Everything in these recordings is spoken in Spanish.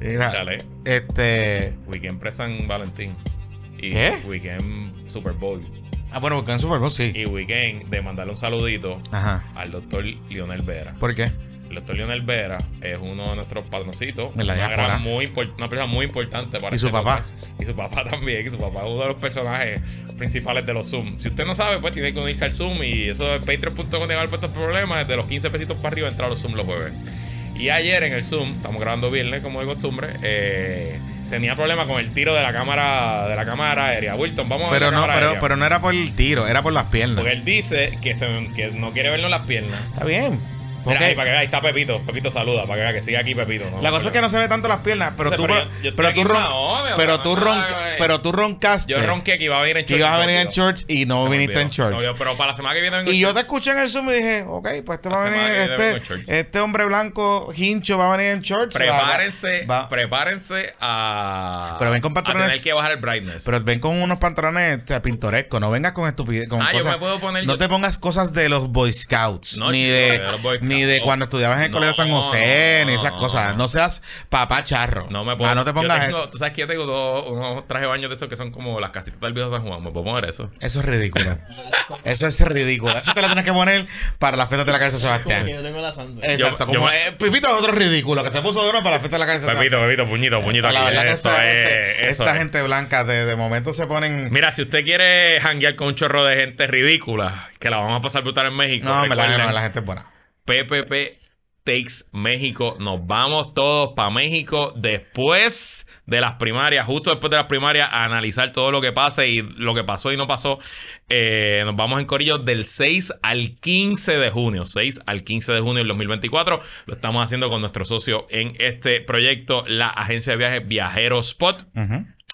Mira, este. Weekend Presa Valentín. Y Weekend Super Bowl. Ah, bueno, Weekend Super Bowl, sí. Y Weekend de mandarle un saludito al doctor Lionel Vera. ¿Por qué? El doctor Lionel Vera es uno de nuestros patroncitos. Una, gran, muy una persona muy importante para Y este su papá. Y su papá también. Y su papá es uno de los personajes principales de los Zoom. Si usted no sabe, pues tiene que unirse al Zoom. Y eso es patreon.com. Llegar estos problemas. De los 15 pesitos para arriba, entrar a los Zoom los jueves. Y ayer en el Zoom, estamos grabando viernes como de costumbre, eh, tenía problemas con el tiro de la cámara de la cámara aérea. Wilton, vamos a ver. No, pero, pero no era por el tiro, era por las piernas. Porque él dice que, se, que no quiere vernos las piernas. Está bien. Mira, ahí, para que ahí está Pepito. Pepito saluda, para que vea que sigue aquí Pepito. la cosa es que no se ve tanto las piernas, pero tú pero tú pero pero tú roncaste. Yo ronqué que iba a venir en church. a venir en church y no viniste en church. pero para la semana que viene vengo Y yo te escuché en el Zoom y dije, ok, pues este va a venir este, este, hombre blanco hincho va a venir en church. Prepárense, prepárense a Pero ven con pantalones. A tener que bajar el brightness. Pero ven con unos pantalones pintorescos, no vengas con estupidez con ah, cosas. No te pongas cosas de los Boy Scouts ni de ni ni de cuando estudiabas en el colegio Colegio San José, ni esas cosas. No seas papá charro. No me puedo. Ah, no te pongas eso. Tú sabes que yo tengo dos, unos trajes de baño de esos que son como las casitas del viejo San Juan. ¿Me puedo poner eso? Eso es ridículo. eso es ridículo. Eso te lo tienes que poner para la fiesta de la casa Sebastián. yo tengo la Exacto. como, eh, Pipito es otro ridículo que se puso uno para la fiesta de la casa Sebastián. Pepito, Pepito, puñito, puñito. La verdad que esta, gente blanca de, de momento se ponen. Mira, si usted quiere hanguear con un chorro de gente ridícula, que la vamos a pasar brutal en México. No, me la, la gente buena. PPP Takes México. Nos vamos todos para México después de las primarias, justo después de las primarias, a analizar todo lo que pase y lo que pasó y no pasó. Eh, nos vamos en Corillo del 6 al 15 de junio. 6 al 15 de junio del 2024. Lo estamos haciendo con nuestro socio en este proyecto, la agencia de viajes Viajero Spot.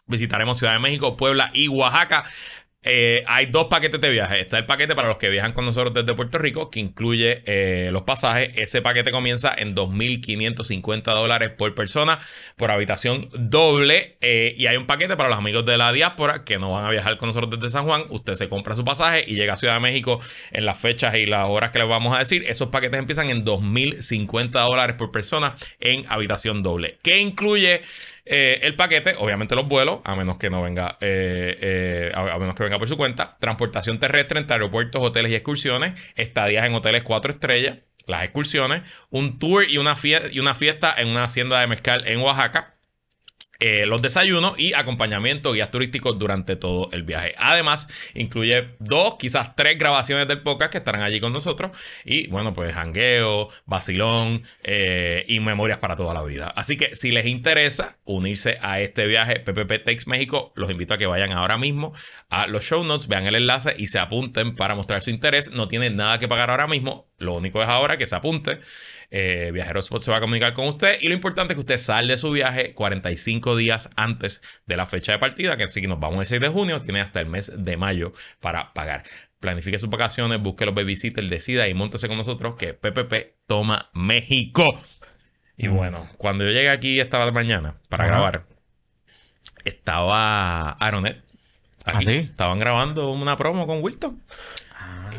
Visitaremos Ciudad de México, Puebla y Oaxaca. Eh, hay dos paquetes de viaje. Está el paquete para los que viajan con nosotros desde Puerto Rico, que incluye eh, los pasajes. Ese paquete comienza en 2.550 dólares por persona, por habitación doble. Eh, y hay un paquete para los amigos de la diáspora que no van a viajar con nosotros desde San Juan. Usted se compra su pasaje y llega a Ciudad de México en las fechas y las horas que les vamos a decir. Esos paquetes empiezan en 2.050 dólares por persona en habitación doble. ¿Qué incluye? Eh, el paquete, obviamente los vuelos, a menos que no venga, eh, eh, a, menos que venga por su cuenta. Transportación terrestre entre aeropuertos, hoteles y excursiones. Estadías en hoteles cuatro estrellas. Las excursiones. Un tour y una, y una fiesta en una hacienda de mezcal en Oaxaca. Eh, los desayunos y acompañamiento, guías turísticos durante todo el viaje. Además, incluye dos, quizás tres grabaciones del podcast que estarán allí con nosotros. Y bueno, pues jangueo, vacilón eh, y memorias para toda la vida. Así que si les interesa unirse a este viaje PPP Takes México, los invito a que vayan ahora mismo a los show notes, vean el enlace y se apunten para mostrar su interés. No tienen nada que pagar ahora mismo, lo único es ahora que se apunte. Viajeros eh, Viajero se va a comunicar con usted. Y lo importante es que usted salga de su viaje 45 días antes de la fecha de partida, que así que nos vamos el 6 de junio, tiene hasta el mes de mayo para pagar. Planifique sus vacaciones, busque los babysitters, decida y montese con nosotros que PPP toma México. Y bueno, cuando yo llegué aquí esta mañana para grabar, estaba Aronet. ¿Ah, Estaban grabando una promo con Wilton.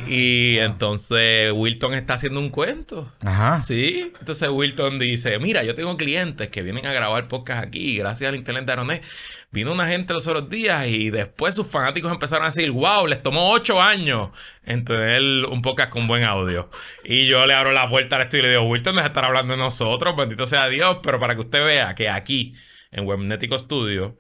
Y entonces Wilton está haciendo un cuento. Ajá. Sí. Entonces Wilton dice: Mira, yo tengo clientes que vienen a grabar podcast aquí. gracias al internet de Aronet. Vino una gente los otros días y después sus fanáticos empezaron a decir: Wow, les tomó ocho años en tener un podcast con buen audio. Y yo le abro la puerta al estudio y le digo: Wilton, deja estar hablando de nosotros, bendito sea Dios. Pero para que usted vea que aquí, en Webnetico Studio,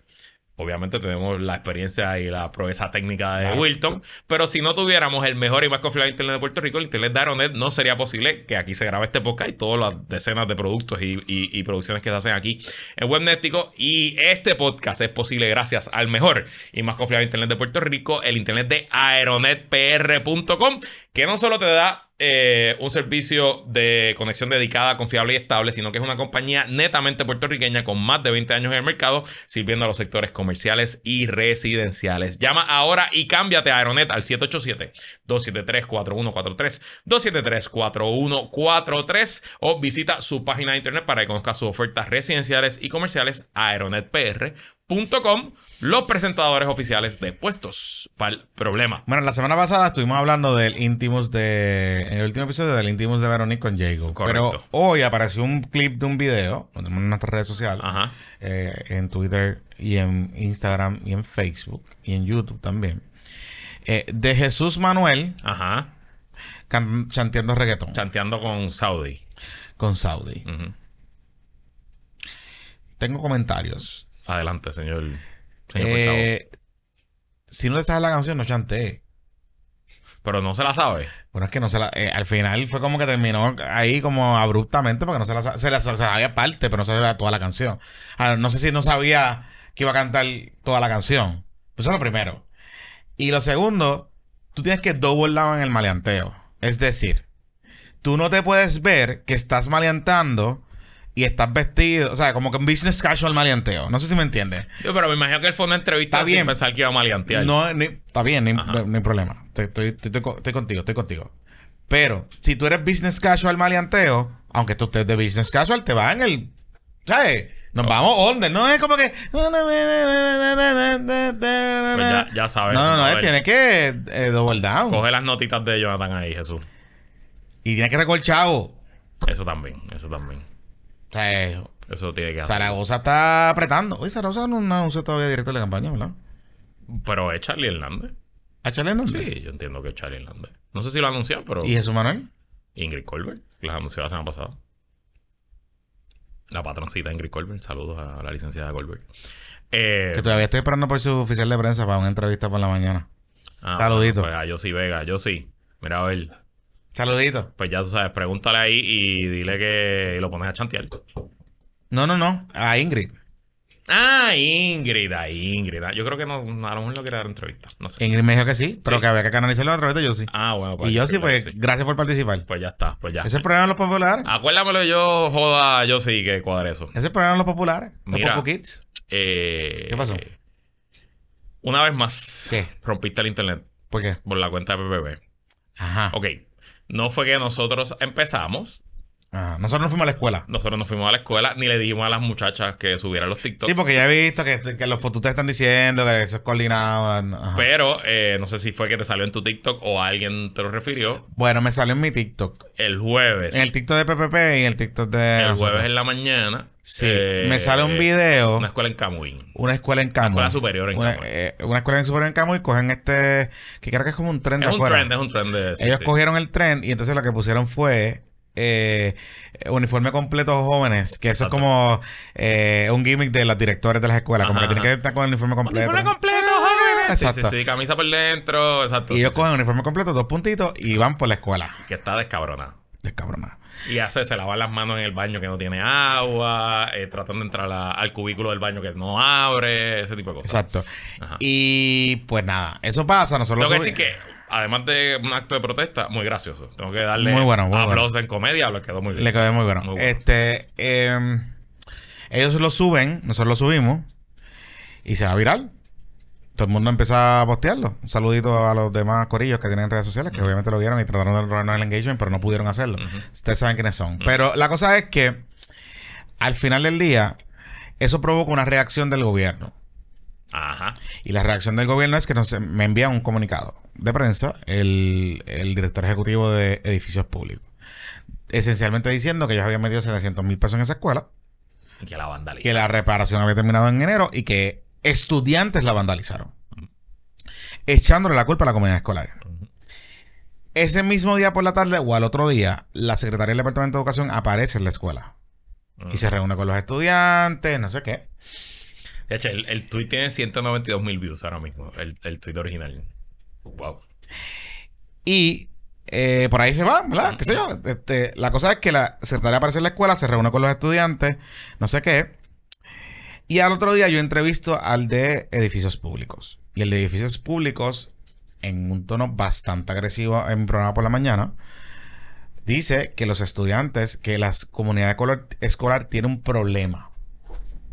Obviamente tenemos la experiencia y la proeza técnica de Wilton, pero si no tuviéramos el mejor y más confiable Internet de Puerto Rico, el Internet de Aeronet, no sería posible que aquí se grabe este podcast y todas las decenas de productos y, producciones que se hacen aquí en Webnético. Y este podcast es posible gracias al mejor y más confiable Internet de Puerto Rico, el Internet de aeronetpr.com, que no solo te da eh, un servicio de conexión dedicada, confiable y estable, sino que es una compañía netamente puertorriqueña con más de 20 años en el mercado, sirviendo a los sectores comerciales y residenciales. Llama ahora y cámbiate a Aeronet al 787-273-4143, 273-4143 o visita su página de internet para que conozca sus ofertas residenciales y comerciales aeronetpr.com los presentadores oficiales de puestos para el problema. Bueno, la semana pasada estuvimos hablando del Intimus de. En el último episodio del Intimus de Veronique con Jago. Correcto. Pero hoy apareció un clip de un video, lo tenemos en nuestras redes sociales, Ajá. Eh, en Twitter y en Instagram y en Facebook y en YouTube también, eh, de Jesús Manuel Ajá. chanteando reggaetón. Chanteando con Saudi. Con Saudi. Tengo comentarios. Adelante, señor. Eh, si no le sabes la canción, no chante, Pero no se la sabe. Bueno, es que no se la. Eh, al final fue como que terminó ahí como abruptamente porque no se la Se la, se sabía parte, pero no se sabía toda la canción. Ah, no sé si no sabía que iba a cantar toda la canción. Pues eso es lo primero. Y lo segundo, tú tienes que double down en el maleanteo. Es decir, tú no te puedes ver que estás maleantando y estás vestido, o sea, como que un business casual maleanteo. No sé si me entiendes. Yo, pero me imagino que el fondo de entrevista está bien. pensar que iba a No, está bien, ni, ni problema. Estoy, contigo, estoy contigo. Pero si tú eres business casual maleanteo, aunque tú estés de business casual, te va en el. ¿Sabes? Nos vamos donde no es como que. ya, ya, sabes. No, no, no, tienes que double down. Coge las notitas de Jonathan ahí, Jesús. Y tiene que recolchado. Eso también, eso también sea, eh, Eso tiene que hacer. Zaragoza está apretando. Oye, Zaragoza no anunció todavía director de campaña, ¿verdad? Pero es Charlie Hernández. ¿Es Charlie Hernández? Sí, yo entiendo que es Charlie Hernández. No sé si lo ha anunciado, pero. ¿Y Jesús Manuel? Ingrid Colbert. Las anunció la semana pasada. La patroncita Ingrid Colbert. Saludos a la licenciada Colbert. Eh, que todavía estoy esperando por su oficial de prensa para una entrevista por la mañana. Ah, Saludito. Yo pues a Yo Vega. sí. mira a ver. Saludito. Pues ya tú sabes, pregúntale ahí y dile que lo pones a chantear. No, no, no. A Ingrid. Ah, Ingrid, a Ingrid. Ah, yo creo que no, a lo mejor no quiere dar entrevista. No sé. Ingrid me dijo que sí, pero que había que canalizarlo a través de yo sí. Ah, bueno, pues. Y yo pues, sí, pues, gracias por participar. Pues ya está, pues ya. Ese es el de los populares. Acuérdamelo yo, joda, yo sí que cuadre eso. Ese es el de los populares. Mira, los Kids. Eh, ¿Qué pasó? una vez más. ¿Qué? Rompiste el internet. ¿Por qué? Por la cuenta de PPB. Ajá. Ok no fue que nosotros empezamos, nosotros no fuimos a la escuela. Nosotros no fuimos a la escuela ni le dijimos a las muchachas que subieran los TikToks. Sí, porque ya he visto que, los los te están diciendo que eso es coordinado. Ah, Pero eh, no sé si fue que te salió en tu TikTok o alguien te lo refirió. Bueno, me salió en mi TikTok. El jueves. En el TikTok de PPP y el TikTok de. El jueves en la mañana. Sí, eh, me sale un video. Una escuela en Camuy. Una escuela en Camuy. Una escuela superior en Camuy. Eh, una, escuela superior en Camuy cogen este. Que creo que es como un tren es un Trend, es un tren, de. Ellos cogieron el tren y entonces lo que pusieron fue eh, uniforme completo jóvenes, que eso es como eh, un gimmick de los directores de las escuelas, como que tienen que estar con el uniforme completo. ¡Uniforme completo, jóvenes! Exacto. Sí, camisa por dentro, exacto. Y ellos cogen uniforme completo, dos puntitos, y van por la escuela. Que está descabronada. Descabronada. Y hace, se lavan las manos en el baño que no tiene agua, tratando eh, tratan de entrar al cubículo del baño que no abre, ese tipo de cosas. Exacto. Y pues nada, eso pasa, nosotros... que además de un acto de protesta, muy gracioso. Tengo que darle muy bueno, en comedia, lo quedó muy bien. Le quedó muy bueno. Este, em, ellos lo suben, nosotros lo subimos y se va a viral. Todo el mundo empieza a postearlo. Un saludito a los demás corillos que tienen redes sociales, que obviamente lo vieron y trataron de robarnos el engagement, pero no pudieron hacerlo. Ustedes saben quiénes son. Pero la cosa es que al final del día, eso provoca una reacción del gobierno. Y la reacción del gobierno es que nos, me envía un comunicado de prensa el, director ejecutivo de edificios públicos. Esencialmente diciendo que ellos habían metido 700 mil pesos en esa escuela. que la Que la reparación había terminado en enero y que estudiantes la vandalizaron. Echándole la culpa a la comunidad escolar. Ese mismo día por la tarde o al otro día, la secretaria del Departamento de Educación aparece en la escuela. Y se reúne con los estudiantes, no sé qué el, el tweet tiene 192 mil views ahora mismo. El, el tweet original. Wow. Y eh, por ahí se va, ¿verdad? ¿Qué sé yo? Este, la cosa es que la secretaria aparece en la escuela, se reúne con los estudiantes, no sé qué. Y al otro día yo entrevisto al de edificios públicos. Y el de edificios públicos, en un tono bastante agresivo en mi programa por la mañana, dice que los estudiantes, que la comunidad escolar tiene un problema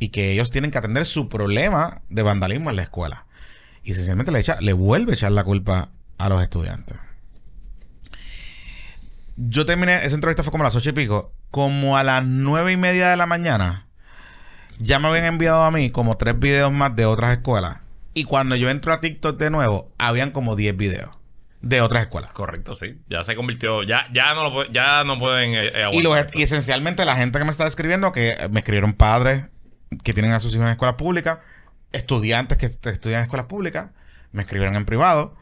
y que ellos tienen que atender su problema de vandalismo en la escuela. Y sencillamente le, le vuelve a echar la culpa a los estudiantes. Yo terminé, esa entrevista fue como a las ocho y pico. Como a las nueve y media de la mañana, ya me habían enviado a mí como tres videos más de otras escuelas. Y cuando yo entro a TikTok de nuevo, habían como diez videos de otras escuelas. Correcto, sí. Ya se convirtió, ya, ya no ya no pueden eh, eh, y, esencialmente la gente que me está escribiendo, que me escribieron padres, que tienen a sus hijos en escuelas públicas, estudiantes que estudian en escuelas públicas, me escribieron en privado,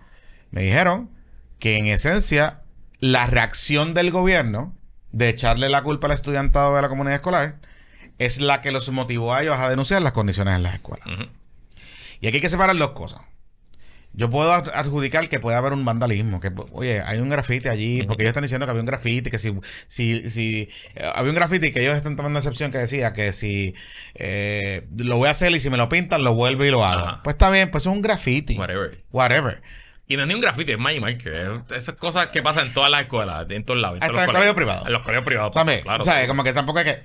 me dijeron que en esencia la reacción del gobierno de echarle la culpa al estudiantado de la comunidad escolar es la que los motivó a ellos a denunciar las condiciones en las escuelas. Y aquí hay que separar dos cosas. Yo puedo adjudicar que puede haber un vandalismo, que oye, hay un grafiti allí, porque ellos están diciendo que había un grafiti, que si, si, si eh, había un grafiti que ellos están tomando excepción que decía que si eh, lo voy a hacer y si me lo pintan, lo vuelvo y lo hago. Pues está bien, pues es un grafiti. Whatever. Whatever. Y no es ni un grafiti, es más Marker. Esas cosas que pasan en todas las escuelas, en todos lados. En los colegios privados. En los colegios privados. También, O sea, Como que tampoco es que...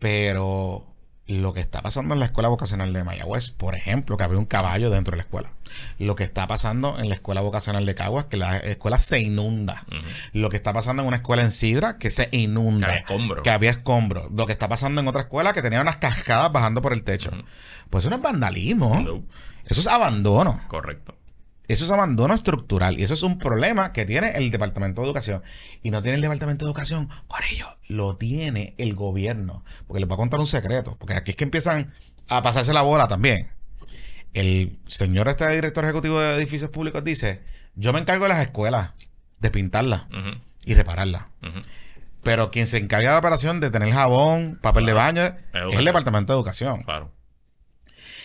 Pero lo que está pasando en la escuela vocacional de Mayagüez, por ejemplo, que había un caballo dentro de la escuela. Lo que está pasando en la escuela vocacional de Caguas, que la escuela se inunda. Lo que está pasando en una escuela en Sidra, que se inunda. Que había escombro. Que había Lo que está pasando en otra escuela, que tenía unas cascadas bajando por el techo. Pues eso no es vandalismo. Eso es abandono. Correcto. Eso es abandono estructural y eso es un problema que tiene el Departamento de Educación. Y no tiene el Departamento de Educación, por ello, lo tiene el gobierno. Porque les voy a contar un secreto, porque aquí es que empiezan a pasarse la bola también. El señor este director ejecutivo de edificios públicos dice, yo me encargo de las escuelas, de pintarlas y repararlas. Pero quien se encarga de la operación de tener jabón, papel de baño, es el Departamento de Educación. Claro.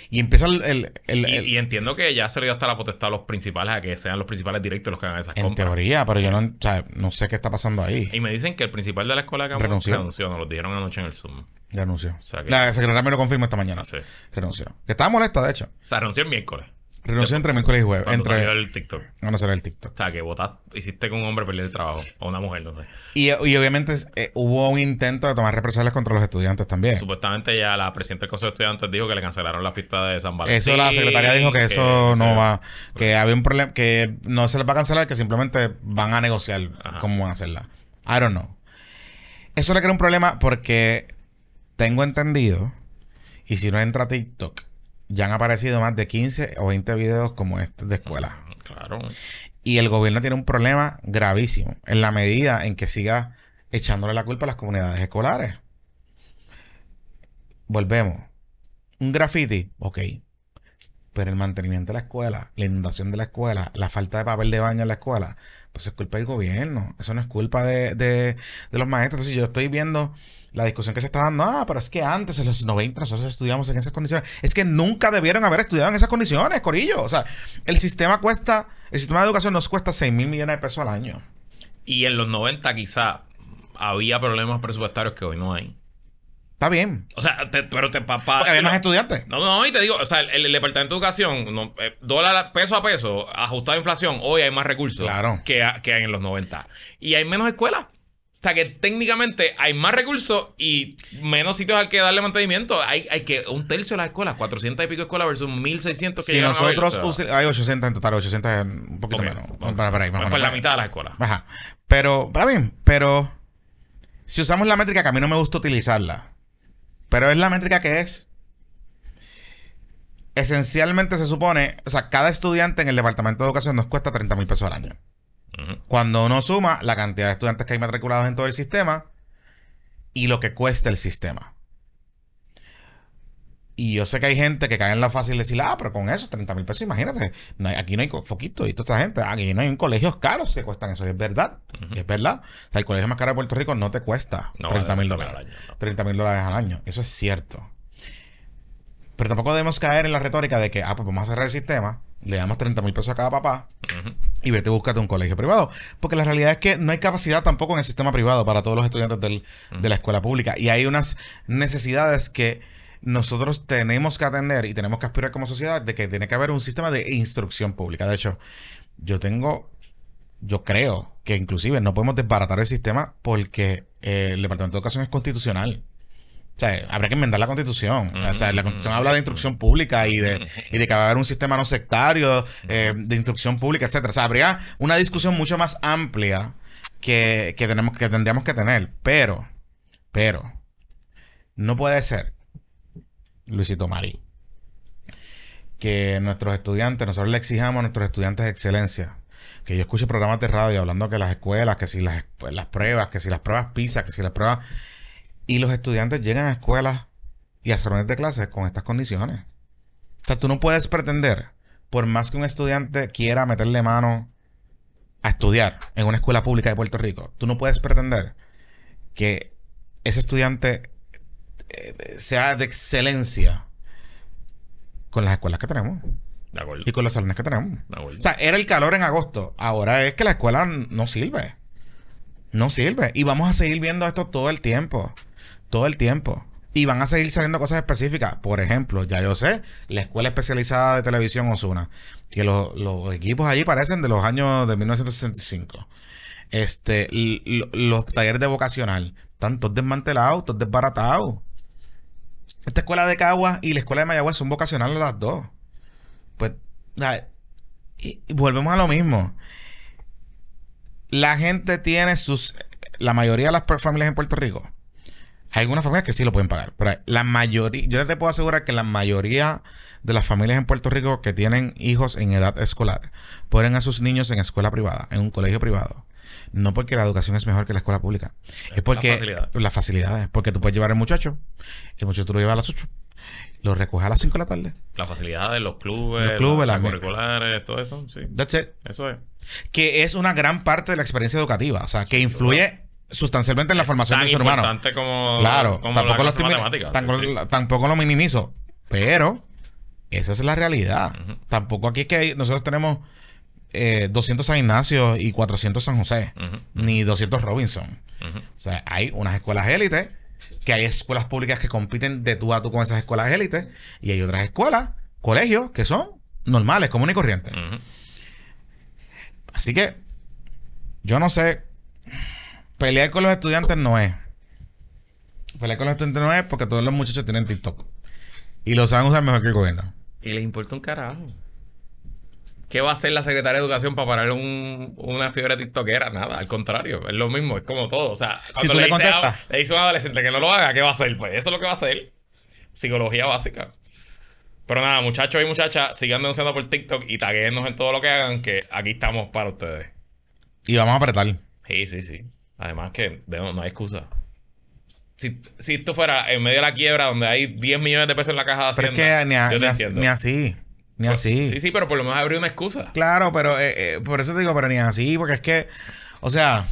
Y empieza el... el, Y, entiendo que ya se le dio hasta la potestad a los principales, a que sean los principales directos los que hagan esas en compras. En teoría, pero yo no, o sea, no sé qué está pasando ahí. Y me dicen que el principal de la escuela que renunció. renunció, nos lo dijeron anoche en el Zoom. Renunció. O sea, que... La secretaria me lo confirma esta mañana. Ah, sí. Renunció. Que estaba molesta, de hecho. O sea, renunció el miércoles. Renunció entre miércoles y jueves. entre... salió el TikTok. el TikTok. O sea, que votaste, hiciste que un hombre perdiera el trabajo. O una mujer, no sé. Y, obviamente eh, hubo un intento de tomar represalias contra los estudiantes también. Supuestamente ya la presidenta del Consejo de Estudiantes dijo que le cancelaron la fiesta de San Valentín. Eso la secretaria dijo que, eso no va... Que había un problema... Que no se les va a cancelar, que simplemente van a negociar cómo van a hacerla. I don't know. Eso le crea un problema porque tengo entendido... Y si no entra TikTok ya han aparecido más de 15 o 20 videos como este de escuela. Ah, claro. Y el gobierno tiene un problema gravísimo en la medida en que siga echándole la culpa a las comunidades escolares. Volvemos. Un graffiti, ok. Pero el mantenimiento de la escuela, la inundación de la escuela, la falta de papel de baño en la escuela, pues es culpa del gobierno. Eso no es culpa de, de, los maestros. Entonces yo estoy viendo la discusión que se está dando. Ah, pero es que antes, en los 90, nosotros estudiamos en esas condiciones. Es que nunca debieron haber estudiado en esas condiciones, Corillo. O sea, el sistema cuesta, el sistema de educación nos cuesta 6 mil millones de pesos al año. Y en los 90 quizá había problemas presupuestarios que hoy no hay. Está bien. O sea, pero te papá. más estudiantes. No, no, y te digo, o sea, el, departamento de educación, no, eh, dólar peso a peso, ajustado a inflación, hoy hay más recursos claro. que, hay en los 90. Y hay menos escuelas. O sea que técnicamente hay más recursos y menos sitios al que darle mantenimiento. Hay, hay que un tercio de las escuelas, 400 y pico escuelas versus 1600 que si nosotros hay 800 en total, 800 es un poquito menos. para, pues la mitad de las escuelas. Ajá. Pero, está bien, pero si usamos la métrica que a mí no me gusta utilizarla, pero es la métrica que es. Esencialmente se supone, o sea, cada estudiante en el departamento de educación nos cuesta 30 mil pesos al año. Cuando uno suma la cantidad de estudiantes que hay matriculados en todo el sistema y lo que cuesta el sistema. Y yo sé que hay gente que cae en la fácil de decir, ah, pero con eso, 30 mil pesos, imagínate, aquí no hay foquitos y toda esta gente, aquí no hay un colegios caros que cuestan eso, es verdad, es verdad. O sea, el colegio más caro de Puerto Rico no te cuesta 30 mil dólares, 30 mil dólares al año, eso es cierto. Pero tampoco debemos caer en la retórica de que, ah, pues vamos a cerrar el sistema, le damos 30 mil pesos a cada papá y vete búscate un colegio privado. Porque la realidad es que no hay capacidad tampoco en el sistema privado para todos los estudiantes de la escuela pública. Y hay unas necesidades que nosotros tenemos que atender y tenemos que aspirar como sociedad de que tiene que haber un sistema de instrucción pública. De hecho, yo tengo, yo creo que inclusive no podemos desbaratar el sistema porque eh, el Departamento de Educación es constitucional. O sea, habría que enmendar la constitución. O sea, la constitución habla de instrucción pública y de, que va a haber un sistema no sectario eh, de instrucción pública, etcétera. O sea, habría una discusión mucho más amplia que, que, tenemos, que tendríamos que tener. Pero, pero, no puede ser Luisito Mari... Que nuestros estudiantes, nosotros le exijamos a nuestros estudiantes de excelencia. Que yo escuche programas de radio hablando que las escuelas, que si las, las pruebas, que si las pruebas PISA, que si las pruebas... Y los estudiantes llegan a escuelas y a salones de clases con estas condiciones. O sea, tú no puedes pretender, por más que un estudiante quiera meterle mano a estudiar en una escuela pública de Puerto Rico, tú no puedes pretender que ese estudiante eh, sea de excelencia con las escuelas que tenemos. Y con los salones que tenemos. O sea, era el calor en agosto. Ahora es que la escuela no sirve. No sirve. Y vamos a seguir viendo esto todo el tiempo. Todo el tiempo. Y van a seguir saliendo cosas específicas. Por ejemplo, ya yo sé, la escuela especializada de televisión Osuna. Que los equipos allí parecen de los años de 1965. Este, y, los talleres de vocacional. Están todos desmantelados, todos desbaratados esta escuela de Cagua y la escuela de Mayagüez son vocacionales las dos. Pues, y, volvemos a lo mismo. La gente tiene sus. La mayoría de las familias en Puerto Rico. Hay algunas familias que sí lo pueden pagar, pero la mayoría, yo te puedo asegurar que la mayoría de las familias en Puerto Rico que tienen hijos en edad escolar ponen a sus niños en escuela privada, en un colegio privado. No porque la educación es mejor que la escuela pública. Es porque las facilidades. porque tú puedes llevar el muchacho, el muchacho tú lo llevas a las 8, lo recoges a las 5 de la tarde. Las facilidades, los clubes, los clubes las, curriculares, todo eso, sí. That's it. Eso es. Que es una gran parte de la experiencia educativa, o sea, que influye sustancialmente en la formación del ser humano. Como, claro, como tampoco, la lo tampoco lo minimizo, pero esa es la realidad. Tampoco aquí es que nosotros tenemos 200 eh, San Ignacio y 400 San José, ni 200 Robinson. O sea, hay unas escuelas élites que hay escuelas públicas que compiten de tú a tú con esas escuelas élites y hay otras escuelas, colegios, que son normales, comunes y corriente Así que, yo no sé, pelear con los estudiantes no es. Pelear con los estudiantes no es porque todos los muchachos tienen TikTok. Y lo saben usar mejor que el gobierno. Y les importa un carajo. ¿Qué va a hacer la secretaria de Educación para parar una fiebre tiktokera? Nada, al contrario, es lo mismo, es como todo. O sea, cuando le, dice a, le dice a un adolescente que no lo haga, ¿qué va a hacer? Pues eso es lo que va a hacer. Psicología básica. Pero nada, muchachos y muchachas, sigan denunciando por TikTok y taguéennos en todo lo que hagan, que aquí estamos para ustedes. Y vamos a apretar. Sí, sí, sí. Además que no, hay excusa. Si, si, esto fuera en medio de la quiebra donde hay 10 millones de pesos en la caja de Hacienda, ni así. Ni así. Sí, sí, pero por lo menos abrió una excusa. Claro, pero eh, eh, por eso te digo, pero ni así, porque es que, o sea...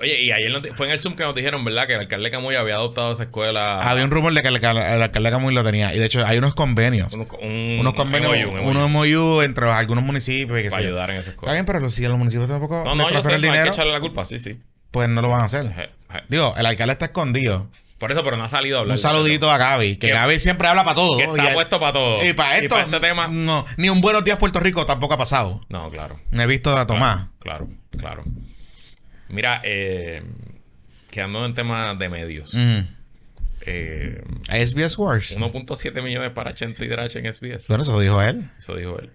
Oye, y ayer fue en el Zoom que nos dijeron, ¿verdad? Que el alcalde Camuy había adoptado esa escuela. Había un rumor de que el, alcalde Camuy lo tenía. Y de hecho, hay unos convenios. Un, unos convenios. Un MOU, entre algunos municipios. Que para ayudar en esa escuela. Está pero los, los municipios tampoco. No, no, el dinero, que echarle la culpa, sí, sí. Pues no lo van a hacer. Digo, el alcalde está escondido. Por eso, pero no ha salido a hablar. Un saludito a Gaby, que, Gaby siempre habla para todo. Que está puesto para todo. Y para esto. Y este tema. No, ni un Buenos Días Puerto Rico tampoco ha pasado. No, claro. No he visto a Tomás. Claro, claro. Mira, eh, quedando en tema de medios. SBS eh, Wars. 1.7 millones para Chente y en SBS. Bueno, eso dijo él. Eso dijo él.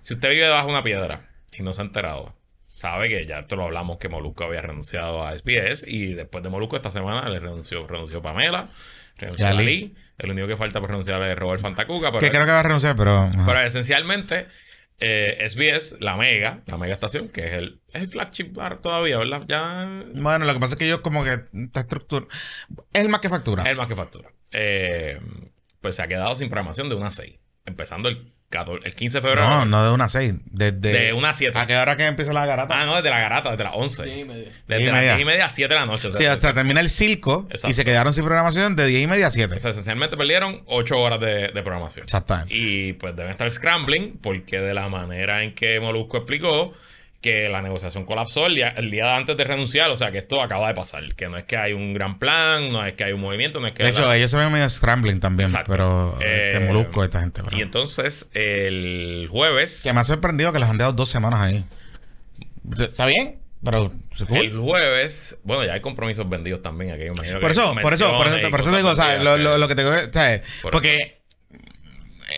Si usted vive debajo de una piedra y no se ha enterado, sabe que ya te lo hablamos que Molusco había renunciado a SBS y después de Molusco esta semana le renunció, renunció Pamela, renunció Ali. El único que falta por renunciar es Robert Fantacuca. que creo que va a renunciar, pero... Pero esencialmente SBS, eh, la mega, la mega estación, que es el, es el flagship bar todavía, ¿verdad? Ya... Bueno, lo que pasa es que yo como que esta estructura... Es el más que factura. Es el más que factura. Eh, pues se ha quedado sin programación de una 6. Empezando el el 15 de febrero. No, no de una 6. Desde de una 7. ¿A qué hora que empieza la garata? Ah, no, desde la garata, desde las 11. 10 Desde las 10 y media a 7 de la noche. O sea, sí, hasta termina el circo y se quedaron sin programación de 10 y media a 7. O sea, esencialmente perdieron 8 horas de, de programación. Exactamente. Y pues deben estar scrambling porque de la manera en que Molusco explicó, que la negociación colapsó el día, antes de renunciar. O sea, que esto acaba de pasar. Que no es que hay un gran plan, no es que hay un movimiento, no es que... De hecho, ellos se ven medio scrambling también, pero eh, eh molusco esta gente. Y entonces, el jueves... Que me ha sorprendido que les han dado dos semanas ahí. ¿Está bien? Pero, El jueves, bueno, ya hay compromisos vendidos también aquí, imagino. Por eso, por eso, por eso, te digo, o sea, lo, lo, que te digo, porque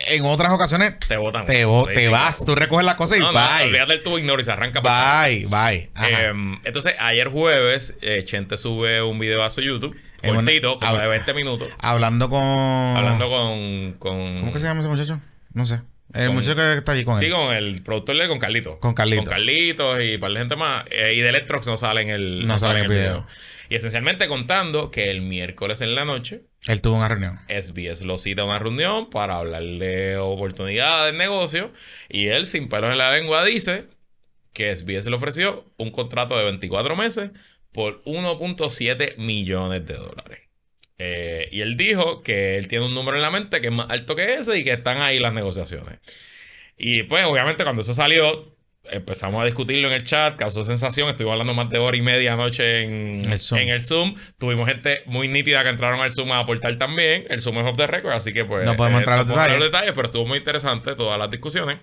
en otras ocasiones te votan, Te, te vas, tú recoges las cosas y bye. No, el tubo, ignora y se arranca. Bye, para bye. Em, entonces, ayer jueves, eh, Chente sube un video a su YouTube, un cortito, de 20 minutos. Hablando con... Hablando con, ¿Cómo que se llama ese muchacho? No sé. El muchacho que está allí con él. Sí, con el productor con Carlitos. Con Carlitos. Con Carlitos y para la gente más. Eh, y de Electrox no sale en el, no, el video. Y esencialmente contando que el miércoles en la noche él tuvo una reunión. SBS lo cita a una reunión para hablarle oportunidades de negocio y él sin pelos en la lengua dice que SBS le ofreció un contrato de 24 meses por 1.7 millones de dólares. Eh, y él dijo que él tiene un número en la mente que es más alto que ese y que están ahí las negociaciones. Y pues obviamente cuando eso salió, empezamos a discutirlo en el chat, causó sensación, estuve hablando más de hora y media anoche en el Zoom. En el Zoom. Tuvimos gente muy nítida que entraron al Zoom a aportar también, el Zoom es off the record, así que pues... No podemos eh, entrar, en los detalles, pero estuvo muy interesante todas las discusiones.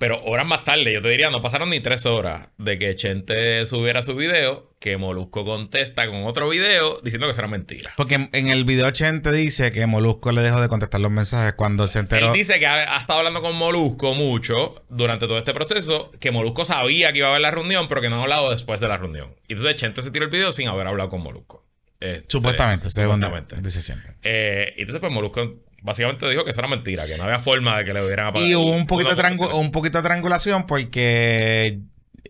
Pero horas más tarde, yo te diría, no pasaron ni tres horas de que Chente subiera su video, que Molusco contesta con otro video diciendo que será mentira. Porque en el video Chente dice que Molusco le dejó de contestar los mensajes cuando se enteró. Él dice que ha, estado hablando con Molusco mucho durante todo este proceso, que Molusco sabía que iba a haber la reunión, pero que no ha hablado después de la reunión. Y entonces Chente se tiró el video sin haber hablado con Molusco. Este, supuestamente, segundamente eh, entonces, pues Molusco básicamente dijo que eso era mentira, que no había forma de que le hubieran apagado. Y hubo un poquito, de un poquito triangulación porque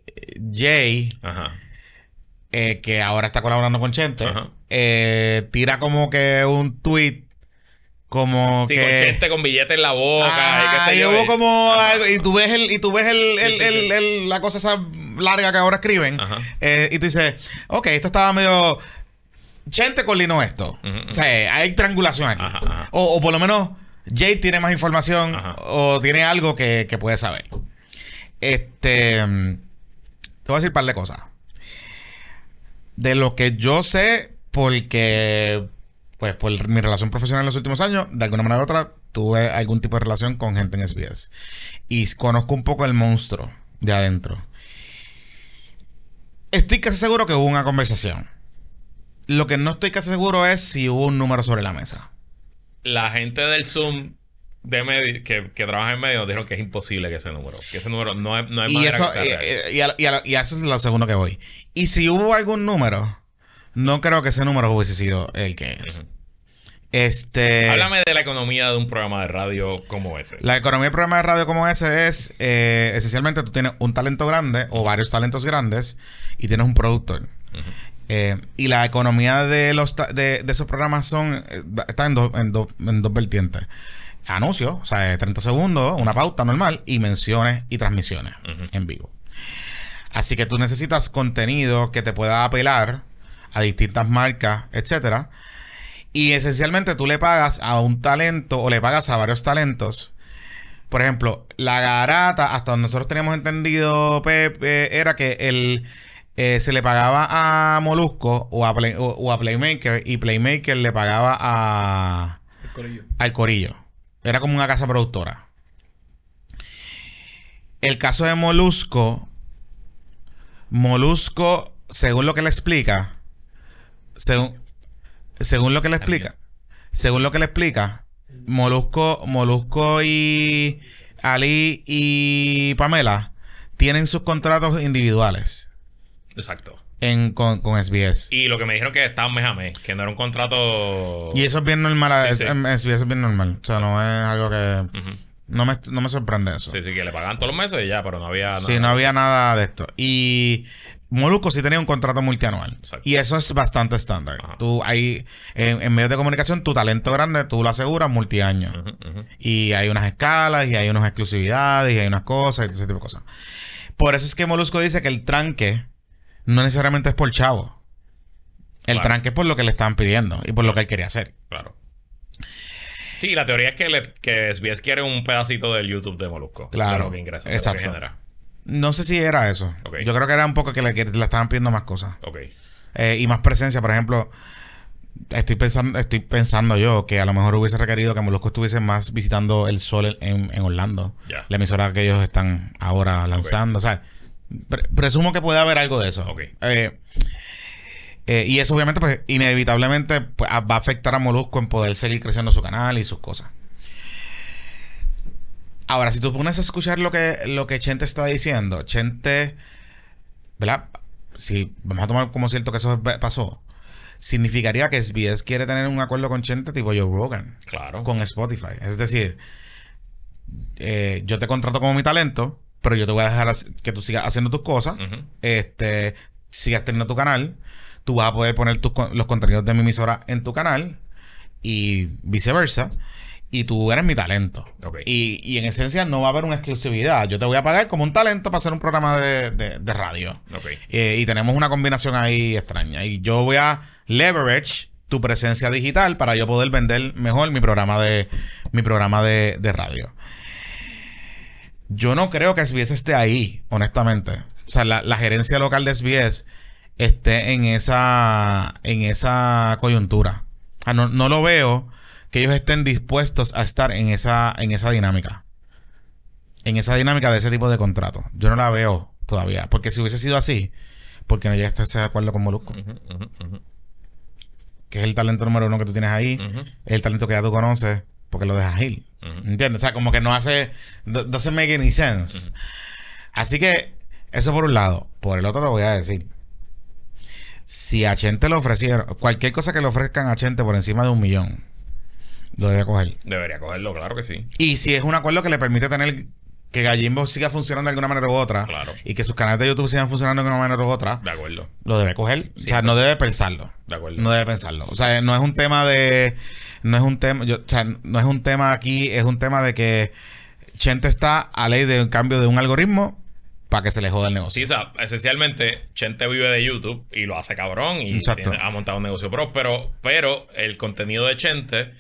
eh, Jay, Ajá. Eh, que ahora está colaborando con Chente, eh, tira como que un tweet como sí, con con billete en la boca y ah, hubo como y tú ves el y tú ves la cosa esa larga que ahora escriben eh, y tú dices ok esto estaba medio Chente colino esto. O sea, hay triangulación aquí. O, por lo menos Jay tiene más información o tiene algo que, que, puede saber. Este. Mm, te voy a decir un par de cosas. De lo que yo sé, porque. Pues por mi relación profesional en los últimos años, de alguna manera u otra, tuve algún tipo de relación con gente en SBS. Y conozco un poco el monstruo de adentro. Estoy casi seguro que hubo una conversación lo que no estoy casi seguro es si hubo un número sobre la mesa. La gente del Zoom de medio, que, trabaja en medio dijo que es imposible que ese número, que ese número no, es, no y que y, a, eso es lo segundo que voy. Y si hubo algún número, no creo que ese número hubiese sido el que es. Este. Háblame de la economía de un programa de radio como ese. La economía de un programa de radio como ese es eh, esencialmente tú tienes un talento grande o varios talentos grandes y tienes un productor. Eh, y la economía de, los de, esos programas son eh, está en, dos vertientes. Anuncio, o sea, 30 eh, segundos, una pauta normal, y menciones y transmisiones en vivo. Así que tú necesitas contenido que te pueda apelar a distintas marcas, etcétera. Y esencialmente tú le pagas a un talento o le pagas a varios talentos. Por ejemplo, la garata, hasta donde nosotros teníamos entendido, Pepe, era que el, eh, se le pagaba a Molusco o a, o, a, Playmaker y Playmaker le pagaba a, al Corillo. Era como una casa productora. El caso de Molusco, Molusco, según lo que le explica, según, según lo que le explica, según lo que le explica, Molusco, Molusco y Ali y Pamela tienen sus contratos individuales. Exacto. con, SBS. Y lo que me dijeron que estaba mes a que no era un contrato. Y eso es bien normal. SBS es bien normal. O sea, no es algo que. no, me, sorprende eso. Sí, sí, que le pagan todos los meses y ya, pero no había Sí, no había nada de esto. Y. Molusco sí tenía un contrato multianual. Y eso es bastante estándar. Tú hay en, medios de comunicación, tu talento grande, tú lo aseguras multiaño. Y hay unas escalas, y hay unas exclusividades, y hay unas cosas, y ese tipo de cosas. Por eso es que Molusco dice que el tranque no necesariamente es por chavo. El tranque es por lo que le estaban pidiendo y por lo que él quería hacer. Claro. Sí, la teoría es que, le, que SBS quiere un pedacito del YouTube de Molusco. Claro. exacto. no sé si era eso. Yo creo que era un poco que le, estaban pidiendo más cosas. Ok. Eh, y más presencia, por ejemplo. Estoy pensando, estoy pensando yo que a lo mejor hubiese requerido que Molusco estuviese más visitando el sol en, en Orlando. La emisora que ellos están ahora lanzando. O sea, presumo que puede haber algo de eso. ok. Eh, eh, y eso obviamente, pues, inevitablemente pues, va a afectar a Molusco en poder seguir creciendo su canal y sus cosas. Ahora, si tú pones a escuchar lo que, lo que Chente está diciendo, Chente, ¿verdad? Si vamos a tomar como cierto que eso pasó, significaría que SBS quiere tener un acuerdo con Chente tipo yo, Rogan. Claro. Con Spotify. Es decir, eh, yo te contrato como mi talento, pero yo te voy a dejar que tú sigas haciendo tus cosas, este, sigas teniendo tu canal, tú vas a poder poner los contenidos de mi emisora en tu canal y viceversa. Y tú eres mi talento. Y, y, en esencia no va a haber una exclusividad. Yo te voy a pagar como un talento para hacer un programa de, de, radio. Eh, y tenemos una combinación ahí extraña. Y yo voy a leverage tu presencia digital para yo poder vender mejor mi programa de, mi programa de, de radio. Yo no creo que SBS esté ahí, honestamente. O sea, la, gerencia local de SBS esté en esa, en esa coyuntura. no, lo veo que ellos estén dispuestos a estar en esa, en esa dinámica. En esa dinámica de ese tipo de contrato. Yo no la veo todavía. Porque si hubiese sido así, porque no llegaste a ese acuerdo con Molusco. Que es el talento número uno que tú tienes ahí. Es el talento que ya tú conoces porque lo deja Gil. ¿Entiendes? O sea, como que no hace. Doesn't make any sense. Así que, eso por un lado. Por el otro, te voy a decir. Si a Chente le ofrecieron, cualquier cosa que le ofrezcan a Chente por encima de un millón, lo debería coger. Debería cogerlo, claro que sí. Y si es un acuerdo que le permite tener que Gallimbo siga funcionando de alguna manera u otra y que sus canales de YouTube sigan funcionando de alguna manera u otra, de acuerdo. lo debe coger. o sea, no debe pensarlo. De acuerdo. No debe pensarlo. O sea, no es un tema de. No es un tema. o sea, no es un tema aquí, es un tema de que Chente está a ley de un cambio de un algoritmo para que se le joda el negocio. o sea, esencialmente, Chente vive de YouTube y lo hace cabrón y ha montado un negocio próspero, pero el contenido de Chente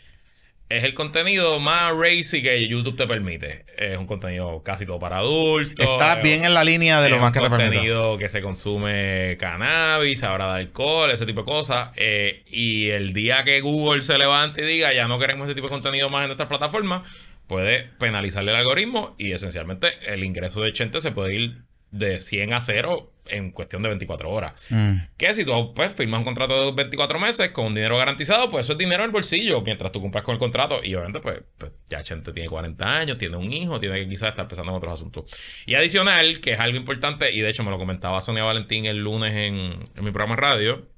es el contenido más racy que YouTube te permite. Es un contenido casi todo para adultos. Está bien en la línea de lo más que te permite. contenido que se consume cannabis, habrá de alcohol, ese tipo de cosas. Eh, y el día que Google se levante y diga, ya no queremos ese tipo de contenido más en nuestra plataforma, puede penalizarle el algoritmo y esencialmente el ingreso de Chente se puede ir de 100 a 0 en cuestión de 24 horas. Mm. Que si tú pues, firmas un contrato de 24 meses con dinero garantizado, pues eso es dinero en el bolsillo mientras tú cumplas con el contrato. Y obviamente, pues, pues ya gente tiene 40 años, tiene un hijo, tiene que quizás estar pensando en otros asuntos. Y adicional, que es algo importante, y de hecho me lo comentaba Sonia Valentín el lunes en, mi programa radio,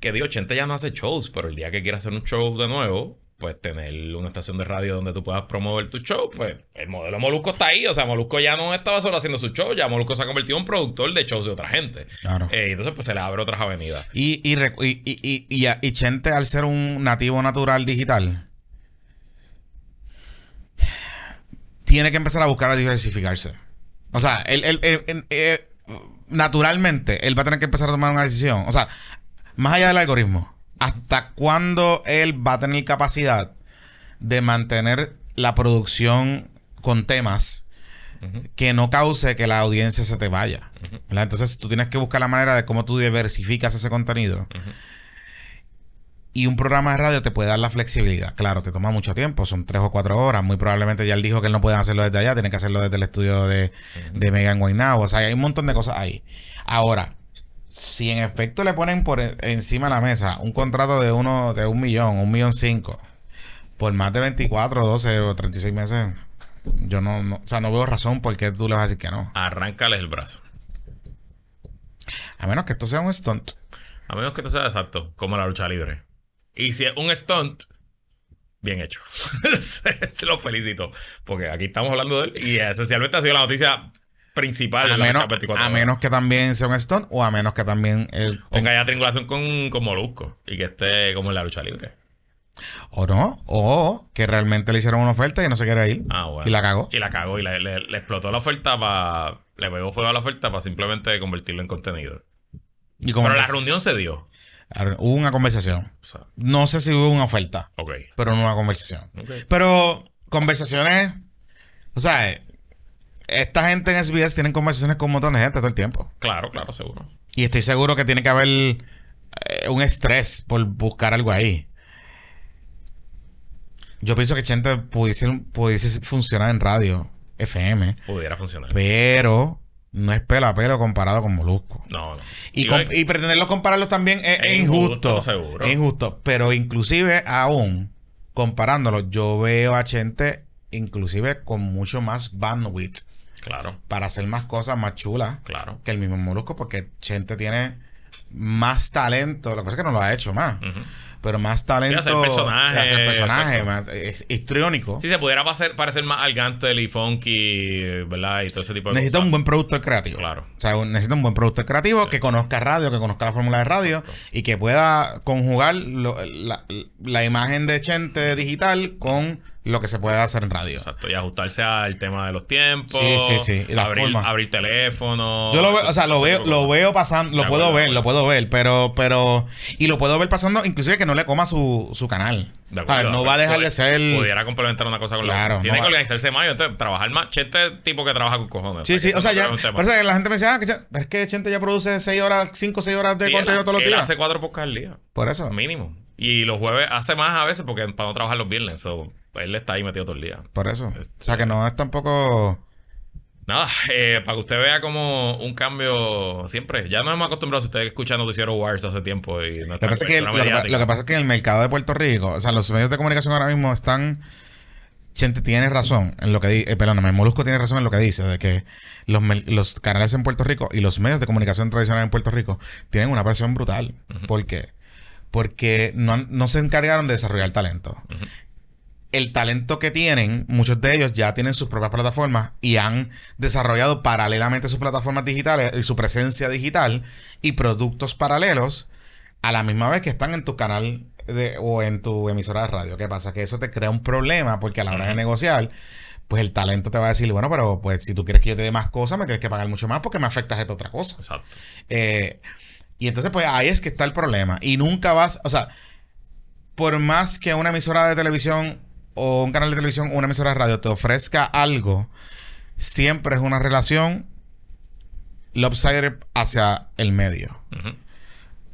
que digo, 80 ya no hace shows, pero el día que quiera hacer un show de nuevo, pues tener una estación de radio donde tú puedas promover tu show, pues el modelo Molusco está ahí. O sea, Molusco ya no estaba solo haciendo su show, ya Molusco se ha convertido en un productor de shows de otra gente. Claro. Eh, entonces, pues se le abre otras avenidas. Y, y, y, y, Chente, al ser un nativo natural digital, tiene que empezar a buscar a diversificarse. O sea, eh, naturalmente, él va a tener que empezar a tomar una decisión. O sea, más allá del algoritmo ¿hasta cuándo él va a tener capacidad de mantener la producción con temas que no cause que la audiencia se te vaya? Entonces tú tienes que buscar la manera de cómo tú diversificas ese contenido. Y un programa de radio te puede dar la flexibilidad. Claro, te toma mucho tiempo, son tres o cuatro horas. Muy probablemente ya él dijo que él no puede hacerlo desde allá, tiene que hacerlo desde el estudio de, Megan Wainau. O sea, hay un montón de cosas ahí. Ahora, si en efecto le ponen por e-, encima de la mesa un contrato de uno de un millón, un millón cinco, por más de 24, 12 o 36 meses, yo no, sea, no veo razón por qué tú le vas a decir que no. Arráncales el brazo. A menos que esto sea un stunt. A menos que esto sea exacto, como la lucha libre. Y si es un stunt, bien hecho. Se lo felicito, porque aquí estamos hablando de él y esencialmente ha sido la noticia principal a menos, que también sea un stone o a menos que también. tenga ya triangulación con, Molusco y que esté como en la lucha libre. O no, o que realmente le hicieron una oferta y no se quiere ir. Ah, y la cagó. Y la cagó y le, explotó la oferta para. Le pegó fuego a la oferta para simplemente convertirlo en contenido. Pero la reunión se dio. Ah, hubo una conversación. no sé si hubo una oferta. Pero no una conversación. Pero conversaciones. O sea, esta gente en SBS tienen conversaciones con un montón de gente todo el tiempo. Claro, claro, seguro. Y estoy seguro que tiene que haber eh, un estrés por buscar algo ahí. Yo pienso que Chente pudiese, pudiese funcionar en radio FM. Pudiera funcionar. Pero no es pelo a pelo comparado con Molusco. No, no. Y, eh, pretenderlo y compararlos también es, injusto. seguro. injusto. Pero inclusive aún comparándolo, yo veo a Chente inclusive con mucho más bandwidth Claro. Para hacer más cosas más chulas. Claro. Que el mismo Molusco, porque Chente tiene más talento. La que es que no lo ha hecho más pero más talento. Sí, personaje. más es, eh, histriónico. Si se pudiera parecer, más al Gantel y Funky, ¿verdad? Y todo ese tipo de necesita un buen productor creativo. Claro. O sea, necesita un buen productor creativo que conozca radio, que conozca la fórmula de radio y que pueda conjugar la, imagen de Chente digital con lo que se puede hacer en radio. Exacto, y ajustarse al tema de los tiempos. Sí, sí, sí. abrir, abrir teléfono. Yo lo veo, o sea, lo veo, lo veo pasando, lo puedo ver, lo puedo ver, pero, pero, y lo puedo ver pasando, inclusive que no le coma su, su canal. no va a dejar de ser. Pudiera complementar una cosa con la otra. Tiene que organizarse más. Entonces, trabajar más. Chente tipo que trabaja con cojones. Sí, sí. O sea, ya. Por eso la gente me decía ah, es que Chente ya produce seis horas, 5 o 6 horas de contenido él, todos los días. hace cuatro podcasts al día. Por eso. Mínimo. Y los jueves hace más a veces porque para no trabajar los viernes. él está ahí metido todo el día. Por eso. Este, o sea, que no es tampoco. Nada, eh, para que usted vea como un cambio siempre. Ya nos hemos acostumbrado, a ustedes escuchando Noticiero Wars hace tiempo. Y lo, que pasa es que, lo, pasa es que en el mercado de Puerto Rico, o sea, los medios de comunicación ahora mismo están... gente tiene razón en lo que dice, eh, perdón perdóname, Molusco tiene razón en lo que dice, de que los, canales en Puerto Rico y los medios de comunicación tradicionales en Puerto Rico tienen una presión brutal. ¿Por qué? Porque no, se encargaron de desarrollar talento el talento que tienen, muchos de ellos ya tienen sus propias plataformas y han desarrollado paralelamente sus plataformas digitales y su presencia digital y productos paralelos a la misma vez que están en tu canal o en tu emisora de radio. ¿Qué pasa? Que eso te crea un problema porque a la hora de negociar, pues el talento te va a decir, bueno, pero pues si tú quieres que yo te dé más cosas, me tienes que pagar mucho más porque me afectas esta otra cosa. Exacto. Eh, y entonces, pues ahí es que está el problema. Y nunca vas, o sea, por más que una emisora de televisión o un canal de televisión una emisora de radio te ofrezca algo, siempre es una relación lopsided hacia el medio.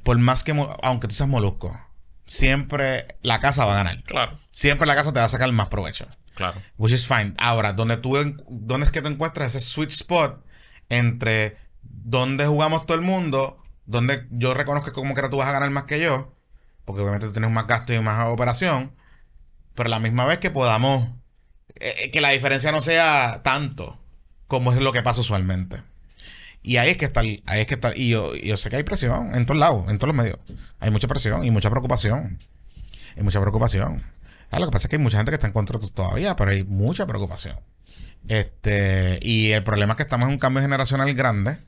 Por más que, aunque tú seas molusco, siempre la casa va a ganar. Claro. Siempre la casa te va a sacar más provecho. Claro. Which is fine. Ahora, donde tú, donde es que te encuentras ese sweet spot entre donde jugamos todo el mundo, donde yo reconozco que como que tú vas a ganar más que yo, porque obviamente tú tienes más gasto y más operación, pero la misma vez que podamos, eh, eh, que la diferencia no sea tanto como es lo que pasa usualmente. Y ahí es que está, ahí es que está, y yo, yo sé que hay presión en todos lados, en todos los medios. Hay mucha presión y mucha preocupación. Hay mucha preocupación. Ah, lo que pasa es que hay mucha gente que está en contra todavía, pero hay mucha preocupación. Este, y el problema es que estamos en un cambio generacional grande.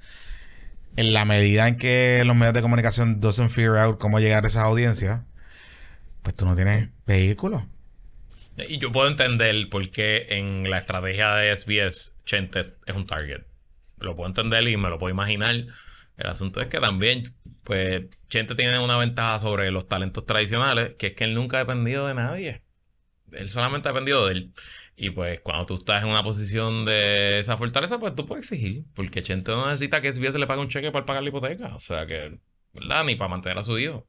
En la medida en que los medios de comunicación No figure out cómo llegar a esas audiencias, pues tú no tienes vehículos. Y yo puedo entender por qué en la estrategia de SBS Chente es un target. Lo puedo entender y me lo puedo imaginar. El asunto es que también, pues, Chente tiene una ventaja sobre los talentos tradicionales, que es que él nunca ha dependido de nadie. Él solamente ha dependido de él. Y pues cuando tú estás en una posición de esa fortaleza, pues tú puedes exigir. Porque Chente no necesita que SBS le pague un cheque para pagar la hipoteca. O sea que, ¿verdad? Ni para mantener a su hijo.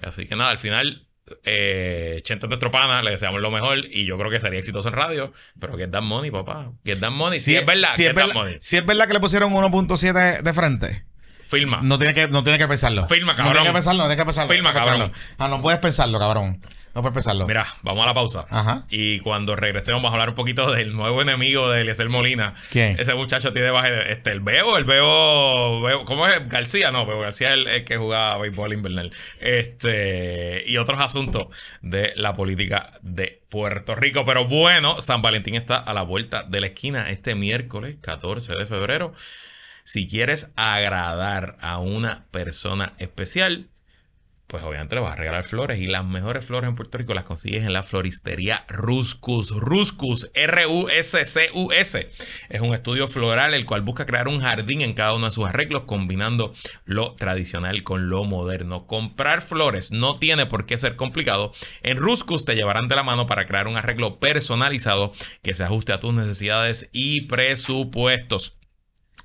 Así que nada, al final eh, de Estropana le deseamos lo mejor y yo creo que sería exitoso en radio, pero que Dan Money, papá. Get Money, si, es verdad, money. si es verdad que le pusieron 1.7 de frente. Filma. No tiene que, no tiene que pensarlo. Filma, cabrón. No tiene que pensarlo, no tiene que pensarlo. Filma, cabrón. Ah, no puedes pensarlo, cabrón. No puedes pensarlo. Mira, vamos a la pausa. Ajá. Y cuando regresemos, vamos a hablar un poquito del nuevo enemigo de Eliezer Molina. ¿Quién? Ese muchacho tiene baje. Este, el Bebo, el Bebo, ¿Cómo es? García, no, Bebo García es el, que jugaba béisbol invernal. Este. Y otros asuntos de la política de Puerto Rico. Pero bueno, San Valentín está a la vuelta de la esquina este miércoles 14 de febrero si quieres agradar a una persona especial, pues obviamente le vas a regalar flores. Y las mejores flores en Puerto Rico las consigues en la floristería Ruscus. Ruscus, R-U-S-C-U-S. Es un estudio floral el cual busca crear un jardín en cada uno de sus arreglos, combinando lo tradicional con lo moderno. Comprar flores no tiene por qué ser complicado. En Ruscus te llevarán de la mano para crear un arreglo personalizado que se ajuste a tus necesidades y presupuestos.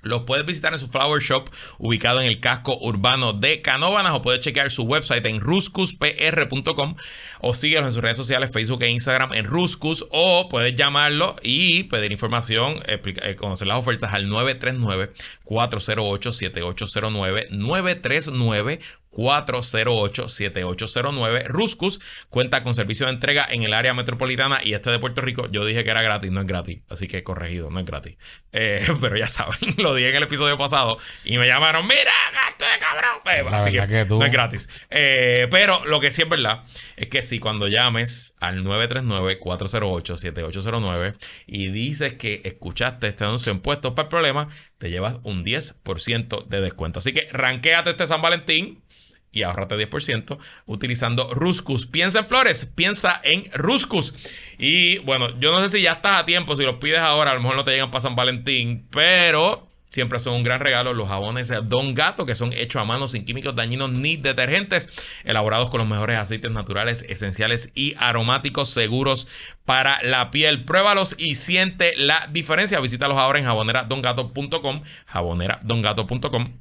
Los puedes visitar en su flower shop ubicado en el casco urbano de Canóvanas o puedes chequear su website en ruscuspr.com o síguelos en sus redes sociales Facebook e Instagram en Ruscus o puedes llamarlo y pedir información, eh, conocer las ofertas al 939 408 7809 939 408-7809. Ruscus cuenta con servicio de entrega en el área metropolitana y este de Puerto Rico. Yo dije que era gratis, no es gratis. Así que corregido, no es gratis. Eh, pero ya saben, lo dije en el episodio pasado y me llamaron, mira, gasto cabrón. Eh, así que, no es gratis. Eh, pero lo que sí es verdad es que si cuando llames al 939-408-7809 y dices que escuchaste este anuncio en puestos para el problema, te llevas un 10% de descuento. Así que ranqueate este San Valentín y ahorrate 10% utilizando Ruscus. Piensa en flores, piensa en Ruscus. Y bueno, yo no sé si ya estás a tiempo, si los pides ahora, a lo mejor no te llegan para San Valentín, pero Siempre son un gran regalo los jabones Don Gato, que son hechos a mano sin químicos dañinos ni detergentes, elaborados con los mejores aceites naturales, esenciales y aromáticos seguros para la piel. Pruébalos y siente la diferencia. Visítalos ahora en jaboneradongato.com, jaboneradongato.com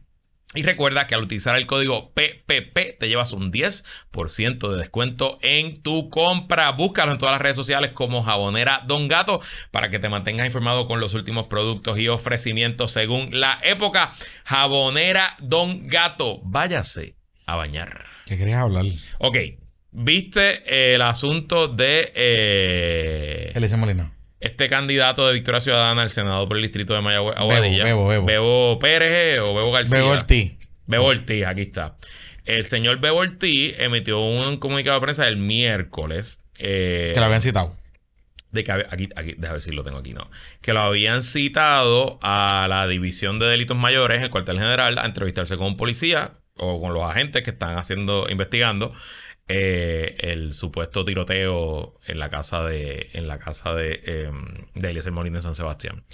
y recuerda que al utilizar el código PPP te llevas un 10% de descuento en tu compra. Búscalo en todas las redes sociales como Jabonera Don Gato para que te mantengas informado con los últimos productos y ofrecimientos según la época. Jabonera Don Gato, váyase a bañar. ¿Qué querías hablar? Ok, ¿viste el asunto de... Eh... Elise Molina este candidato de Victoria Ciudadana al Senado por el Distrito de Mayagüez, Bebo, Bebo, Bebo. Pérez o Bebo García. Bebo Ortiz. Bebo Ortiz, aquí está. El señor Bebo Ortiz emitió un comunicado de prensa el miércoles. Eh, que lo habían citado. De que aquí, aquí, déjame ver si lo tengo aquí, no. Que lo habían citado a la División de Delitos Mayores, el cuartel general, a entrevistarse con un policía o con los agentes que están haciendo, investigando eh, el supuesto tiroteo en la casa de, en la casa de, em, de San Sebastián.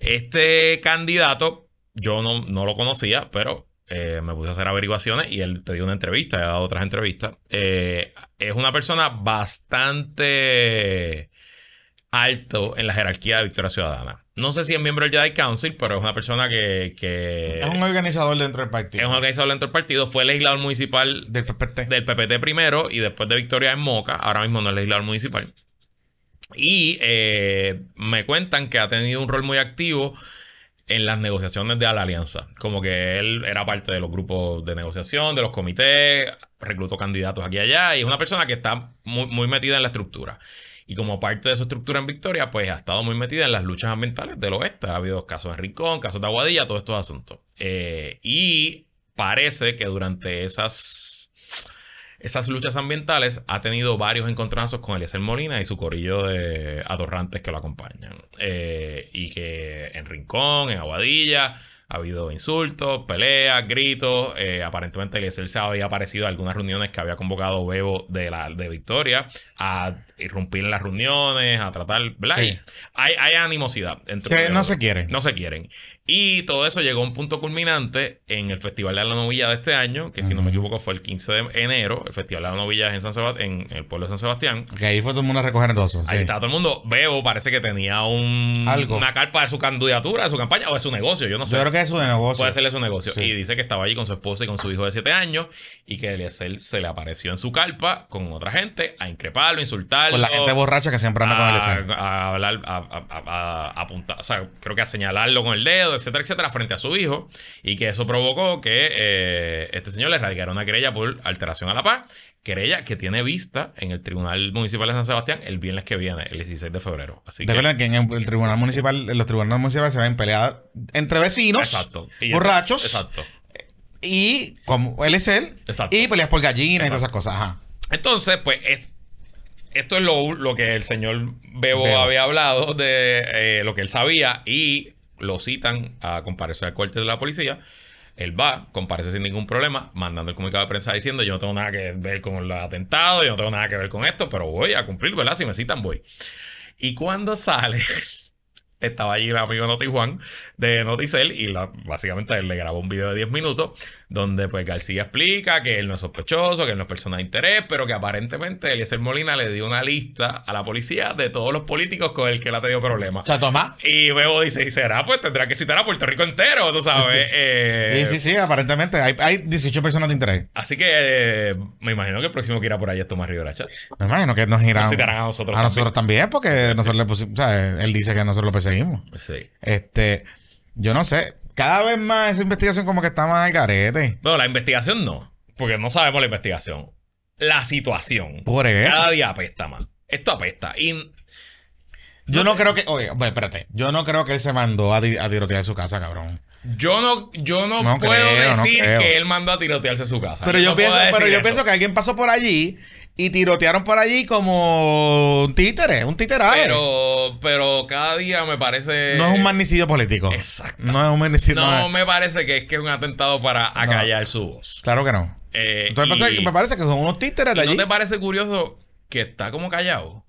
Este candidato, yo no, no lo conocía, pero eh, me puse a hacer averiguaciones y él te dio una entrevista, he dado otras entrevistas. Eh, es una persona bastante alto en la jerarquía de Victoria Ciudadana. No sé si es miembro del Jedi Council, pero es una persona que, Es un organizador dentro del partido. Es un organizador dentro del partido. Fue legislador municipal... Del PPT. Del primero y después de Victoria en Moca. Ahora mismo no es legislador municipal. Y eh, me cuentan que ha tenido un rol muy activo en las negociaciones de la alianza. Como que él era parte de los grupos de negociación, de los comités, reclutó candidatos aquí y allá, y es una persona que está muy, muy metida en la estructura. Y como parte de su estructura en Victoria, pues ha estado muy metida en las luchas ambientales del oeste. Ha habido casos en Rincón, casos de Aguadilla, todos estos asuntos. Eh, y parece que durante esas, esas luchas ambientales ha tenido varios encontrazos con Eliezer Molina y su corillo de atorrantes que lo acompañan. Eh, y que en Rincón, en Aguadilla ha habido insultos, peleas, gritos. Eh, aparentemente Eliezer se había aparecido a algunas reuniones que había convocado Bebo de, la, de Victoria a irrumpir en las reuniones, a tratar... Hay, hay, animosidad. Entre no se quieren. No se quieren. Y todo eso llegó a un punto culminante en el Festival de la Novilla de este año, que si no me equivoco fue el 15 de enero, el Festival de la Novilla en, San en, el pueblo de San Sebastián. Que ahí fue todo el mundo a recoger el Ahí estaba todo el mundo. Bebo parece que tenía una carpa de su candidatura, de su campaña o de su negocio, yo no sé. Yo creo que es su negocio. Puede serle su negocio. Y dice que estaba allí con su esposa y con su hijo de 7 años y que Eliezer se le apareció en su carpa con otra gente a increparlo, insultarlo. Con la gente borracha que siempre anda con Eliezer. A hablar, a apuntar, o sea, creo que a señalarlo con el dedo etcétera, etcétera, frente a su hijo, y que eso provocó que eh, este señor le radicara una querella por alteración a la paz, querella que tiene vista en el Tribunal Municipal de San Sebastián el viernes que viene, el 16 de febrero. Así que, que en el Tribunal Municipal, en los tribunales municipales se ven peleadas entre vecinos, borrachos, exacto. y como él es él, y peleas por gallinas y todas esas cosas. Entonces, pues esto es lo, lo, que el señor Bebo, había hablado de eh, lo que él sabía y lo citan a comparecer al cuartel de la policía. Él va, comparece sin ningún problema, mandando el comunicado de prensa diciendo yo no tengo nada que ver con los atentado, yo no tengo nada que ver con esto, pero voy a cumplir, ¿verdad? Si me citan, voy. Y cuando sale, estaba allí el amigo Noti Juan de Noticel y básicamente él le grabó un video de 10 minutos donde pues García explica que él no es sospechoso, que él no es persona de interés, pero que aparentemente Eliezer Molina le dio una lista a la policía de todos los políticos con el que él ha tenido problemas. O sea, toma. Y luego dice, y será, pues tendrá que citar a Puerto Rico entero, tú sabes. Sí, sí, eh, sí, aparentemente hay, 18 personas de interés. Así que eh, me imagino que el próximo que irá por ahí es Tomás Rivera Chat. Me imagino que nos irán. a nosotros. también. nosotros también, porque nosotros él dice que nosotros lo pensé Sí. Este, yo no sé. Cada vez más esa investigación como que está más al garete. No, la investigación no. Porque no sabemos la investigación. La situación. Por Cada día apesta más. Esto apesta. Y yo no creo que. Oye, espérate. Yo no creo que él se mandó a, tirotear su casa, cabrón. Yo no, yo no, puedo decir que él mandó a tirotearse su casa. Pero yo, pienso, pero yo pienso que alguien pasó por allí y tirotearon por allí como un títere, un titeraje. Pero, pero cada día me parece. No es un magnicidio político. Exacto. No es un magnicidio. No, no me parece que es que un atentado para acallar su voz. Claro que no. Eh, Entonces me, parece, que son unos títeres de allí. ¿No te parece curioso que está como callado?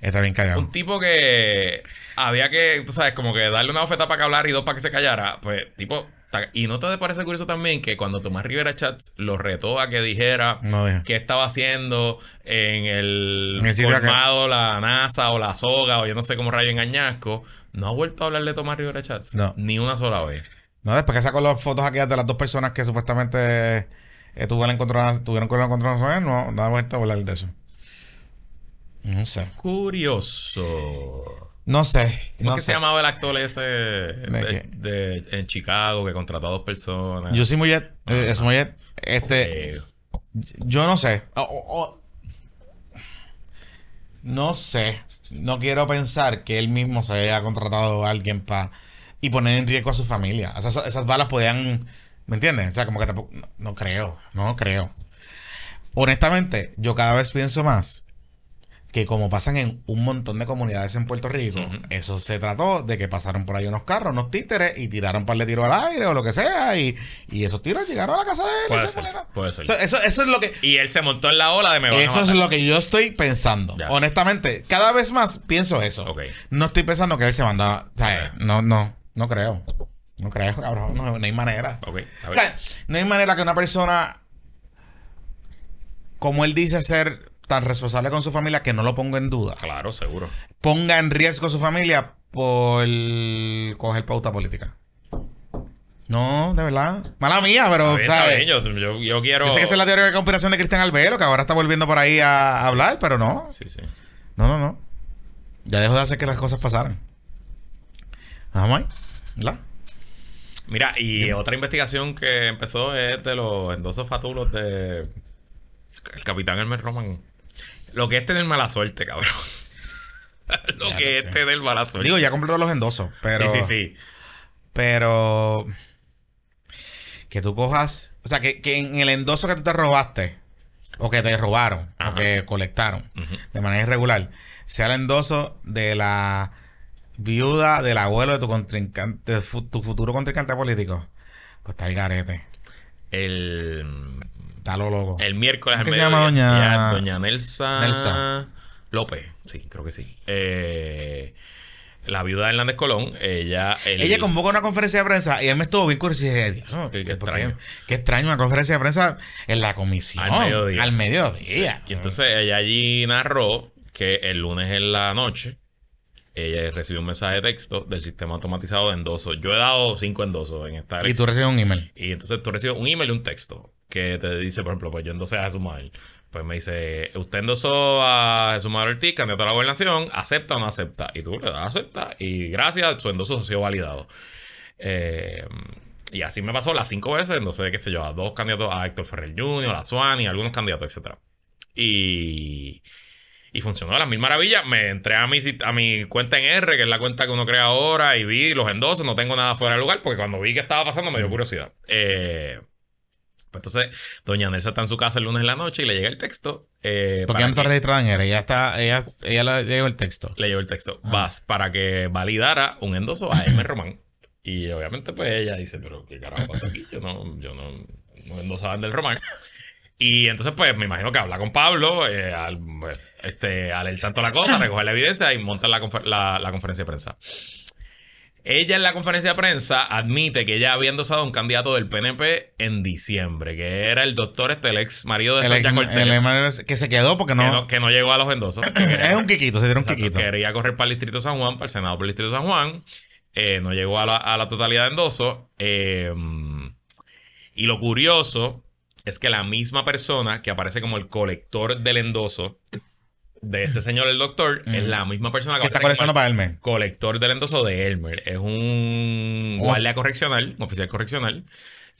Está bien callado. Un tipo que había que, tú sabes, como que darle una oferta para que hablar y dos para que se callara. Pues, tipo, y no te parece curioso también que cuando Tomás Rivera Chats lo retó a que dijera qué estaba haciendo en el, formado, la NASA o la soga o yo no sé cómo rayo engañasco, no ha vuelto a hablar de Tomás Rivera Chats. No. Ni una sola vez. No, después que sacó las fotos aquí de las dos personas que supuestamente estuvieron eh, tuvieron con el a no, no ha vuelto a hablar de eso. No sé. Curioso. No sé. ¿Cómo no que se llamaba el actor ese de, en Chicago que contrató a dos personas? Yo sí muy... este... Yo no sé. No sé. No quiero pensar que él mismo se haya contratado a alguien para... Y poner en riesgo a su familia. Esas, balas podían... ¿Me entiendes? O sea, como que tampoco... no creo. No creo. Honestamente, yo cada vez pienso más que como pasan en un montón de comunidades en Puerto Rico, eso se trató de que pasaron por ahí unos carros, unos títeres y tiraron un par de tiros al aire o lo que sea y, y esos tiros llegaron a la casa de él. Puede Eso, es lo que... Y él se montó en la ola de me Eso es lo que yo estoy pensando. Honestamente, cada vez más pienso eso. No estoy pensando que él se mandaba... no, no, no creo. No creo, cabrón. No, hay manera. no hay manera que una persona, como él dice ser tan responsable con su familia que no lo pongo en duda. Claro, seguro. Ponga en riesgo su familia por coger pauta política. No, de verdad. Mala mía, pero. yo, quiero. Yo que esa es la teoría de conspiración de Cristian Albelo, que ahora está volviendo por ahí a, hablar, pero no. Sí, sí. No, no, no. Ya dejo de hacer que las cosas pasaran. Ajá, ¿Verdad? Mira, y otra investigación que empezó es de los endosos fatulos de el capitán Hermes Roman. Lo que es tener mala suerte, cabrón. lo que es tener mala suerte. Digo, ya todos los endosos, pero. Sí, sí, sí. Pero. Que tú cojas. O sea, que, en el endoso que tú te robaste, o que te robaron, o que colectaron de manera irregular, sea el endoso de la viuda del abuelo de tu contrincante, tu futuro contrincante político, pues está el garete. El. Está El miércoles al mediodía. se llama doña... doña Nelsa... López. Sí, creo que sí. Eh, la viuda de Hernández Colón, ella... ella convoca una conferencia de prensa y él me estuvo bien curioso qué, extraño. una conferencia de prensa en la comisión. Al mediodía. Y entonces ella allí narró que el lunes en la noche ella recibió un mensaje de texto del sistema automatizado de endoso. Yo he dado cinco endosos en esta... Y tú recibes un email. Y entonces tú recibes un email y un texto que te dice, por ejemplo, pues yo endosé a Jesús Manuel. Pues me dice, usted endosó a Jesús Manuel Ortiz, candidato a la gobernación, ¿acepta o no acepta? Y tú le das acepta y gracias, su endoso ha sido validado. Eh, y así me pasó las cinco veces, sé qué sé yo, a dos candidatos, a Héctor Ferrer Jr., a la Suani, algunos candidatos, etc. Y, y funcionó a las mil maravillas. Me entré a mi, a mi cuenta en R, que es la cuenta que uno crea ahora, y vi los endosos, no tengo nada fuera de lugar, porque cuando vi que estaba pasando me dio curiosidad. Eh, pues entonces, doña Nelsa está en su casa el lunes en la noche y le llega el texto. Eh, Porque ya no está registrada en ella, está, ella, le llegó el texto. Le llegó el texto. Ah. Vas para que validara un endoso a M. Román. y obviamente, pues ella dice, pero ¿qué carajo pasa aquí? Yo no, yo no, no endosaban del Román. Y entonces, pues, me imagino que habla con Pablo, eh, al, pues, este, al la cosa, recoger la evidencia y montar la conferencia de prensa. Ella en la conferencia de prensa admite que ella había endosado a un candidato del PNP en diciembre, que era el doctor este, el ex marido de Sánchez que se quedó porque no... Que no, llegó a los endosos. es un quiquito, se dio un quiquito. Quería correr para el Distrito San Juan, para el Senado por el Distrito San Juan. Eh, no llegó a la, totalidad de endosos. Eh, y lo curioso es que la misma persona que aparece como el colector del endoso de este señor, el doctor, es la misma persona que, está colectando para Elmer. Colector del endoso de Elmer. Es un oh. guardia correccional, un oficial correccional,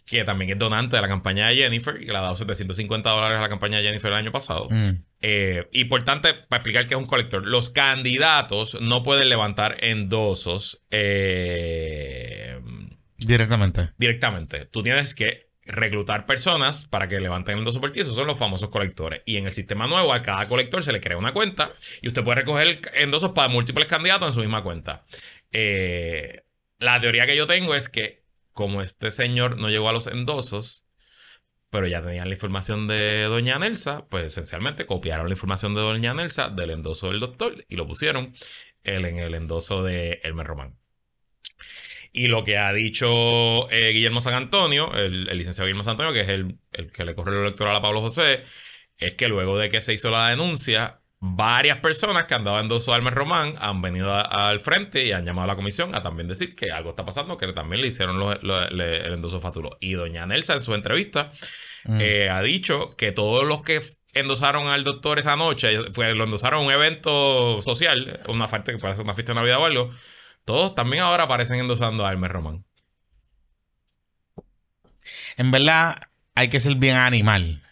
que también es donante de la campaña de Jennifer, que le ha dado 750 dólares a la campaña de Jennifer el año pasado. Mm. Eh, importante para explicar que es un colector. Los candidatos no pueden levantar endosos. Eh, directamente. Directamente. Tú tienes que reclutar personas para que levanten el por ti. Esos son los famosos colectores. Y en el sistema nuevo, a cada colector se le crea una cuenta y usted puede recoger endosos para múltiples candidatos en su misma cuenta. Eh, la teoría que yo tengo es que, como este señor no llegó a los endosos, pero ya tenían la información de Doña Nelsa, pues esencialmente copiaron la información de Doña Nelsa del endoso del doctor y lo pusieron en el endoso de Elmer Román. Y lo que ha dicho eh, Guillermo San Antonio, el, licenciado Guillermo San Antonio, que es el, el que le corre el electoral a Pablo José, es que luego de que se hizo la denuncia, varias personas que andaban dos a Román han venido al frente y han llamado a la comisión a también decir que algo está pasando, que también le hicieron los, el endoso fatulo. Y doña Nelsa en su entrevista mm. eh, ha dicho que todos los que endosaron al doctor esa noche, fue, lo endosaron a un evento social, una, que parece una fiesta de Navidad o algo, todos también ahora aparecen endosando a Hermes Román. En verdad, hay que ser bien animal.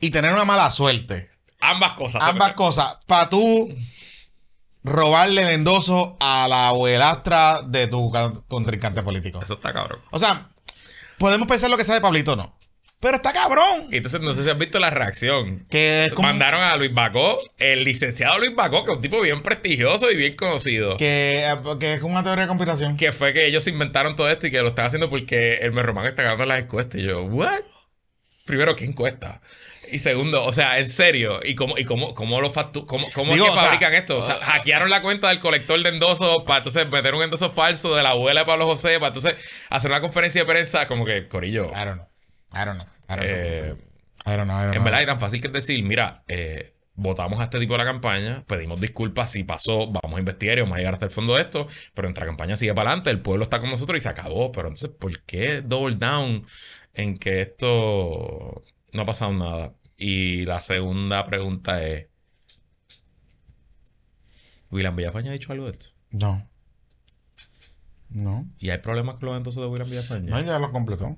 Y tener una mala suerte. Ambas cosas. Ambas cosas. Para tú robarle el endoso a la abuelastra de tu contrincante político. Eso está cabrón. O sea, podemos pensar lo que sabe Pablito, no. Pero está cabrón. Entonces, no sé si han visto la reacción. Que mandaron a Luis Bacó, el licenciado Luis Bacó, que es un tipo bien prestigioso y bien conocido. Que, eh, que es una teoría de conspiración. Que fue que ellos inventaron todo esto y que lo están haciendo porque el Merromán está ganando las encuestas. Y yo, ¿what? Primero, ¿qué encuesta? Y segundo, o sea, en serio, ¿y cómo, y cómo, cómo lo cómo, que fabrican esto? O sea, uh, hackearon la cuenta del colector de endosos para entonces meter un endoso falso de la abuela de Pablo José, para entonces hacer una conferencia de prensa, como que, Corillo. Claro, no. I don't know. I don't know. Eh, I don't know, en verdad, es tan fácil que decir, mira, eh, votamos a este tipo de la campaña, pedimos pues disculpas si pasó, vamos a investigar y vamos a llegar hasta el fondo de esto, pero nuestra campaña sigue para adelante, el pueblo está con nosotros y se acabó. Pero entonces, ¿por qué double down en que esto no ha pasado nada? Y la segunda pregunta es, ¿William Villafaña ha dicho algo de esto? No. No. ¿Y hay problemas con los entonces de William Villafaña? No, ya lo completó.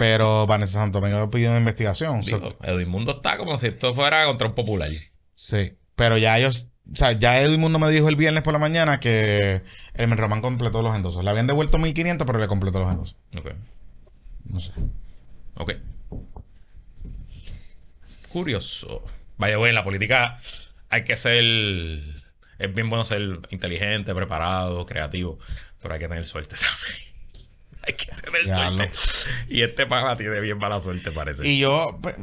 Pero Vanessa Santo Domingo pidió una investigación. Digo, Mundo está como si esto fuera contra un popular. Sí, pero ya ellos. O sea, ya Edwin Mundo me dijo el viernes por la mañana que el Román completó los endosos. Le habían devuelto 1500, pero le completó los endosos. No sé. Ok. Curioso. Vaya, bueno en la política hay que ser. Es bien bueno ser inteligente, preparado, creativo, pero hay que tener suerte también. Hay que tener suerte. Y este pana tiene bien mala suerte, parece. Y yo. Pues,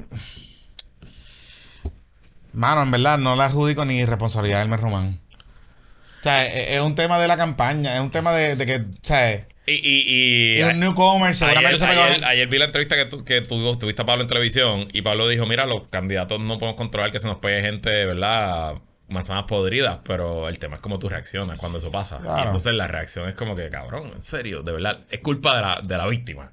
mano, en verdad, no la adjudico ni responsabilidad a Hermes Román. O sea, e, e, es, un tema de la campaña, es un tema de, que, ¿sabes? Y, y, y, y, un newcomer, seguramente ayer, Ayer, vi la entrevista que, tu, que tuviste a Pablo en televisión y Pablo dijo: Mira, los candidatos no podemos controlar que se nos pegue gente, ¿verdad? manzanas podridas, pero el tema es cómo tú reaccionas cuando eso pasa. Y entonces la reacción es como que, cabrón, en serio, de verdad, es culpa de la, de la víctima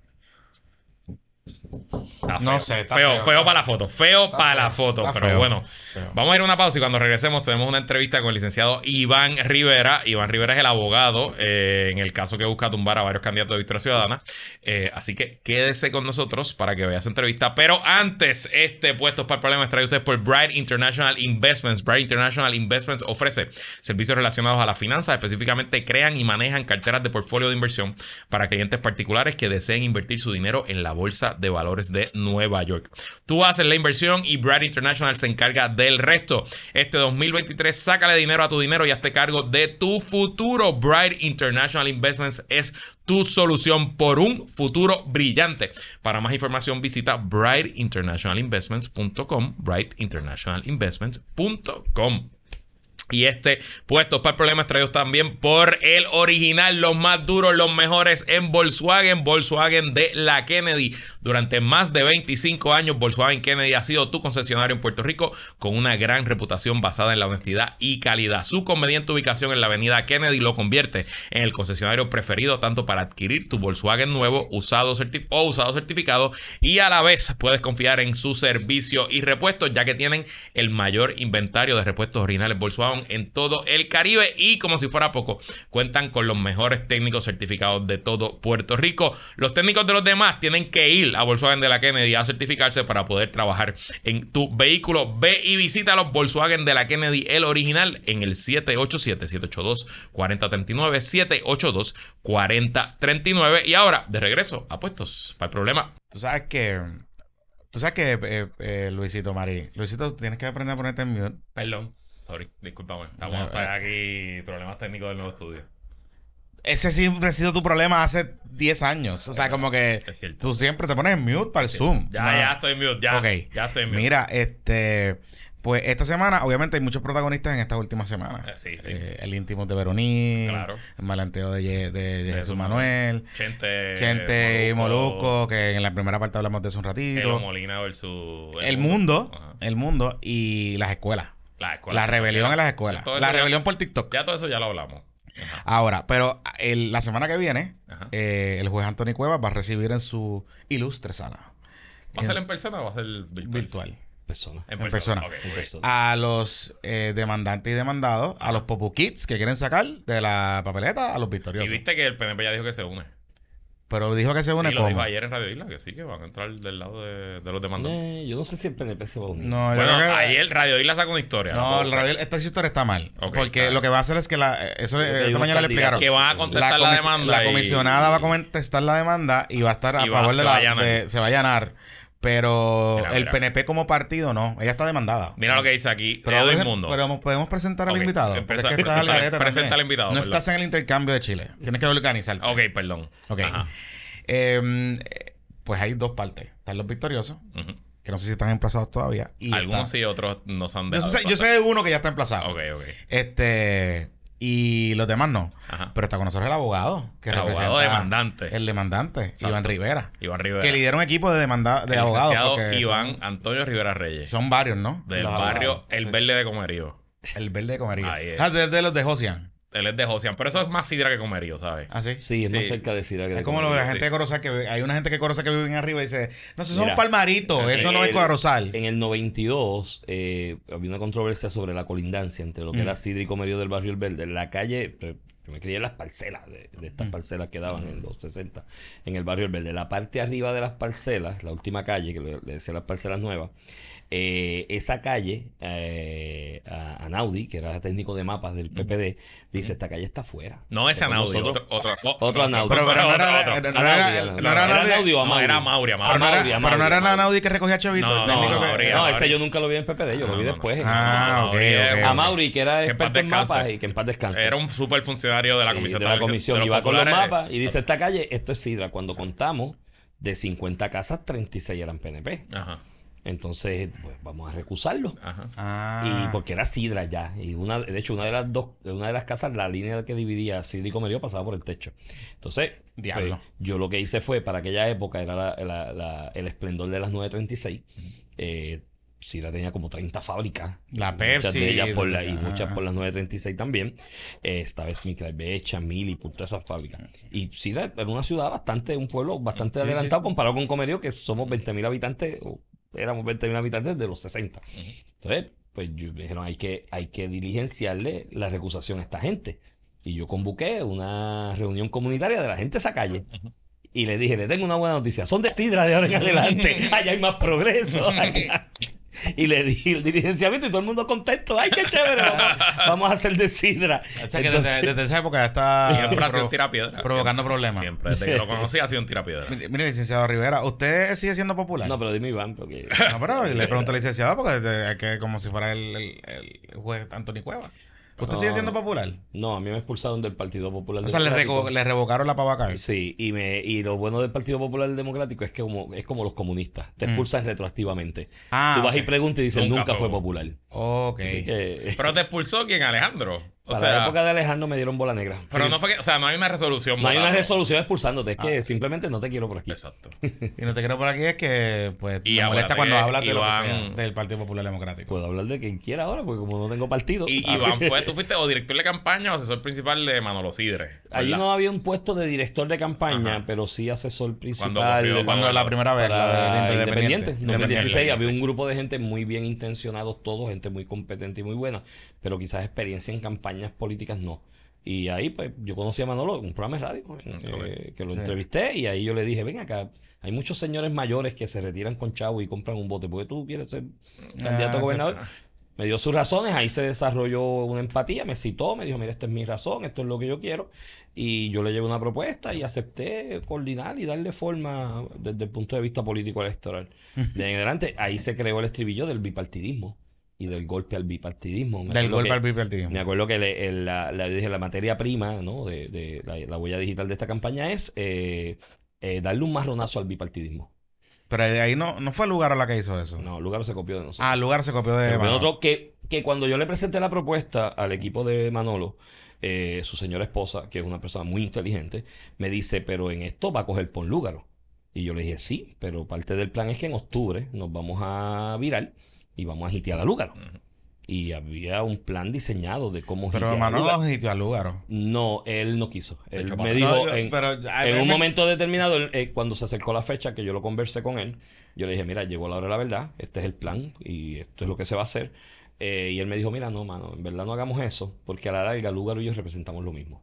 no sé, feo. Feo, para la foto, feo para la foto. Pero bueno, vamos a ir a una pausa y cuando regresemos tenemos una entrevista con el licenciado Iván Rivera. Iván Rivera es el abogado eh, en el caso que busca tumbar a varios candidatos de Victoria Ciudadana. Eh, así que quédese con nosotros para que veas entrevista. Pero antes, este puesto para el problemas trae ustedes por Bright International Investments. Bright International Investments ofrece servicios relacionados a la finanza, específicamente crean y manejan carteras de portfolio de inversión para clientes particulares que deseen invertir su dinero en la bolsa de valor de Nueva York. Tú haces la inversión y Bright International se encarga del resto. Este 2023, sácale dinero a tu dinero y hazte cargo de tu futuro. Bright International Investments es tu solución por un futuro brillante. Para más información visita brightinternationalinvestments.com, brightinternationalinvestments.com. Y este puesto para problemas traídos también por el original, los más duros, los mejores en Volkswagen, Volkswagen de la Kennedy. Durante más de 25 años, Volkswagen Kennedy ha sido tu concesionario en Puerto Rico con una gran reputación basada en la honestidad y calidad. Su conveniente ubicación en la avenida Kennedy lo convierte en el concesionario preferido tanto para adquirir tu Volkswagen nuevo, usado o usado certificado y a la vez puedes confiar en su servicio y repuestos ya que tienen el mayor inventario de repuestos originales Volkswagen en todo el Caribe y como si fuera poco, cuentan con los mejores técnicos certificados de todo Puerto Rico. Los técnicos de los demás tienen que ir a Volkswagen de la Kennedy a certificarse para poder trabajar en tu vehículo. Ve y visita los Volkswagen de la Kennedy, el original, en el 787-782-4039, 782-4039. Y ahora, de regreso, a puestos para el problema. Tú sabes que... Tú sabes que, eh, eh, Luisito Marí, Luisito, tienes que aprender a ponerte en mi Perdón. Sorry, Estamos eh. aquí. Problemas técnicos del nuevo estudio. Ese siempre ha sido tu problema hace 10 años. O sea, como que tú siempre te pones en mute para el Zoom. Ya, ya estoy en mute, ya. estoy en mute. Mira, este. Pues esta semana, obviamente, hay muchos protagonistas en estas últimas semanas. Eh, eh, el íntimo de Veroní. El malanteo de, Jesús Manuel. Chente. Chente y Molusco, que en la primera parte hablamos de eso un ratito. El mundo el mundo y las escuelas. La, rebelión en las escuelas. La rebelión por TikTok. Ya todo eso ya lo hablamos. Ahora, pero la semana que viene, eh, el juez Antonio Cuevas va a recibir en su ilustre sala. ¿Va a ser en persona o va a ser virtual? Persona. En, persona. A los eh, demandantes y demandados, a los Popu que quieren sacar de la papeleta, a los victoriosos. Y viste que el PNP ya dijo que se une. Pero dijo que se une sí, lo dijo ayer en Radio Isla que sí, que van a entrar del lado de, los demandantes. Eh, yo no sé si el PNP se va a unir. No, bueno, que... ayer Radio Isla sacó una historia. No, el Radio... esta historia está mal. porque lo que va a hacer es que la... Eh, eso mañana le explicaron. Que van a contestar la, demanda. La comisionada va a contestar la demanda y va a estar a favor de la... se va a allanar. Pero el PNP como partido no. Ella está demandada. Mira lo que dice aquí. Pero, Mundo. pero podemos presentar al invitado. presenta, al, invitado. No estás en el intercambio de Chile. Tienes que organizar Ok, perdón. Ok. Em, pues hay dos partes. Están los victoriosos. Que no sé si están emplazados todavía. Algunos sí, otros no se han Yo sé, yo sé, de uno que ya está emplazado. Ok, ok. Este. Y los demás no. Pero está con nosotros el abogado. Que el abogado demandante. El demandante, Iván Rivera. Iván Rivera. Que lidera un equipo de, demanda, de abogados. Iván Antonio Rivera Reyes. Son varios, ¿no? Del barrio El Verde de Comerío. El Verde de Comerío. Ah, es de, los de Josian. Él es de Josian, pero eso es más sidra que comerío, ¿sabes? ¿Ah, sí? Sí, es más cerca de sidra que de Es como la gente de Corozal, que hay una gente que Corozal que vive en arriba y dice, no, si son palmaritos, eso no es Corozal. En el 92 eh, había una controversia sobre la colindancia entre lo que mm. era sidra y comerío del barrio El Verde. La calle, pues, me crié en las parcelas, de, estas mm. parcelas que daban en los 60, en el barrio El Verde. La parte arriba de las parcelas, la última calle, que le, le decía las parcelas nuevas, eh, esa calle, eh, a Anaudi, que era técnico de mapas del PPD, dice, esta calle está afuera. No es Anaudi, otro, otro, otro, Anaudi. Pero, pero, no era, otro, era, a Anaudi Mauri, Pero, no era Anaudi que recogía Chavito. No, ese yo nunca lo vi en PPD, yo lo vi después. A ah, Mauri que era experto en mapas y que en paz descansa Era un super funcionario de la comisión. De la comisión, iba con los mapas y dice, esta calle, esto es Sidra. Cuando contamos, de 50 casas, 36 eran PNP. Ajá. Entonces, pues vamos a recusarlo. Ajá. Ah. Y porque era sidra ya. Y una, de hecho, una de las dos, una de las casas, la línea que dividía sidra y Comerio... pasaba por el techo. Entonces, pues, Diablo. yo lo que hice fue, para aquella época era el esplendor de las 936. eh, sidra tenía como 30 fábricas. La Pepsi. Muchas de ellas por y muchas por las 936 también. Eh, esta vez Microbecha, Mili, por todas esas fábricas. Y Sidra era una ciudad bastante, un pueblo bastante adelantado comparado con Comerio, que somos 20.000 habitantes éramos 20 habitantes de los 60. Entonces, pues yo, me dijeron, hay que, hay que diligenciarle la recusación a esta gente. Y yo convoqué una reunión comunitaria de la gente de esa calle. Y le dije, le tengo una buena noticia, son de sidra de ahora en adelante, allá hay más progreso. Y le di el dirigenciamiento y todo el mundo contento. ¡Ay, qué chévere! Vamos, a hacer de sidra. O sea, que desde, esa época está siempre Provocando problemas. Siempre, desde que lo conocí ha sido un tirapiedra. Mire, licenciado Rivera, ¿usted sigue siendo popular? No, pero dime Iván, porque... No, pero le pregunto al licenciado porque es que como si fuera el, el, el juez Anthony Cueva. ¿Usted sigue siendo popular? No, a mí me expulsaron del Partido Popular. O sea, le, revocaron la pavacar. Sí, y, me, y lo bueno del Partido Popular Democrático es que como, es como los comunistas, te mm. expulsan retroactivamente. Ah, Tú vas y preguntas y dicen, nunca, fue popular. Ok. Pero te expulsó quién, Alejandro. Para o sea, la época de Alejandro me dieron bola negra. Pero no fue que, o sea, no hay una resolución. No hay una resolución expulsándote, es que ah. simplemente no te quiero por aquí. Exacto. y no te quiero por aquí es que, pues, y molesta cuando hablas de lo que del Partido Popular Democrático. Puedo hablar de quien quiera ahora, porque como no tengo partido. Y ah, Iván pues. fue, tú fuiste o director de campaña o asesor principal de Manolo Sidre. Allí no había un puesto de director de campaña, pero sí asesor principal. Cuando, era la primera vez, la Independiente. 2016 había un grupo de gente muy bien intencionados todos, gente muy competente y muy buena, pero quizás experiencia en campaña políticas no. Y ahí, pues, yo conocí a Manolo un programa de radio, mm, eh, que lo entrevisté, y ahí yo le dije, ven acá, hay muchos señores mayores que se retiran con chavo y compran un bote, porque tú quieres ser candidato a ah, gobernador. Me dio sus razones, ahí se desarrolló una empatía, me citó, me dijo, mira, esta es mi razón, esto es lo que yo quiero. Y yo le llevé una propuesta y acepté coordinar y darle forma desde el punto de vista político electoral. De ahí en adelante, ahí se creó el estribillo del bipartidismo del golpe al bipartidismo. del golpe al bipartidismo. Me acuerdo que la, materia prima, De, la, huella digital de esta campaña es eh, eh, darle un marronazo al bipartidismo. Pero de ahí no, no fue a la que hizo eso. No, Lugaro se copió de nosotros. Ah, lugar se copió de, Manolo. que, que cuando yo le presenté la propuesta al equipo de Manolo, eh, su señora esposa, que es una persona muy inteligente, me dice, pero en esto va a coger por Lugaro. Y yo le dije, sí, pero parte del plan es que en octubre nos vamos a virar y vamos a hitear a Lúgaro. Y había un plan diseñado de cómo Pero no vamos a Lúgaro. No, él no quiso. Él me dijo en, eh, un momento determinado, eh, cuando se acercó la fecha que yo lo conversé con él, yo le dije, mira, llegó la hora de la verdad, este es el plan y esto es lo que se va a hacer. Eh, y él me dijo, mira, no, mano, en verdad no hagamos eso, porque a la larga Lúgaro y yo representamos lo mismo.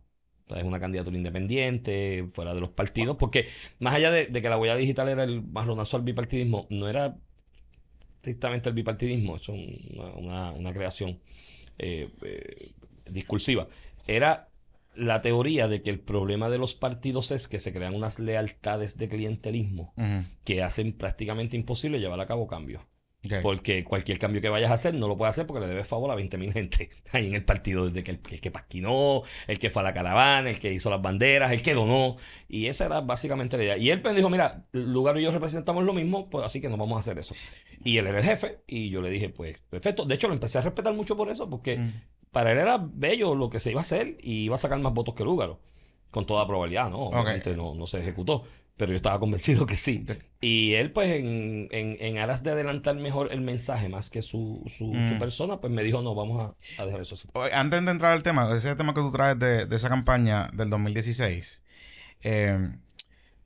es una candidatura independiente, fuera de los partidos, porque más allá de, de que la huella digital era el marronazo al bipartidismo, no era estrictamente el bipartidismo, es una, creación eh, eh, discursiva, era la teoría de que el problema de los partidos es que se crean unas lealtades de clientelismo que hacen prácticamente imposible llevar a cabo cambios. Porque cualquier cambio que vayas a hacer no lo puedes hacer porque le debes favor a 20.000 gente ahí en el partido, desde que el, que paquinó el que fue a la caravana, el que hizo las banderas, el que donó. Y esa era básicamente la idea. Y él me pues dijo, mira, Lugaro y yo representamos lo mismo, pues así que no vamos a hacer eso. Y él era el jefe y yo le dije, pues perfecto. De hecho, lo empecé a respetar mucho por eso, porque mm. para él era bello lo que se iba a hacer y iba a sacar más votos que Lugaro. Con toda probabilidad, ¿no? Obviamente no, no se ejecutó pero yo estaba convencido que sí. Y él, pues, en, en, aras de adelantar mejor el mensaje más que su, su, mm. persona, pues me dijo, no, vamos a, dejar eso Antes de entrar al tema, ese tema que tú traes de, esa campaña del 2016, eh,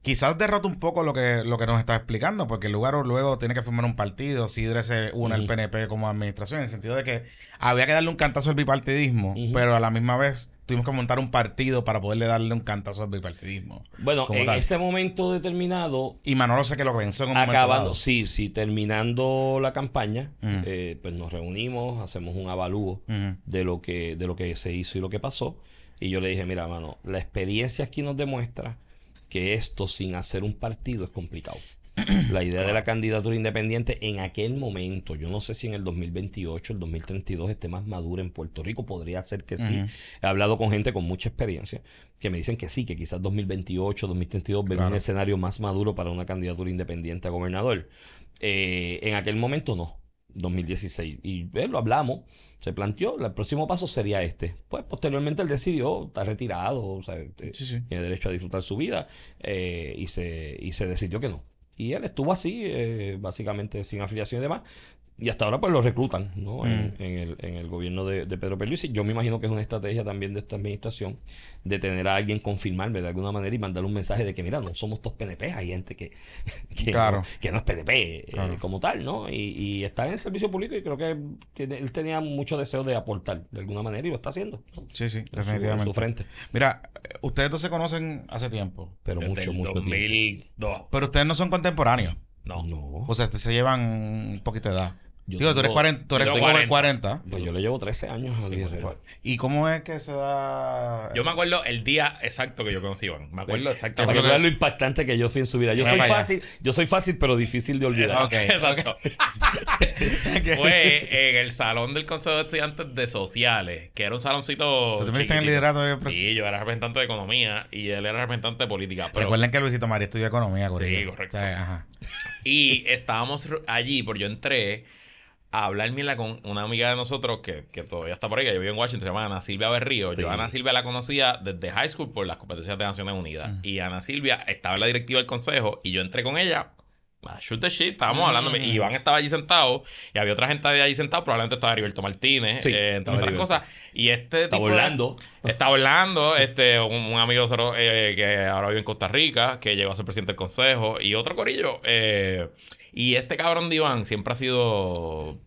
quizás derrota un poco lo que, lo que nos está explicando, porque el lugar luego tiene que formar un partido, Sidre se une al PNP como administración, en el sentido de que había que darle un cantazo al bipartidismo, pero a la misma vez tuvimos que montar un partido para poderle darle un cantazo al bipartidismo. Bueno, en ese momento determinado. Y Manolo sé que lo pensó en Acabando, sí, sí, terminando la campaña, eh, pues nos reunimos, hacemos un avalúo de lo que, de lo que se hizo y lo que pasó. Y yo le dije, mira, mano, la experiencia aquí nos demuestra que esto sin hacer un partido es complicado la idea de la ah. candidatura independiente en aquel momento. Yo no sé si en el 2028, el 2032 esté más madura en Puerto Rico. Podría ser que sí. He hablado con gente con mucha experiencia que me dicen que sí, que quizás 2028, 2032 claro. un escenario más maduro para una candidatura independiente a gobernador. Eh, en aquel momento no. 2016. Y lo hablamos, se planteó, el próximo paso sería este. Pues posteriormente él decidió, está retirado, o este, tiene derecho a disfrutar su vida eh, y, se, y se decidió que no, y él estuvo así, eh, básicamente sin afiliación y demás. Y hasta ahora pues lo reclutan ¿no? Mm. En, el, en, el, gobierno de, de Pedro y Yo me imagino que es una estrategia también de esta administración de tener a alguien confirmarme de alguna manera y mandarle un mensaje de que, mira, no somos todos PDP hay gente que, claro. no, que no es PDP eh, como tal, ¿no? Y, está en servicio público y creo que, él tenía mucho deseo de aportar de alguna manera y lo está haciendo. Sí, sí, definitivamente. frente. Mira, ustedes dos se conocen hace tiempo. Pero mucho, mucho Pero ustedes no son contemporáneos. No. no. O sea, se llevan un poquito de edad. Yo tú eres 40, Pues yo, le llevo 13 años pues, ¿Y cómo es que se da...? Yo me acuerdo el día exacto que yo conocí Me acuerdo pues, exactamente. Para que veas lo impactante que yo fui en su vida. Yo soy fácil, yo soy fácil, pero difícil de olvidar. Fue en el salón del Consejo de Estudiantes de Sociales, que era un saloncito... ¿Tú te en el liderato? De sí, yo era representante de Economía y él era representante de Política. Pero... Recuerden que Luisito María estudió Economía, correcto. Sí, correcto. Y estábamos allí, porque yo entré a hablar con una amiga de nosotros que, que todavía está por ahí, yo vivo en Washington, se llama Ana Silvia Berrío. Yo Ana Silvia la conocía desde high school por las competencias de Naciones Unidas. Ah. Y Ana Silvia estaba en la directiva del consejo y yo entré con ella shoot the shit, estábamos hablando. y mm. Iván estaba allí sentado y había otra gente de allí sentado, probablemente estaba Heriberto Martínez, eh, entre otras cosas. Y este está hablando. está hablando, este, un, amigo de eh, que ahora vive en Costa Rica, que llegó a ser presidente del consejo, y otro corillo. Eh, y este cabrón de Iván siempre ha sido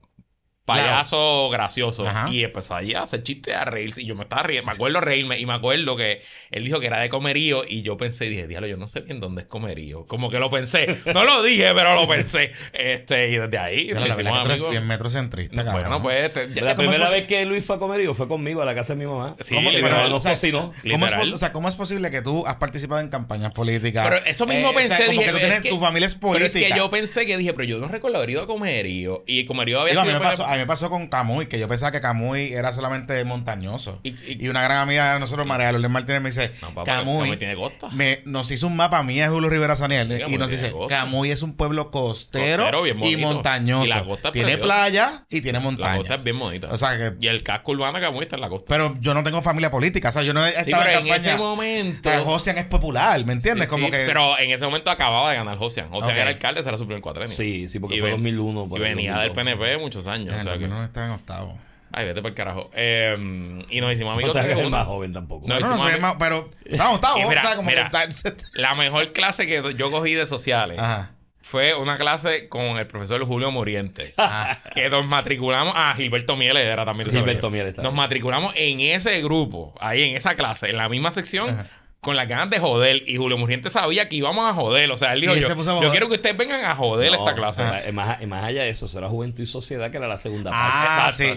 payaso gracioso. Y empezó allí a hacer chistes, a reírse. Y yo me estaba riendo. Me acuerdo reírme. Y me acuerdo que él dijo que era de comerío. Y yo pensé, dije, diablo, yo no sé bien dónde es comerío. Como que lo pensé. No lo dije, pero lo pensé. Este, y desde ahí. Pero la metros que Bueno, pues. Este, la primera vez que Luis fue a comerío fue conmigo a la casa de mi mamá. Sí, ¿Cómo, pero no o sea, ¿cómo es posible que tú has participado en campañas políticas? Pero eso mismo eh, pensé. dije, que tienes, tu familia es política. Pero es que yo pensé que dije, pero yo no recuerdo haber ido a comerío. Y comerío había sido me pasó con Camuy, que yo pensaba que Camuy era solamente montañoso. Y, una gran amiga de nosotros, María Lourdes Martínez, me dice, Camuy papá, Camuy, tiene costa. Me, nos hizo un mapa mía de Julio Rivera Saniel y, pues nos dice, Camuy es un pueblo costero, y montañoso. tiene playa y tiene montaña. La costa es bien O sea que, y el casco urbano de Camuy está en la costa. Pero yo no tengo familia política, o sea, yo no estaba pero en, ese momento... Josian es popular, ¿me entiendes? Como que... Pero en ese momento acababa de ganar Josian. Josian sea era alcalde, será su primer en cuatro años. Sí, sí, porque fue 2001. Y venía del PNP muchos años que... no está en octavo. Ay, vete por el carajo. Em, y nos hicimos amigos. No es más joven tampoco. no, no, no, más, pero estaba octavo. o como la mejor clase que yo cogí de sociales. Ajá fue una clase con el profesor Julio Moriente. Ah. que nos matriculamos. Ah, Gilberto Mieles era también. Gilberto Mieles Nos matriculamos en ese grupo, ahí en esa clase, en la misma sección con las ganas de joder. Y Julio Murriente sabía que íbamos a joder. O sea, él dijo, yo, quiero que ustedes vengan a joder esta clase. más, allá de eso, será Juventud y Sociedad, que era la segunda ah, parte.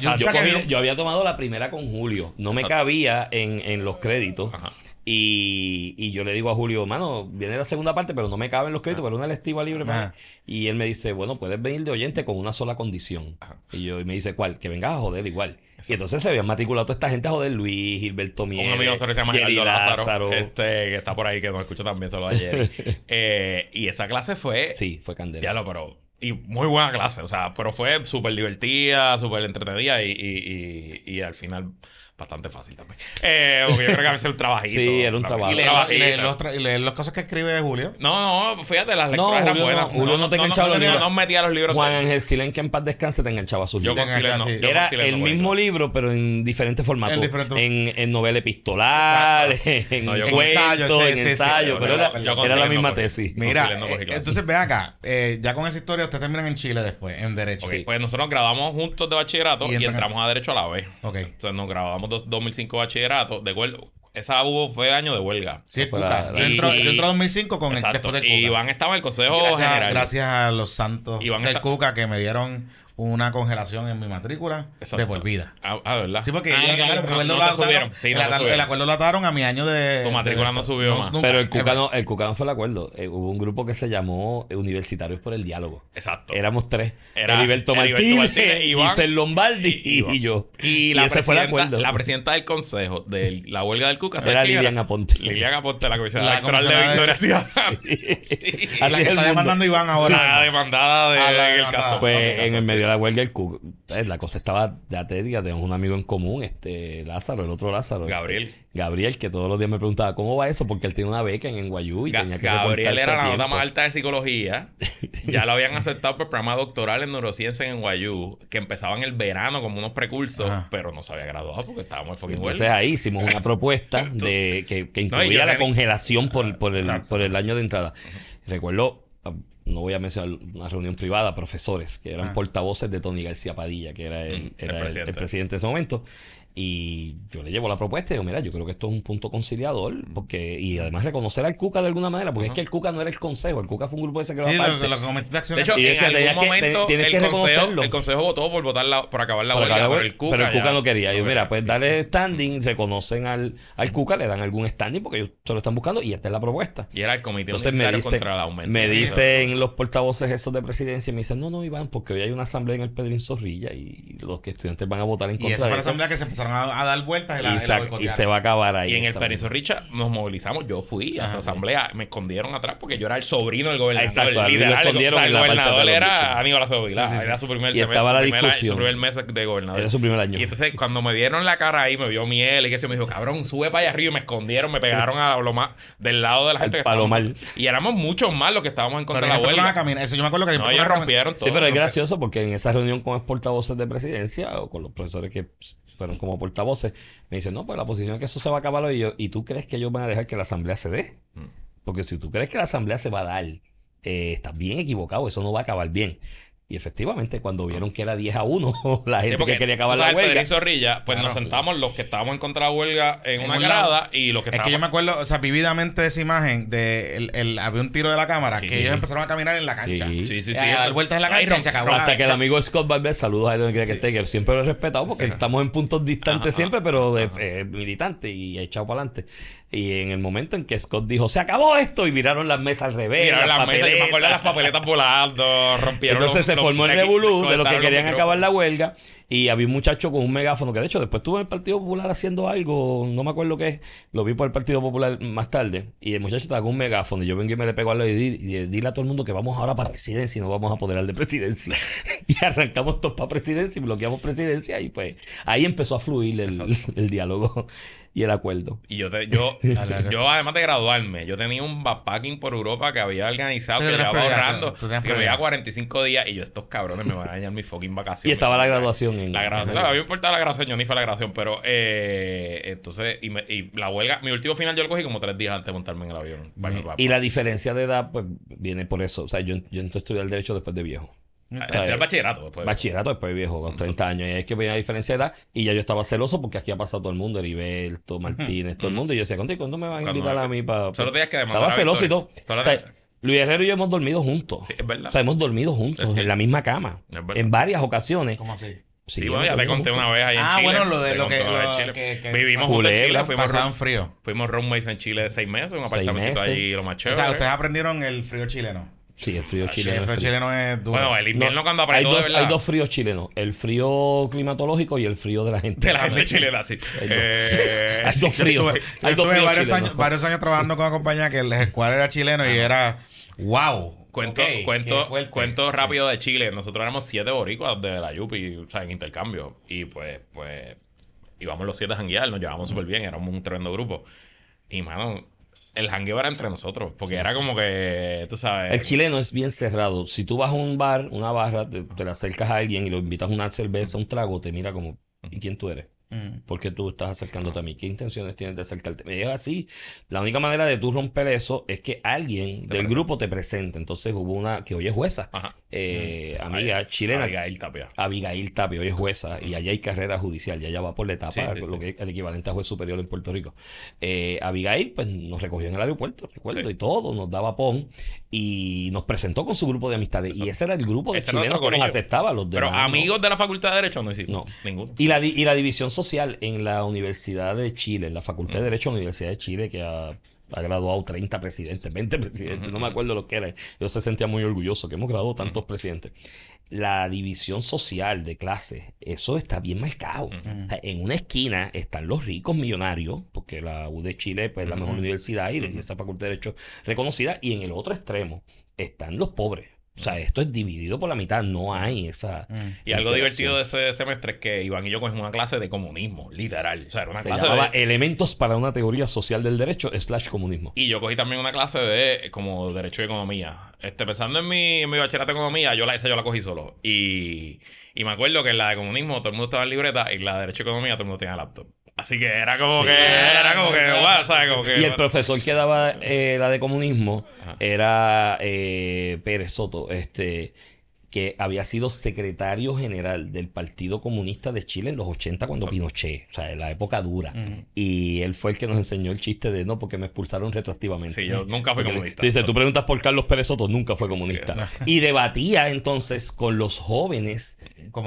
yo, había tomado la primera con Julio. No me cabía en, en los créditos. Ajá. Y, y, yo le digo a Julio, mano, viene la segunda parte, pero no me caben los créditos, pero una lectiva libre Y él me dice, bueno, puedes venir de oyente con una sola condición. Y yo y me dice, ¿cuál? Que vengas a joder igual. Y entonces se habían matriculado toda esta gente a joder, Luis, Gilberto Mier. Un amigo se llama Lázaro, Este, que está por ahí, que nos escucha también, solo ayer. Eh, y esa clase fue... Sí, fue candela. Ya lo, pero... Y muy buena clase, o sea, pero fue súper divertida, súper entretenida y, y, y al final bastante fácil también. Eh, porque yo creo que a veces es un trabajito. sí, era un trabajo. Y leer, y los las cosas que escribe Julio. No, no, fíjate, las lecturas eran Julio buenas. no, Julio no te enganchaba los libros. No metía los libros. Juan Ángel Silen que en paz descanse, te enganchaba sus Yo libros. con Silen no. Era el mismo libro, pero en diferentes formatos. En En, en, novela epistolar, en ensayos cuento, en ensayo. Pero era, la misma tesis. Mira, eh, entonces ve acá. Eh, ya con esa historia, ustedes terminan en Chile después, en Derecho. Pues nosotros nos juntos de bachillerato Y entramos a Derecho a la vez. Entonces nos grabamos 2005 bachillerato, de acuerdo. Esa hubo fue año de huelga. Sí, fue la, la, y, 2005 con el este, después de Cuca. Y Iván estaba en el Consejo gracias, General. Gracias a los santos del Cuca que me dieron una congelación en mi matrícula de por vida. Ah, ah, ¿verdad? Sí, porque el, acuerdo lo ataron, a mi año de... Tu matrícula no subió más. Pero el Cuca, no, el Cuca no fue el acuerdo. Eh, hubo un grupo que se llamó Universitarios por el Diálogo. Exacto. Éramos tres. Era Heriberto Martínez, Lombardi y, yo. Y, la ese fue el acuerdo. La presidenta del consejo de la huelga del Cuca era Liliana Aponte. Liliana Aponte, la comisión electoral de Victoria Ciudad. Así La está demandando Iván ahora. La demandada el caso. Pues en el medio la huelga el eh, La cosa estaba ya te tenemos un amigo en común, este Lázaro, el otro Lázaro. Este, Gabriel. Gabriel, que todos los días me preguntaba cómo va eso, porque él tiene una beca en Guayú y tenía que Gabriel era la nota más alta de psicología. ya lo habían aceptado por el programa doctoral en neurociencia en Guayú, que empezaba en el verano como unos precursos, pero no se había graduado porque estábamos en Entonces ahí hicimos una propuesta de que, incluía la congelación por el año de entrada. Recuerdo no voy a mencionar una reunión privada, profesores, que eran ah. portavoces de Tony García Padilla, que era el, presidente. Mm, el presidente de ese momento. Y yo le llevo la propuesta y digo, mira, yo creo que esto es un punto conciliador, mm. porque, y además reconocer al Cuca de alguna manera, porque es que el Cuca no era el consejo, el Cuca fue un grupo de secretos. Sí, aparte. Lo, de hecho, y en algún que, momento tienes el que reconocerlo. Consejo, el consejo votó por votar la, por acabar la por huelga, pero el Cuca. Pero el Cuca no quería. Y yo, mira, pues dale standing, reconocen al, al Cuca, le dan algún standing porque ellos se lo están buscando, y esta es la propuesta. Y era el comité Entonces me contra el aumento. Me dicen los portavoces esos de presidencia, y me dicen, no, no, Iván, porque hoy hay una asamblea en el Pedrín Zorrilla y los estudiantes van a votar en contra. de la asamblea que se a, dar vueltas y, la, y, y, se va a acabar ahí. Y en el Permiso Richa nos movilizamos. Yo fui a esa ah, asamblea. Me escondieron atrás porque yo era el sobrino del gobernador. Exacto, literal, escondieron el, gobernador era Aníbal Azovila. Era su primer y estaba Su primer mes de gobernador. Era su primer año. Y entonces cuando me vieron la cara ahí, me vio miel y que se me dijo, cabrón, sube para allá arriba y me escondieron. Me pegaron a lo más del lado de la gente. palomar. y éramos muchos más los que estábamos en contra de la huelga. Eso yo me acuerdo que ellos rompieron todo. Sí, pero es gracioso porque en esa reunión con los portavoces de presidencia o con los profesores que pues, fueron como portavoces, me dicen, no, pues la posición es que eso se va a acabar hoy. Y, tú crees que ellos van a dejar que la asamblea se dé? Mm. Porque si tú crees que la asamblea se va a dar, eh, estás bien equivocado, eso no va a acabar bien. Y efectivamente, cuando vieron que era 10 a 1, la gente porque, que quería acabar la huelga. pues nos sentamos los que estábamos en contra de la huelga en, una grada y lo que estábamos. Es que yo me acuerdo, o sea, vividamente esa imagen de el, había un tiro de la cámara que ellos empezaron a caminar en la cancha. Sí, sí, sí. Eh, a dar vueltas en la cancha y se acabó. Hasta que el amigo Scott Barber, saludos a él donde que esté, que siempre lo he respetado porque estamos en puntos distantes siempre, pero ajá. Eh, militante y echado para adelante. Y en el momento en que Scott dijo, se acabó esto, y miraron las mesas al revés. Miraron las, mesas, yo me acuerdo de las papeletas volando, rompieron formó el de los que querían acabar la huelga y había un muchacho con un megáfono que de hecho después tuve en el Partido Popular haciendo algo, no me acuerdo qué es, lo vi por el Partido Popular más tarde y el muchacho estaba con un megáfono y yo vengo y me le pego a él y, dile a todo el mundo que vamos ahora para presidencia y nos vamos a apoderar de presidencia y arrancamos todos para presidencia y bloqueamos presidencia y pues ahí empezó a fluir el diálogo y el acuerdo. Y yo, yo, yo además de graduarme, yo tenía un backpacking por Europa que había organizado, que estaba ahorrando, que veía 45 días y yo, estos cabrones me van a dañar mi fucking vacación. Y estaba la graduación. En la graduación. No, a la graduación, yo ni fue la graduación, pero eh, entonces, y, la huelga, mi último final yo lo cogí como tres días antes de montarme en el avión. Y pues, la pues. diferencia de edad, pues, viene por eso. O sea, yo, yo entré a estudiar derecho después de viejo es bachillerato después. Bachillerato después, viejo, con 30 años. Y es que veía la diferencia de edad. Y ya yo estaba celoso porque aquí ha pasado todo el mundo, Heriberto, Martínez, todo el mundo. Y yo decía, ¿cuándo, ¿cuándo me van a invitar a mí para...? Estaba celoso y todo. Luis Herrero y yo hemos dormido juntos. Sí, es verdad. O sea, hemos dormido juntos en la misma cama. En varias ocasiones. ¿Cómo así? Sí, bueno, ya te conté una vez ahí en ah, Chile. Ah, bueno, lo de lo que... Vivimos juntos en Chile. Fuimos frío. Fuimos roommates en Chile de seis meses. Un apartamento allí, lo más chévere. O sea, ustedes aprendieron el frío chileno. Sí, el frío chileno. El frío, chileno es duro. Bueno, el invierno cuando apretó, hay, dos, fríos chilenos: el frío climatológico y el frío de la gente. De la gente chilena, sí. Hay dos, eh, hay dos fríos. hay dos fríos varios, Años, varios años trabajando con una compañía que el escuadro era chileno y era. ¡Wow! Cuento, cuento, cuento rápido de Chile. Nosotros éramos siete boricuas de la Yupi, o sea, en intercambio. Y pues, pues, íbamos los siete a janguear, nos llevábamos súper bien, éramos un tremendo grupo. Y, mano, el jangueo era entre nosotros, porque era como que, tú sabes. El chileno es bien cerrado. Si tú vas a un bar, una barra, te, la acercas a alguien y lo invitas a una cerveza, un trago, te mira como, ¿y quién tú eres? Mm. porque tú estás acercándote a mí? ¿Qué intenciones tienes de acercarte? Me llega así. La única manera de tú romper eso es que alguien del grupo te presente. Entonces hubo una que hoy es jueza. Ajá. Eh, mm. amiga chilena. Abigail Tapia. Abigail Tapia, hoy es jueza y allá hay carrera judicial, ya ya va por la etapa, lo que es el equivalente a juez superior en Puerto Rico. Eh, Abigail, pues nos recogió en el aeropuerto, recuerdo, y todo, nos daba pon y nos presentó con su grupo de amistades. Y ese era el grupo de chilenos que nos aceptaba, los Pero amigos de la Facultad de Derecho no hicimos. No, ninguno. Y la, división social en la Universidad de Chile, en la Facultad de mm. Derecho de la Universidad de Chile, que ha ha graduado 30 presidentes, 20 presidentes, no me acuerdo lo que era. Yo se sentía muy orgulloso que hemos graduado tantos presidentes. La división social de clases, eso está bien marcado. en una esquina están los ricos millonarios, porque la U de Chile pues, es la mejor universidad y esa facultad de Derecho reconocida, y en el otro extremo están los pobres o sea, esto es dividido por la mitad, no hay esa. Mm. Y algo divertido de ese semestre es que Iván y yo cogimos una clase de comunismo, literal. O sea, era una Se clase de... Elementos para una teoría social del derecho, slash comunismo. Y yo cogí también una clase de como derecho y economía. Este, pensando en mi, mi bachillerato de economía, yo la hice, yo la cogí solo. Y, y me acuerdo que en la de comunismo todo el mundo estaba en libreta y en la de derecho y economía todo el mundo tenía laptop. Así que era como que, era como que, ¿sabes? Como que, y el profesor que daba eh, la de comunismo era eh, Pérez Soto, este, que había sido secretario general del Partido Comunista de Chile en los 80 cuando Pinochet, o sea, en la época dura. Y él fue el que nos enseñó el chiste de no, porque me expulsaron retroactivamente. Sí, yo nunca fui comunista. dice, tú preguntas por Carlos Pérez Soto, nunca fue comunista. y debatía entonces con los jóvenes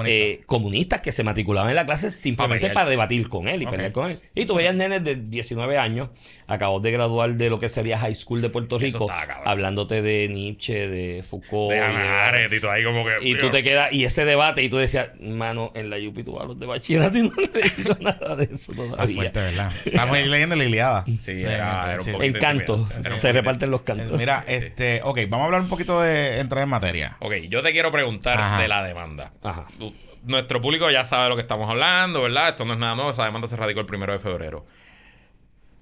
eh, comunistas que se matriculaban en la clase simplemente para, debatir con él y pelear con él. Y tú veías nenes de 19 años acabas de graduar de lo que sería High School de Puerto Rico, hablándote de Nietzsche, de Foucault. y, tú, te quedas, y ese debate, y tú decías, mano, en la Yupi tú hablas de bachillerato y no he nada de eso todavía. ¿verdad? Estamos leyendo la Iliada. Sí, era, un El canto, se reparten los eh, cantos. Mira, este, ok, vamos a hablar un poquito de entrar en materia. Ok, yo te quiero preguntar de la demanda. Ajá. Nuestro público ya sabe lo que estamos hablando, ¿verdad? Esto no es nada nuevo, esa demanda se radicó el primero de febrero.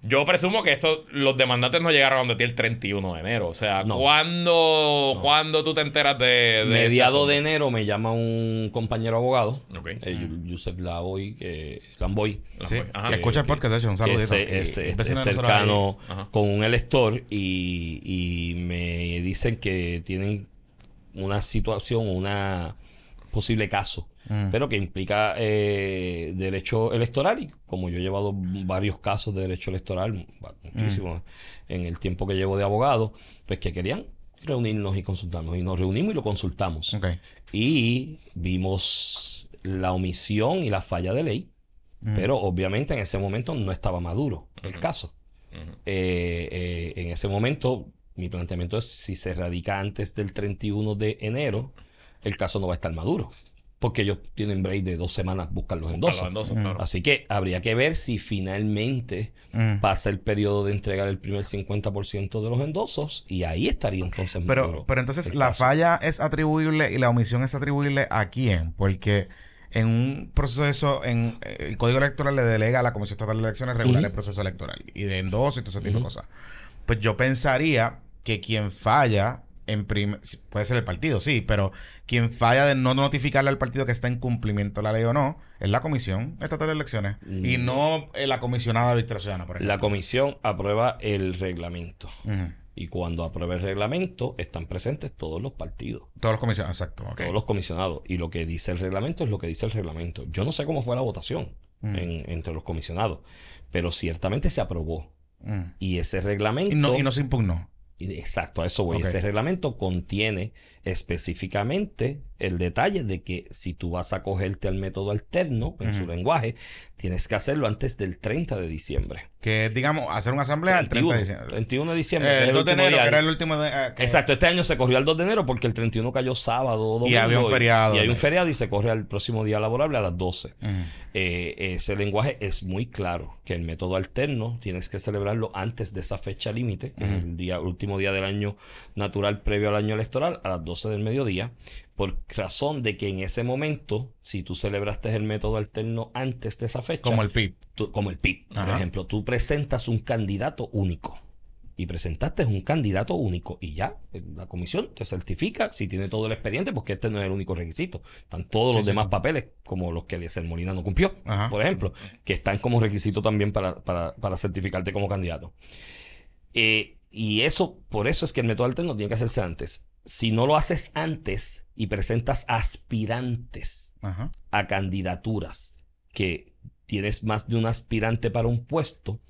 Yo presumo que esto, los demandantes no llegaron a ti el 31 de enero. O sea, ¿cuándo, tú te enteras de. de Mediado de enero me llama un compañero abogado, okay. Eh, Lamboy. Sí, que escucha un saludito. Es, eh, cercano con un elector y, y me dicen que tienen una situación, una posible caso Mm. pero que implica eh, derecho electoral. Y como yo he llevado varios casos de derecho electoral, muchísimo mm. en el tiempo que llevo de abogado, pues que querían reunirnos y consultarnos. Y nos reunimos y lo consultamos. Y vimos la omisión y la falla de ley, mm. pero obviamente en ese momento no estaba maduro el caso. Eh, eh, en ese momento mi planteamiento es si se radica antes del 31 de enero, el caso no va a estar maduro porque ellos tienen break de dos semanas buscar los endosos. Mm. Así que habría que ver si finalmente mm. pasa el periodo de entregar el primer 50% de los endosos y ahí estaría entonces. Pero, pero entonces la falla es atribuible y la omisión es atribuible a quién, porque en un proceso, en eh, el Código Electoral le delega a la Comisión Estatal de Elecciones regular el proceso electoral y de endosos y todo ese tipo de cosas. Pues yo pensaría que quien falla puede ser el partido, sí, pero quien falla de no notificarle al partido que está en cumplimiento la ley o no, es la comisión estatal de elecciones y mm. no eh, la comisionada de por La comisión aprueba el reglamento. Y cuando aprueba el reglamento, están presentes todos los partidos. Todos los comisionados, exacto. Todos los comisionados. Y lo que dice el reglamento es lo que dice el reglamento. Yo no sé cómo fue la votación mm. entre los comisionados, pero ciertamente se aprobó. Mm. Y ese reglamento. y no se impugnó. Exacto, a eso voy. Ese reglamento contiene específicamente el detalle de que si tú vas a cogerte al método alterno en su lenguaje, tienes que hacerlo antes del 30 de diciembre. Que digamos, hacer una asamblea el de diciembre. 31 eh, de diciembre. el, 2 de enero, que era el último eh, Exacto, este año se corrió al 2 de enero porque el 31 cayó sábado Y había un feriado. Y, hay un feriado y se corre al próximo día laborable a las 12. Eh, ese lenguaje es muy claro, que el método alterno tienes que celebrarlo antes de esa fecha límite, el día, último día del año natural previo al año electoral, a las 12 12 del mediodía, por razón de que en ese momento, si tú celebraste el método alterno antes de esa fecha. Como el PIB. como el PIB, por ejemplo, tú presentas un candidato único. Y presentaste un candidato único y ya eh, la comisión te certifica si tiene todo el expediente, porque este no es el único requisito. Están todos los demás papeles, como los que el Molina no cumplió, por ejemplo, que están como requisito también para, certificarte como candidato. Eh, y eso, por eso es que el método alterno tiene que hacerse antes si no lo haces antes y presentas aspirantes a candidaturas, que tienes más de un aspirante para un puesto,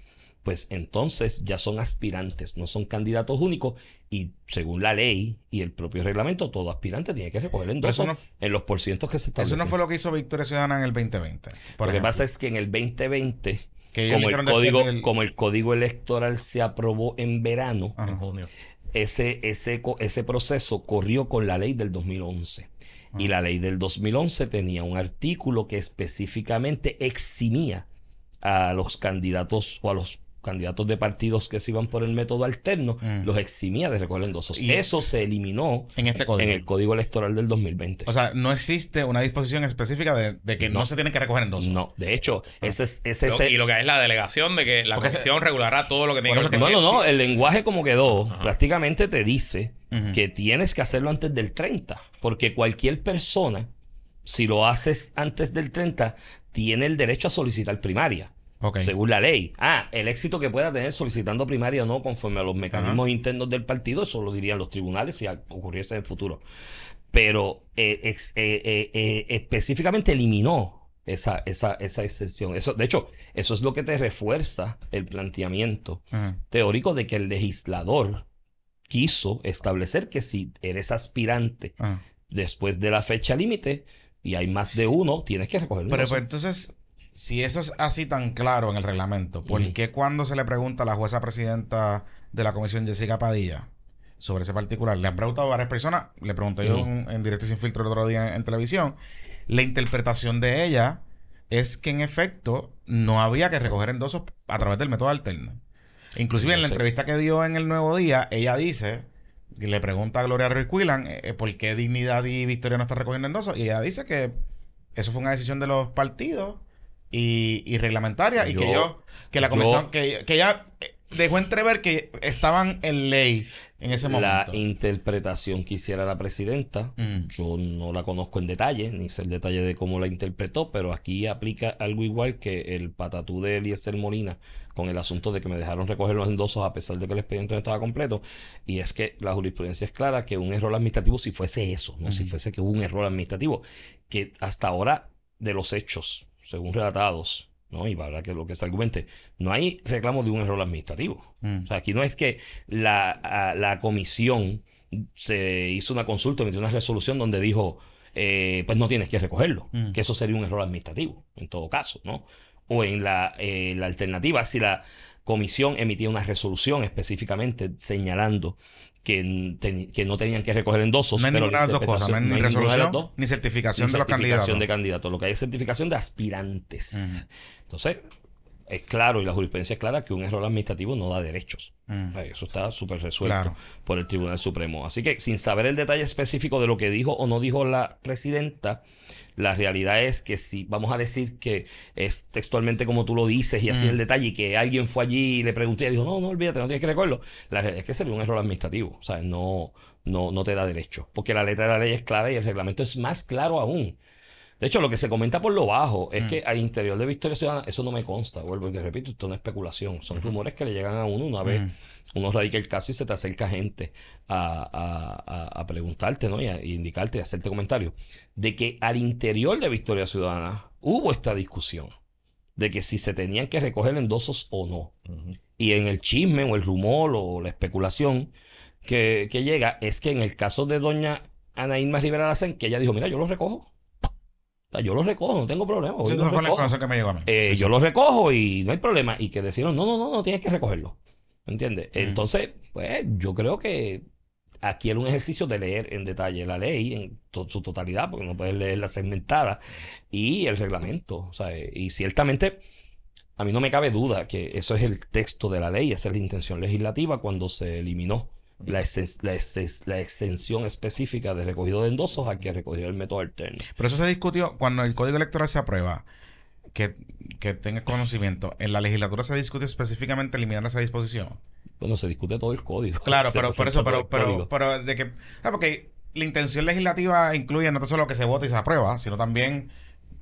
pues entonces ya son aspirantes, no son candidatos únicos y según la ley y el propio reglamento, todo aspirante tiene que recoger el endoso en los porcientos que se establecen. Eso no fue lo que hizo Victoria Ciudadana en el 2020. lo que pasa es que en el 2020, como, el código, electoral se aprobó en verano, en ese, ese, proceso corrió con la ley del 2011. Y la ley del 2011 tenía un artículo que específicamente eximía a los candidatos o a los candidatos de partidos que se iban por el método alterno, mm. los eximía de recoger endosos. Y eso se eliminó en, este en el Código Electoral del 2020. O sea, no existe una disposición específica de, que no. se tienen que recoger endosos. No, de hecho, ah. ese es... Ese, y lo que es la delegación de que la comisión regulará todo lo que tenga que No, no, no, el lenguaje como quedó prácticamente te dice que tienes que hacerlo antes del 30, porque cualquier persona, si lo haces antes del 30, tiene el derecho a solicitar primaria. Según la ley. Ah, el éxito que pueda tener solicitando primaria o no, conforme a los mecanismos internos del partido, eso lo dirían los tribunales si ocurriese en el futuro. Pero eh, eh, eh, específicamente eliminó esa, esa, excepción. Eso, de hecho, eso es lo que te refuerza el planteamiento teórico de que el legislador quiso establecer que si eres aspirante después de la fecha límite, y hay más de uno, tienes que recogerlo. Pero pues, entonces, si eso es así tan claro en el reglamento, ¿por qué cuando se le pregunta a la jueza presidenta de la comisión Jessica Padilla sobre ese particular, le han preguntado a varias personas, le pregunté yo en, directo sin filtro el otro día en, televisión, la interpretación de ella es que en efecto no había que recoger endosos a través del método alterno. Inclusive en la entrevista que dio en El Nuevo Día, ella dice, le pregunta a Gloria Ruiz Quilan eh, eh, por qué Dignidad y Victoria no están recogiendo endosos, y ella dice que eso fue una decisión de los partidos y, y reglamentaria. y que yo, que la comisión, que, que ella eh, dejó entrever que estaban en ley en ese momento. La interpretación que hiciera la presidenta, mm. yo no la conozco en detalle, ni sé el detalle de cómo la interpretó, pero aquí aplica algo igual que el patatú de Eliezer Molina con el asunto de que me dejaron recoger los endosos a pesar de que el expediente no estaba completo. Y es que la jurisprudencia es clara que un error administrativo, si fuese eso, no si fuese que hubo un error administrativo, que hasta ahora de los hechos según relatados, ¿no? Y para que lo que se argumente, no hay reclamo de un error administrativo. Mm. O sea, aquí no es que la, comisión se hizo una consulta, emitió una resolución donde dijo, eh, pues no tienes que recogerlo, mm. que eso sería un error administrativo, en todo caso, ¿no? O en la, eh, la alternativa, si la comisión emitía una resolución específicamente señalando que, no tenían que recoger en de las dos cosas, ni resolución, ni certificación de los candidatos. de Lo que hay es certificación de aspirantes. Entonces, es claro y la jurisprudencia es clara que un error administrativo no da derechos. Eso está súper resuelto por el Tribunal Supremo. Así que sin saber el detalle específico de lo que dijo o no dijo la presidenta, la realidad es que si vamos a decir que es textualmente como tú lo dices y así el mm. detalle, y que alguien fue allí y le pregunté y dijo, no, no, olvídate, no tienes que recordarlo. La realidad es que sería un error administrativo, o sea, no, no, no te da derecho, porque la letra de la ley es clara y el reglamento es más claro aún. De hecho, lo que se comenta por lo bajo es mm. que al interior de Victoria Ciudadana, eso no me consta, vuelvo y te repito, esto no es especulación, son rumores que le llegan a uno una vez mm. uno radica el caso y se te acerca gente a, preguntarte, ¿no? Y a indicarte, a hacerte comentario. de que al interior de Victoria Ciudadana hubo esta discusión de que si se tenían que recoger endosos o no. Y en el chisme o el rumor o la especulación que, llega es que en el caso de doña Ana Maribel Rivera Lacen, que ella dijo, mira, yo los recojo yo lo recojo, no tengo problema. yo lo recojo y no hay problema. Y que decieron no, no, no, no tienes que recogerlo. ¿Entiendes? Entonces, pues yo creo que aquí era un ejercicio de leer en detalle la ley en su totalidad, porque no puedes leerla segmentada y el reglamento. Eh, y ciertamente, a mí no me cabe duda que eso es el texto de la ley, esa es la intención legislativa cuando se eliminó la, la, extensión específica de recogido de endosos a que recogió el método alterno. Pero eso se discutió cuando el código electoral se aprueba. Que, tenga conocimiento, en la legislatura se discute específicamente eliminar esa disposición. Bueno, se discute todo el código. Claro, pero por eso, pero, de que. Ah, porque la intención legislativa incluye no solo lo que se vota y se aprueba, sino también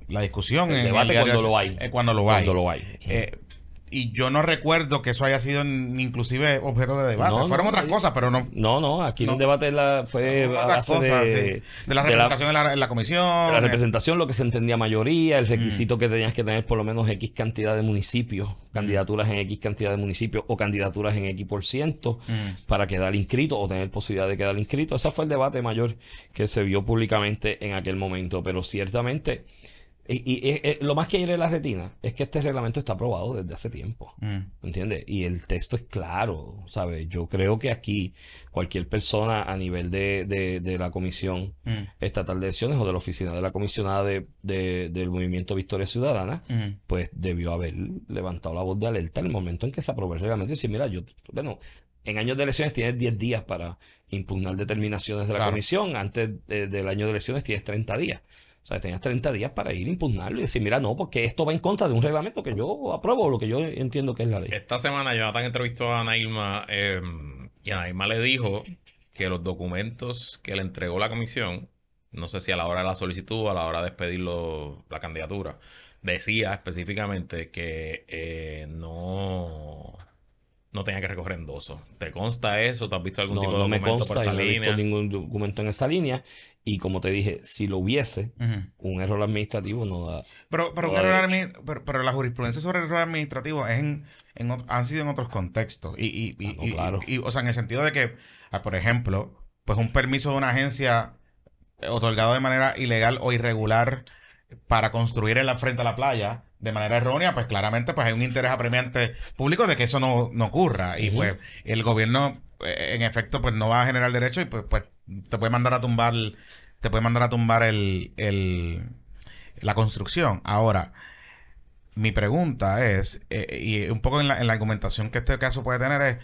la discusión. El debate eh, cuando, lo hay. cuando, lo hay. Cuando lo hay. Eh, y yo no recuerdo que eso haya sido inclusive objeto de debate. Fueron otras cosas, pero no. No, no, aquí el debate fue de, la representación en, la, comisión. la eh. representación, lo que se entendía mayoría, el mm. requisito que tenías que tener por lo menos X cantidad de municipios, mm. candidaturas en X cantidad de municipios o candidaturas en X por ciento mm. para quedar inscrito o tener posibilidad de quedar inscrito. Ese fue el debate mayor que se vio públicamente en aquel momento, pero ciertamente y, eh, eh, lo más que en la retina es que este reglamento está aprobado desde hace tiempo. ¿me mm. ¿Entiendes? Y el texto es claro, ¿sabes? Yo creo que aquí cualquier persona a nivel de, de, la Comisión mm. Estatal de Elecciones o de la Oficina de la Comisionada de, del Movimiento Victoria Ciudadana, mm. pues debió haber levantado la voz de alerta en el momento en que se aprobó el reglamento y decir, mira, yo, bueno, en años de elecciones tienes 10 días para impugnar determinaciones de la Comisión, antes del año de elecciones tienes 30 días. O sea, tenías 30 días para ir a impugnarlo y decir, mira, no, porque esto va en contra de un reglamento que yo apruebo, lo que yo entiendo que es la ley. Esta semana Jonathan entrevistó a Naima eh, em, y Naima le dijo que los documentos que le entregó la comisión, no sé si a la hora de la solicitud o a la hora de despedir la candidatura, decía específicamente que eh, no no tenía que recoger endosos. ¿Te consta eso? ¿Te has visto algún tipo de documento me por esa línea? no He ningún documento en esa línea. Y como te dije, si lo hubiese, un error administrativo no da. Pero, pero, la jurisprudencia sobre el error administrativo es en, han sido en otros contextos. Ah, y, o sea, en el sentido de que, ah, por ejemplo, pues un permiso de una agencia eh, otorgado de manera ilegal o irregular para construir en la frente a la playa de manera errónea, pues claramente pues hay un interés apremiante público de que eso no, no ocurra. Y pues el gobierno, eh, en efecto, pues no va a generar derecho y pues, pues te puede mandar a tumbar, te puede mandar a tumbar el, la construcción. Ahora, mi pregunta es, eh, y un poco en la, argumentación que este caso puede tener es,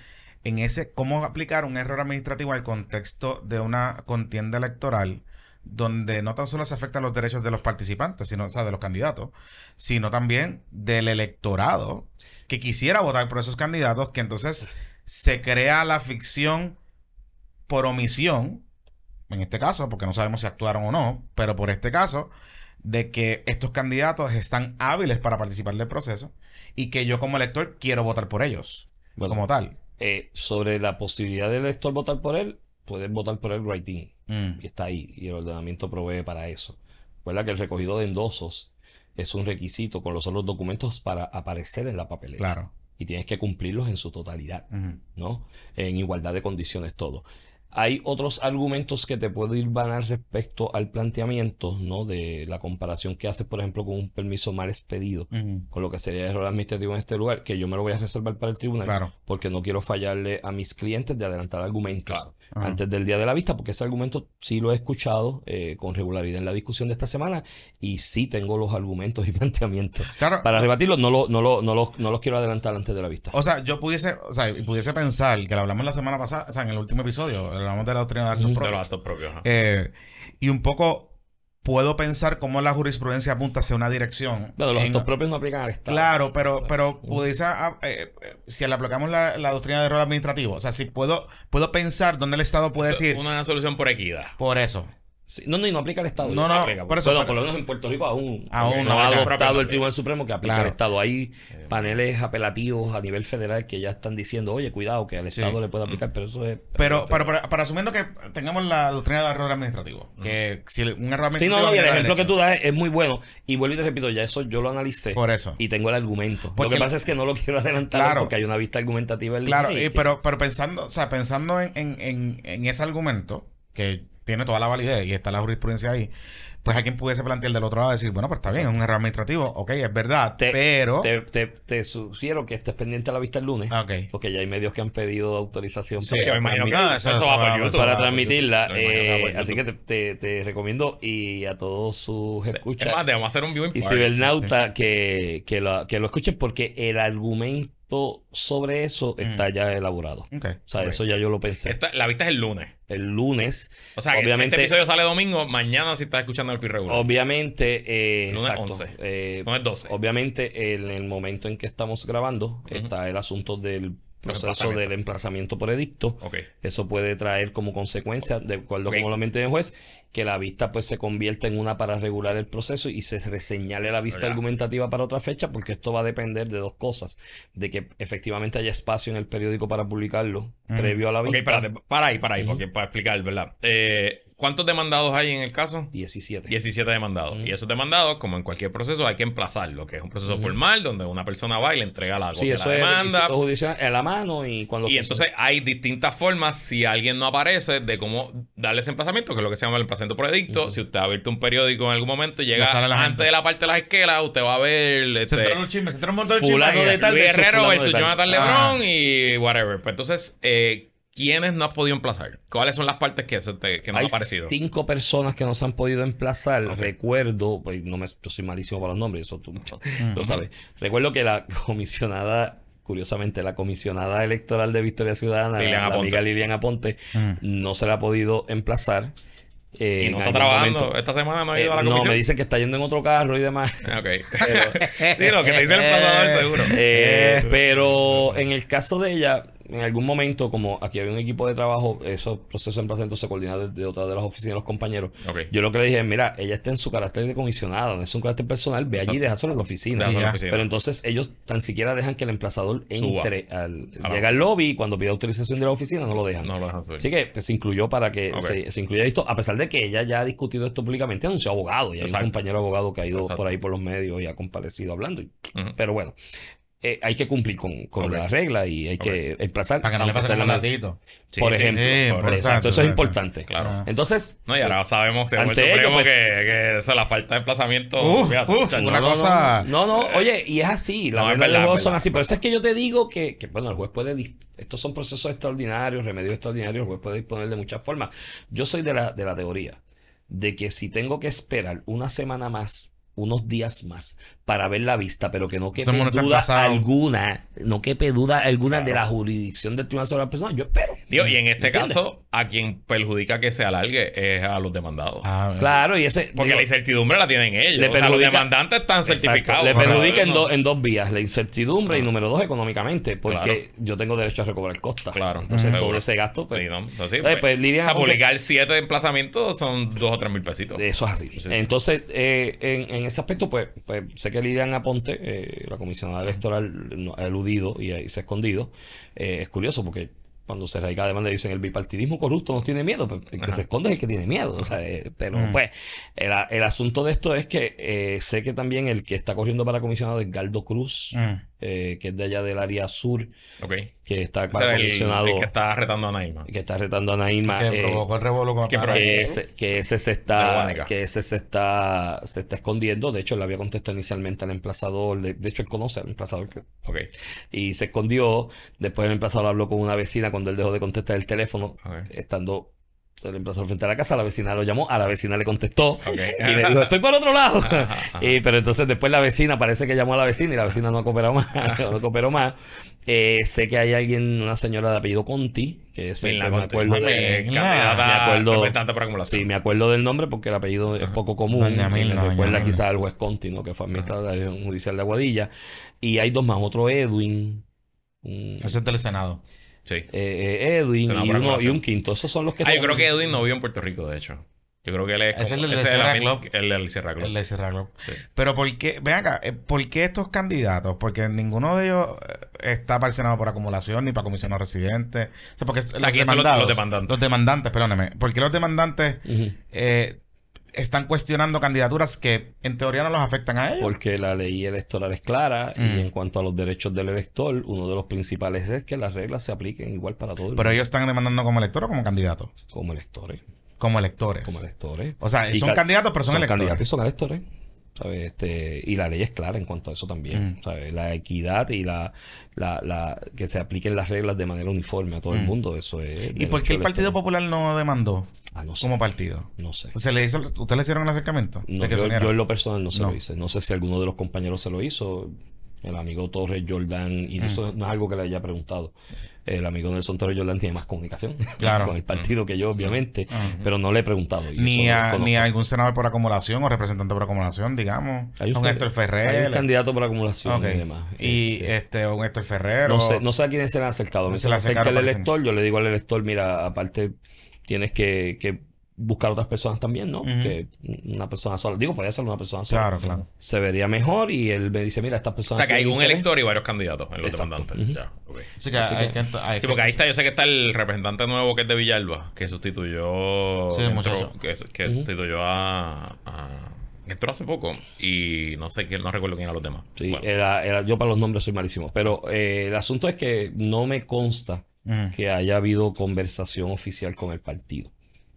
en ese, ¿cómo aplicar un error administrativo al contexto de una contienda electoral donde no tan solo se afectan los derechos de los participantes, sino, o de los candidatos, sino también del electorado que quisiera votar por esos candidatos, que entonces se crea la ficción por omisión en este caso, porque no sabemos si actuaron o no, pero por este caso, de que estos candidatos están hábiles para participar del proceso y que yo como elector quiero votar por ellos, como tal. Eh, sobre la posibilidad del elector votar por él, puedes votar por el writing. Mm. Y está ahí, y el ordenamiento provee para eso. Recuerda que el recogido de endosos es un requisito con los otros documentos para aparecer en la papelera. Claro. Y tienes que cumplirlos en su totalidad, ¿no? En igualdad de condiciones todo. Hay otros argumentos que te puedo ir banal respecto al planteamiento, ¿no? De la comparación que haces, por ejemplo, con un permiso mal expedido, con lo que sería error administrativo en este lugar, que yo me lo voy a reservar para el tribunal, porque no quiero fallarle a mis clientes de adelantar argumentos antes del día de la vista, porque ese argumento sí lo he escuchado eh, con regularidad en la discusión de esta semana y sí tengo los argumentos y planteamientos. Para rebatirlos, no, lo, no, lo, no, los quiero adelantar antes de la vista. O sea, yo pudiese, o sea, pudiese pensar que lo hablamos la semana pasada, o sea, en el último episodio, hablamos de la doctrina de los actos propios. Eh, y un poco puedo pensar cómo la jurisprudencia apunta hacia una dirección. Pero los actos propios no aplican al Estado. Claro, pero, pero ah, ah, eh, eh, si le aplicamos la, doctrina de error administrativo, o sea, si puedo, puedo pensar dónde el Estado puede decir... Una solución por equidad. Por eso no, no, y no aplica el Estado. No, no, por, bueno, por lo menos en Puerto Rico aún, aún no ha adoptado el Tribunal Supremo que aplica al Estado. Hay eh. paneles apelativos a nivel federal que ya están diciendo, oye, cuidado, que al Estado le puede mm. aplicar, pero eso es... Pero, pero, asumiendo que tengamos la doctrina del error administrativo, mm. que si un error administrativo... Sí, no, no, el ejemplo que tú das es, muy bueno. Y vuelvo y te repito, ya eso yo lo analicé. Por eso. Y tengo el argumento. lo que pasa es que no lo quiero adelantar porque hay una vista argumentativa. claro, pero, pero pensando, o sea, pensando en ese argumento, que tiene toda la validez y está la jurisprudencia ahí, pues quien pudiese plantear del otro lado decir, bueno, pues está bien, es un error administrativo, ok, es verdad, pero... Te, sugiero que estés pendiente a la vista el lunes, porque ya hay medios que han pedido autorización para, eso, para, transmitirla, eh, así que te, recomiendo y a todos sus escuchas es más, debemos hacer un vivo y cibernauta que, que lo escuchen porque el argumento sobre eso está mm. ya elaborado. O sea, eso ya yo lo pensé. la vista es el lunes. El lunes. O sea, este obviamente, este episodio sale domingo, mañana si estás escuchando el regular. Obviamente. Eh, lunes exacto, 11. Eh, lunes 12. Obviamente, en el momento en que estamos grabando, está el asunto del proceso del emplazamiento por edicto. Eso puede traer como consecuencia, de acuerdo como con la mente del juez, que la vista pues se convierta en una para regular el proceso y se reseñale la vista argumentativa para otra fecha, porque esto va a depender de dos cosas, de que efectivamente haya espacio en el periódico para publicarlo previo a la vista. para, ahí, para ahí, porque para explicar, ¿verdad? Eh, ¿Cuántos demandados hay en el caso? 17. 17 demandados. Y esos demandados, como en cualquier proceso, hay que emplazarlo, que es un proceso formal donde una persona va y le entrega la, sí, eso es la demanda. en la mano y cuando. entonces hay distintas formas, si alguien no aparece, de cómo darle ese emplazamiento, que es lo que se llama el emplazamiento por edicto. Si usted ha abierto un periódico en algún momento, llega antes de la parte de las esquelas, usted va a ver. se este, entraron los chismes, se un montón de chismes. de tal, versus Jonathan Lebron y whatever. Pues entonces, eh ¿Quiénes no has podido emplazar? ¿Cuáles son las partes que, se te, que no han aparecido? cinco personas que no se han podido emplazar. Recuerdo, pues, no me, yo soy malísimo para los nombres, eso tú lo sabes. Recuerdo que la comisionada curiosamente, la comisionada electoral de Victoria Ciudadana, la, amiga Lilian Aponte, mm. no se la ha podido emplazar. y eh, no está trabajando. Esta semana no ha ido a la eh, comisión. No, me dicen que está yendo en otro carro y demás. Ok. sí, lo que te dice el emplazador, seguro. Eh, pero en el caso de ella, en algún momento, como aquí había un equipo de trabajo, esos pues, procesos de emplazamiento se coordinan desde otra de las oficinas de los compañeros. Yo lo que le dije, es, mira, ella está en su carácter de comisionada, no es un carácter personal, ve allí y déjaselo en la oficina. pero entonces ellos tan siquiera dejan que el emplazador entre al llega al lobby y cuando pida autorización de la oficina no lo dejan. Así que pues, se incluyó para que se, incluya esto, a pesar de que ella ya ha discutido esto públicamente, anunció abogado, y hay un compañero abogado que ha ido por ahí por los medios y ha comparecido hablando. Pero bueno, eh, hay que cumplir con, con la regla y hay que emplazar. Para que no le pasen el ratito. Sí, por ejemplo. por eso es importante. Claro. Ah. Entonces. No, y ahora pues, sabemos se ante ello, pues, que, que eso, la falta de emplazamiento. una cosa. No, no, eh, oye, y es así. Las no, reglas de juego son así. Por eso es que yo te digo que, que, bueno, el juez puede. Estos son procesos extraordinarios, remedios extraordinarios. El juez puede disponer de muchas formas. Yo soy de la, de la teoría de que si tengo que esperar una semana más unos días más para ver la vista, pero que no quepe duda alguna, no quede duda alguna de la jurisdicción del tribunal sobre la persona. Yo espero. y en este caso, a quien perjudica que se alargue es a los demandados. Ah, claro, y ese. Porque la incertidumbre la tienen ellos. los demandantes están certificados. Le perjudica en, en, dos vías: la incertidumbre y número dos, económicamente, porque yo tengo derecho a recobrar costas. Claro. Entonces, todo ese gasto. Pues, eh, pues, pues a publicar siete emplazamientos son dos o tres mil pesitos. Eso es así. Entonces, eh, en, en ese aspecto, pues, pues, sé que Lilian Aponte, eh, la comisionada electoral, ha eludido y, se ha escondido. Eh, es curioso porque cuando se radica la demanda dicen el bipartidismo corrupto no tiene miedo, pues el que se esconde es el que tiene miedo. Eh, pero pues el, asunto de esto es que sé que también el que está corriendo para comisionado es Galdo Cruz. Eh, que es de allá del área sur, que está que está retando a Naima. Que está retando a Naima. Que eh, provocó el que, ese, se está que ese se está se está escondiendo. De hecho, le había contestado inicialmente al emplazador. De, hecho, él conoce al emplazador. Y se escondió. Después el emplazador habló con una vecina cuando él dejó de contestar el teléfono, estando se le empezó frente a la casa, la vecina lo llamó, a la vecina le contestó y le dijo, estoy por otro lado. pero entonces después la vecina, parece que llamó a la vecina y la vecina no cooperó más. no eh, más. sé que hay alguien, una señora de apellido Conti, que es el me acuerdo de, me acuerdo, sí, me acuerdo del nombre porque el apellido es poco común. Me recuerda quizás al West Conti, que fue administrador de judicial de Aguadilla. Y hay dos más, otro Edwin. Ese es del Senado. Sí. Eh, eh Edwin y, un quinto. Esos son los que... Ah, yo creo que Edwin no vive en Puerto Rico, de hecho. Yo creo que él es, es el, de Sierra Club. El de Sierra Club. El de Sierra Sí. Pero ¿por qué? Ven acá, eh, ¿por qué estos candidatos? Porque ninguno de ellos eh, está para por acumulación ni para comisionado residente. O sea, porque los, demandados, los, demandantes. Los demandantes, perdóneme. ¿Por qué los demandantes eh, están cuestionando candidaturas que en teoría no los afectan a ellos. Porque la ley electoral es clara y mm. en cuanto a los derechos del elector, uno de los principales es que las reglas se apliquen igual para todos. Pero ellos están demandando como elector o como candidato. Como electores. Como electores. Como electores. O sea, son candidatos, pero son, son candidatos y son electores. Este, y la ley es clara en cuanto a eso también, mm. La equidad y la, la, que se apliquen las reglas de manera uniforme a todo el mm. mundo, eso ¿Y por qué el Partido Popular no demandó? Ah, como partido. No sé. O ¿le hizo, ¿Usted le hicieron el acercamiento? yo, en lo personal no se lo hice. No sé si alguno de los compañeros se lo hizo. El amigo Torres, Jordán, y mm. eso no es algo que le haya preguntado el amigo Nelson Torres Jordan tiene más comunicación claro. con el partido que yo, obviamente, pero no le he preguntado. Ni a, ni algún senador por acumulación o representante por acumulación, digamos. Hay un, Héctor Ferrer. Hay candidato por acumulación y Y este, un este, Héctor Ferrer. No sé, no sé a quiénes se le han acercado. se el elector, yo le digo al elector, mira, aparte tienes que buscar otras personas también, ¿no? Que una persona sola, digo, podría ser una persona sola. Claro, claro. Se vería mejor y él me dice, mira, estas personas... O sea, que hay un elector y varios candidatos en los demandantes. sí, porque ahí está, yo sé que está el representante nuevo que es de Villalba, que sustituyó... que, sustituyó a, a... Entró hace poco y no sé quién, no recuerdo quién era los demás. Sí, era, yo para los nombres soy malísimo, pero eh, el asunto es que no me consta que haya habido conversación oficial con el partido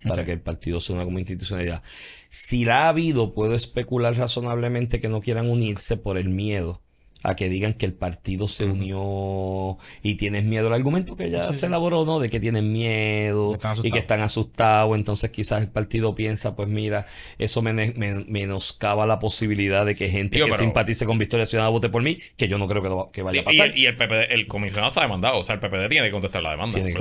para que el partido se una como institucionalidad. Si la ha habido, puedo especular razonablemente que no quieran unirse por el miedo a que digan que el partido se unió y tienes miedo al argumento que ya se elaboró, ¿no? De que tienen miedo y que están asustados. Entonces quizás el partido piensa, pues mira, eso menoscaba la posibilidad de que gente que simpatice con Victoria Ciudadana vote por mí, que yo no creo que, vaya a pasar. Y, el, el comisionado está demandado, o sea, el PPD tiene que contestar la demanda. Tiene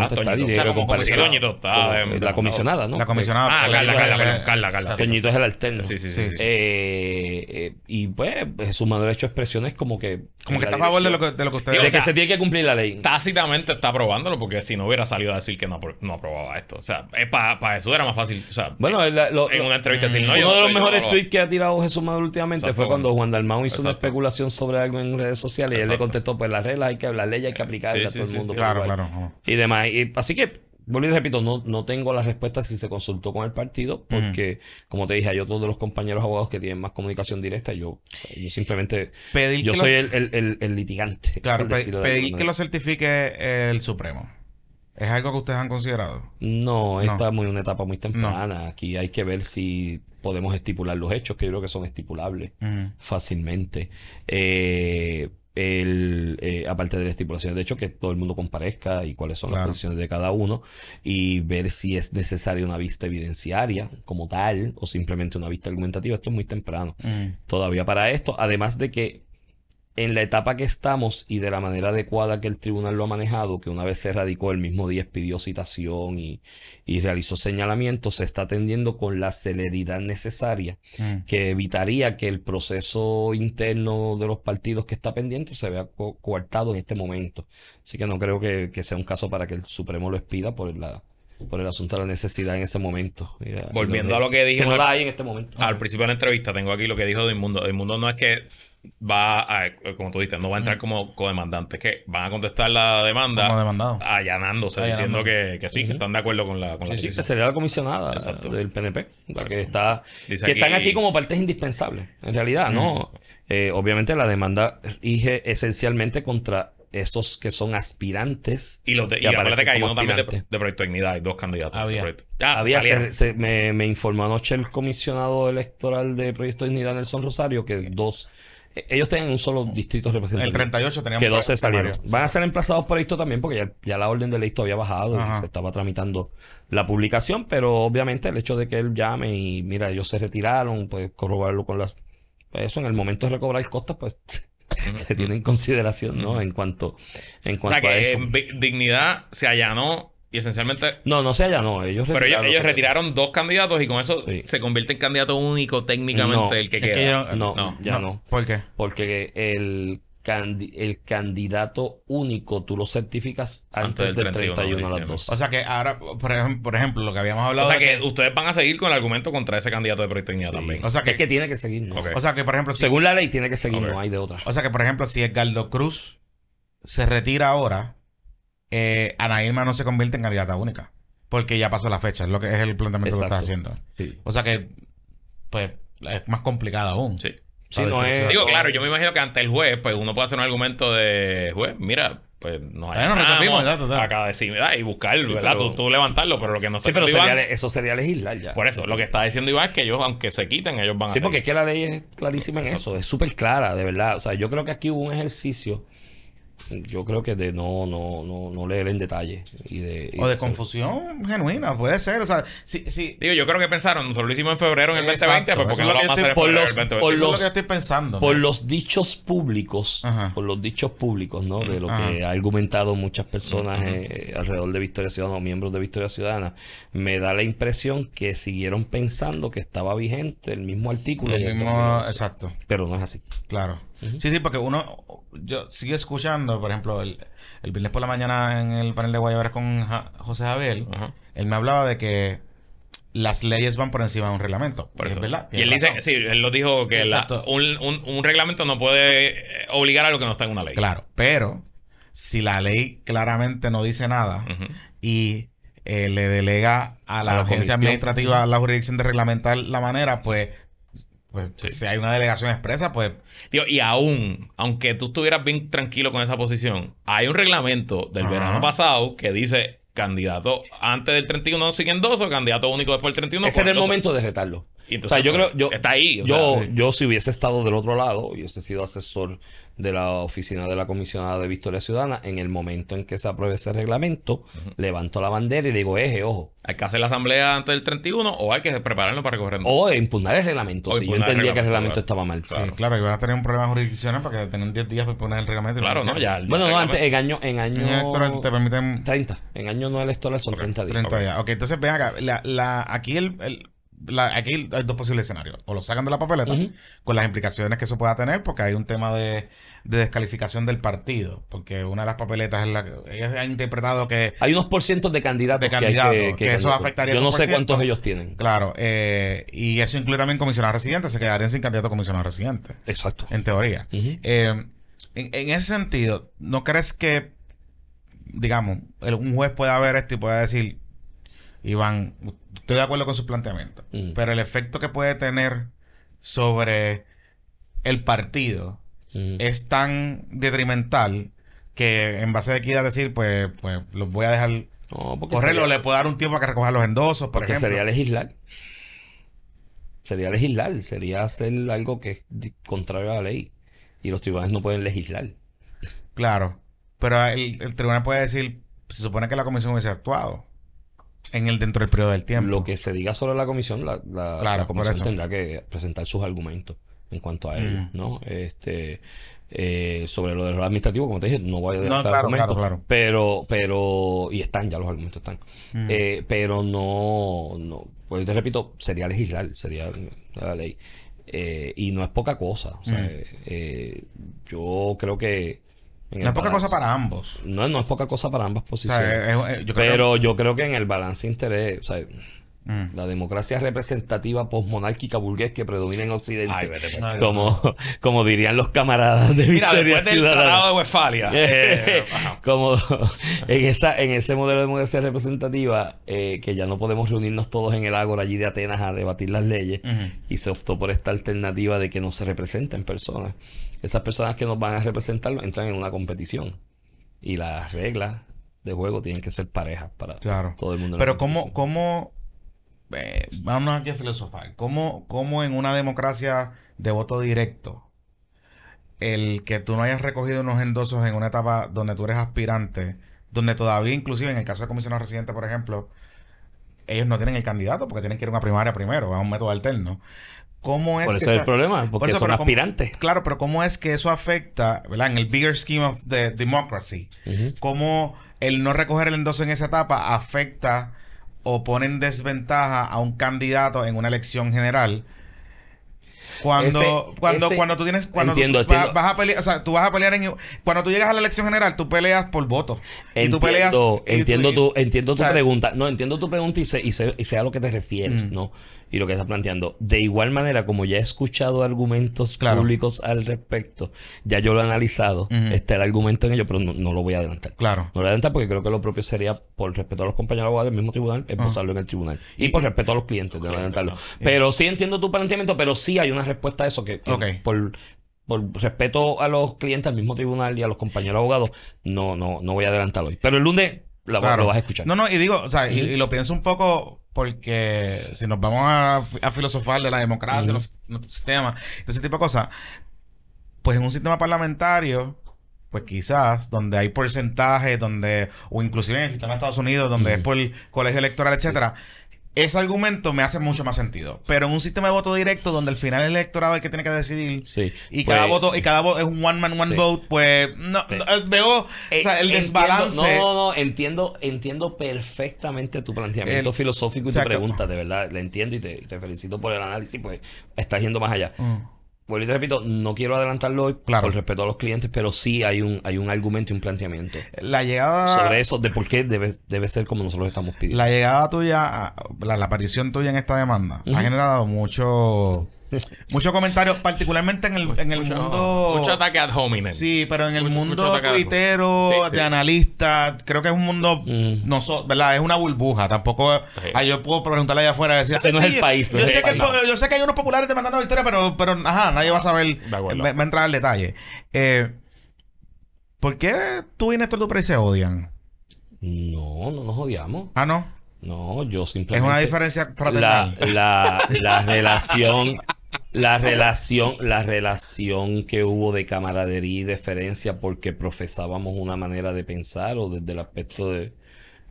La comisionada, ¿no? La eh, comisionada. Ah, eh, Carla, Carla, Carla, Carla. Toñito es el alterno. Sí, sí, sí. Eh, y pues su madre ha hecho expresiones como que como que está a favor de lo que, de lo que De que se tiene que cumplir la ley. Tácitamente está aprobándolo, porque si no hubiera salido a decir que no, no aprobaba esto. O sea, para eso era más fácil. O sea, bueno, en, una entrevista decir mm, Uno de los mejores tweets que ha tirado Jesús Maduro últimamente fue cuando Juan Dalmau hizo una especulación sobre algo en redes sociales y él le contestó: pues las reglas hay que hablar, ley hay que aplicarlas a todo el mundo. claro, claro. Y demás. así que Volví, y repito, no, tengo la respuesta si se consultó con el partido, porque, como te dije, hay otros de los compañeros abogados que tienen más comunicación directa. Yo, simplemente. yo soy el, litigante. Claro, pedir que lo certifique el Supremo. ¿Es algo que ustedes han considerado? No, está muy, una etapa muy temprana. Aquí hay que ver si podemos estipular los hechos, que yo creo que son estipulables fácilmente. Eh, el, eh, aparte de la estipulación de hecho que todo el mundo comparezca y cuáles son las posiciones de cada uno y ver si es necesaria una vista evidenciaria como tal o simplemente una vista argumentativa esto es muy temprano todavía para esto además de que en la etapa que estamos y de la manera adecuada que el tribunal lo ha manejado, que una vez se radicó el mismo día pidió citación y, realizó señalamientos, se está atendiendo con la celeridad necesaria mm. que evitaría que el proceso interno de los partidos que está pendiente se vea coartado en este momento. Así que no creo que, sea un caso para que el Supremo lo expida por por el asunto de la necesidad en ese momento. Volviendo a lo que dije. en este momento. Al principio de la entrevista tengo aquí lo que dijo Mundo. El Mundo no es que va a, eh, como tú dices, no va a entrar mm. como codemandante, es que van a contestar la demanda como allanándose, diciendo que, sí, que están de acuerdo con la, con sí, sería la comisionada del PNP, que, está, que están aquí como partes indispensables, en realidad, ¿no? Mm. Eh, obviamente la demanda rige esencialmente contra esos que son aspirantes. Y los de, que que hay uno también de, Proyecto Dignidad, hay dos candidatos. Había. Ah, me, me informó anoche el comisionado electoral de Proyecto Dignidad, Nelson Rosario, que dos ellos tienen un solo distrito representativo. El 38 teníamos. Que 12 salieron. Van a ser emplazados por esto también, porque ya, la orden de listo había bajado, se estaba tramitando la publicación, pero obviamente el hecho de que él llame y mira, ellos se retiraron, pues corroborarlo con las. Pues, eso, en el momento de recobrar el costas, pues se tiene en consideración, ¿no? En cuanto, en cuanto o sea, que dignidad se allanó y esencialmente. No, no sé ya no. Ellos pero retiraron. ellos, retiraron dos candidatos y con eso se convierte en candidato único técnicamente el que queda. no, no, ya no. ¿Por qué? Porque el, el candidato único tú lo certificas antes, del 31, a las 12. O sea que ahora, por ejemplo, por ejemplo, lo que habíamos hablado. O sea que, ustedes van a seguir con el argumento contra ese candidato de Proyecto también. O sea que, es que tiene que seguir, O sea que, por ejemplo. Según la ley, tiene que seguir, no hay de otra. O sea que, por ejemplo, si Edgardo Cruz se retira ahora eh, Ana Irma no se convierte en candidata única. Porque ya pasó la fecha, es lo que es el planteamiento que estás haciendo. O sea que, pues, es más complicada aún. Sí. Digo, claro, yo me imagino que ante el juez, pues uno puede hacer un argumento de juez, mira, pues no hay no acá decir y buscarlo, ¿verdad? Tú, levantarlo, pero lo que no sí, pero eso sería legislar ya. Por eso, lo que está diciendo Iván es que ellos, aunque se quiten, ellos van a. Sí, porque es que la ley es clarísima en eso, es súper clara, de verdad. O sea, yo creo que aquí hubo un ejercicio yo creo que de no, no, no, no leer en detalle. o de, confusión genuina, puede ser. O sea, si, si... Digo, yo creo que pensaron, nosotros lo hicimos en febrero en el 2020, pues, porque no lo por los, estoy pensando. Por los dichos públicos, por los dichos públicos, ¿no? De lo que ha argumentado muchas personas eh, alrededor de Victoria Ciudadana o miembros de Victoria Ciudadana, me da la impresión que siguieron pensando que estaba vigente el mismo artículo. Exacto. Pero no es así. Claro. Sí, sí, porque uno... Yo sigo escuchando, por ejemplo, el, el viernes por la mañana en el panel de Guayaberas con José Abel. Él me hablaba de que las leyes van por encima de un reglamento. Por eso. Es verdad. Y él dice, sí, él lo dijo que un, reglamento no puede eh, obligar a lo que no está en una ley. Claro, pero si la ley claramente no dice nada y eh, le delega a la, agencia administrativa la jurisdicción de reglamentar la manera, pues pues si hay una delegación expresa, pues. y aún, aunque tú estuvieras bien tranquilo con esa posición, hay un reglamento del verano pasado que dice candidato antes del 31 dos o candidato único después del 31. Ese era el momento de retarlo. entonces, o sea, yo creo, pues, yo, está ahí. yo, yo si hubiese estado del otro lado, hubiese sido asesor de la oficina de la comisionada de Victoria Ciudadana, en el momento en que se apruebe ese reglamento, levanto la bandera y le digo, eje, ojo. Hay que hacer la asamblea antes del 31 o hay que prepararlo para recoger O impugnar el reglamento. si yo entendía que el reglamento estaba mal. Claro. Sí, claro, y vas a tener un problema jurisdiccional porque tener 10 días para poner el reglamento. Claro, no, ya. bueno, no, antes, en año. En año electoral te permiten. 30. En año no electoral son 30 días. 30 días. Okay. ok, entonces ven acá. La, la, aquí el, el la, aquí hay dos posibles escenarios. O lo sacan de la papeleta, con las implicaciones que eso pueda tener, porque hay un tema de de descalificación del partido, porque una de las papeletas es la que ...ella han interpretado que... Hay unos por ciento de candidatos. que, eso afectaría. Yo no sé cuántos ellos tienen. Claro, eh, y eso incluye también comisionados residentes, se quedarían sin candidato a comisionados residentes. Exacto. En teoría. Eh, en, ese sentido, ¿no crees que, digamos, un juez pueda ver esto y pueda decir, Iván, estoy de acuerdo con su planteamiento, mm. pero el efecto que puede tener sobre el partido es tan detrimental que en base a de a decir, pues, pues los voy a dejar correrlo, le puedo dar un tiempo para que recoja los endosos, por porque sería legislar. Sería legislar, sería hacer algo que es contrario a la ley. Y los tribunales no pueden legislar. Claro. Pero el, tribunal puede decir, se supone que la comisión hubiese actuado en el dentro del periodo del tiempo. Lo que se diga sobre la comisión, la comisión tendrá que presentar sus argumentos en cuanto a ello, ¿no? Este, eh, sobre lo de administrativo, como te dije, no voy a adelantar claro, pero, pero, y están, ya los argumentos están, eh, pero no, no, pues te repito, sería legislar, sería la ley, eh, y no es poca cosa, yo creo que... No es poca cosa para ambos. No, no es poca cosa para ambas posiciones. pero yo creo que en el balance de interés, o sea, Mm. La democracia representativa postmonárquica burgués que predomina en Occidente. como, como dirían los camaradas de Mira, después del de Westfalia. Eh, eh, como en, esa, en ese modelo de democracia representativa, eh, que ya no podemos reunirnos todos en el Ágora allí de Atenas a debatir las leyes, y se optó por esta alternativa de que no se representen personas. Esas personas que nos van a representar entran en una competición. Y las reglas de juego tienen que ser parejas para todo el mundo. Pero ¿cómo, cómo eh, vámonos vamos aquí a filosofar. ¿Cómo, en una democracia de voto directo el que tú no hayas recogido unos endosos en una etapa donde tú eres aspirante, donde todavía inclusive en el caso de comisión residente, por ejemplo, ellos no tienen el candidato porque tienen que ir a una primaria primero, a un método alterno. ¿Cómo es por que es el problema, porque son aspirantes. claro, pero ¿cómo es que eso afecta, ¿verdad? En el bigger scheme of democracy, ¿cómo el no recoger el endoso en esa etapa afecta o ponen desventaja a un candidato en una elección general. Cuando, cuando, cuando tú tienes, cuando vas, a pelear, o sea, tú vas a pelear en, cuando tú llegas a la elección general, tú peleas por votos. Entiendo, entiendo tu, entiendo tu pregunta, no, entiendo tu pregunta y sé, y sé, y a lo que te refieres, mm. ¿no? y lo que está planteando. De igual manera, como ya he escuchado argumentos públicos al respecto, ya yo lo he analizado, está el argumento en ello, pero no, lo voy a adelantar. Claro. No lo voy a adelantar porque creo que lo propio sería, por respeto a los compañeros abogados del mismo tribunal, esposarlo en el tribunal. Y, por respeto a los clientes, de adelantarlo. Pero sí entiendo tu planteamiento, pero sí hay una respuesta a eso que, por por respeto a los clientes, al mismo tribunal y a los compañeros abogados, no, no, no voy a adelantarlo hoy. Pero el lunes lo vas a escuchar. No, no, y digo, o sea, y lo pienso un poco porque si nos vamos a, a filosofar de la democracia, de nuestro sistema, ese tipo de cosas, pues en un sistema parlamentario, pues quizás, donde hay porcentajes, donde, o inclusive en el sistema de Estados Unidos, donde es por colegio electoral, etcétera, ese argumento me hace mucho más sentido. Pero en un sistema de voto directo donde al final el electorado es el que tiene que decidir pues, y cada voto y cada es un one man one vote, pues no, eh, veo eh, el desbalance. no, no, no, entiendo entiendo perfectamente tu planteamiento filosófico y tu pregunta, de verdad, la entiendo y te, felicito por el análisis, pues estás yendo más allá. Mm. Bueno, y te repito, no quiero adelantarlo hoy claro. por respeto a los clientes, pero sí hay un, hay un argumento y un planteamiento. La llegada. Sobre eso, de por qué debe, debe ser como nosotros estamos pidiendo. La llegada tuya, la, aparición tuya en esta demanda, ha generado mucho Muchos comentarios, particularmente en el, en el mundo. Mucho ataque ad hominem. Sí, pero en el mundo mucho de analistas, creo que es un mundo. Mm. No ¿Verdad? Es una burbuja. Tampoco. Ah, yo puedo preguntarle allá afuera. Decir, Ese no es el país. yo, sé Que, yo, sé Que, hay unos populares demandando la victoria, pero, pero ajá, nadie va a saber. Eh, va, a entrar al detalle. Eh, ¿Por qué tú y Néstor Duprey se odian? No, no nos odiamos. Ah, no. No, yo simplemente. Es una diferencia la, la relación la relación, la relación que hubo de camaradería y deferencia porque profesábamos una manera de pensar o desde el aspecto de,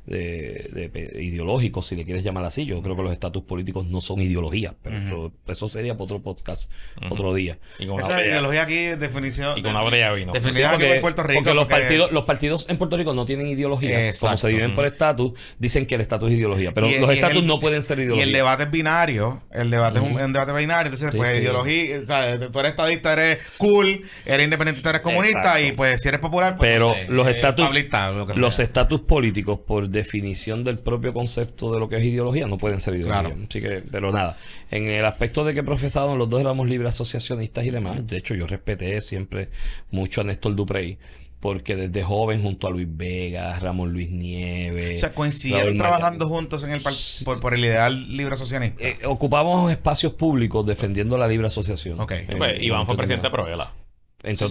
de, ideológicos, si le quieres llamar así. Yo creo que los estatus políticos no son ideologías, pero eso sería para otro podcast, otro día. Y con Esa ideología aquí es definición. Y con una vino. porque, en Puerto Rico. Porque, los, partidos, los partidos en Puerto Rico no tienen ideologías. Como se dividen por estatus, dicen que el estatus es ideología, pero los estatus no pueden ser ideologías. Y el debate es binario. El debate es un, debate binario. Entonces, pues, ideología. tú eres estadista, eres cool, eres independiente, eres comunista, y pues si eres popular, pues. Pero los eh, estatus. los estatus políticos, por definición del propio concepto de lo que es ideología no pueden ser ideología. Así que, pero nada, en el aspecto de que profesaron los dos éramos libres asociacionistas y demás, de hecho yo respeté siempre mucho a Néstor Duprey porque desde joven junto a Luis Vega, Ramón Luis Nieves. O sea, coincidieron trabajando juntos en el por, el ideal libre asociacionista. Eh, ocupamos espacios públicos defendiendo la libre asociación. Okay. y eh, vamos pues, Iván fue presidente Provela entre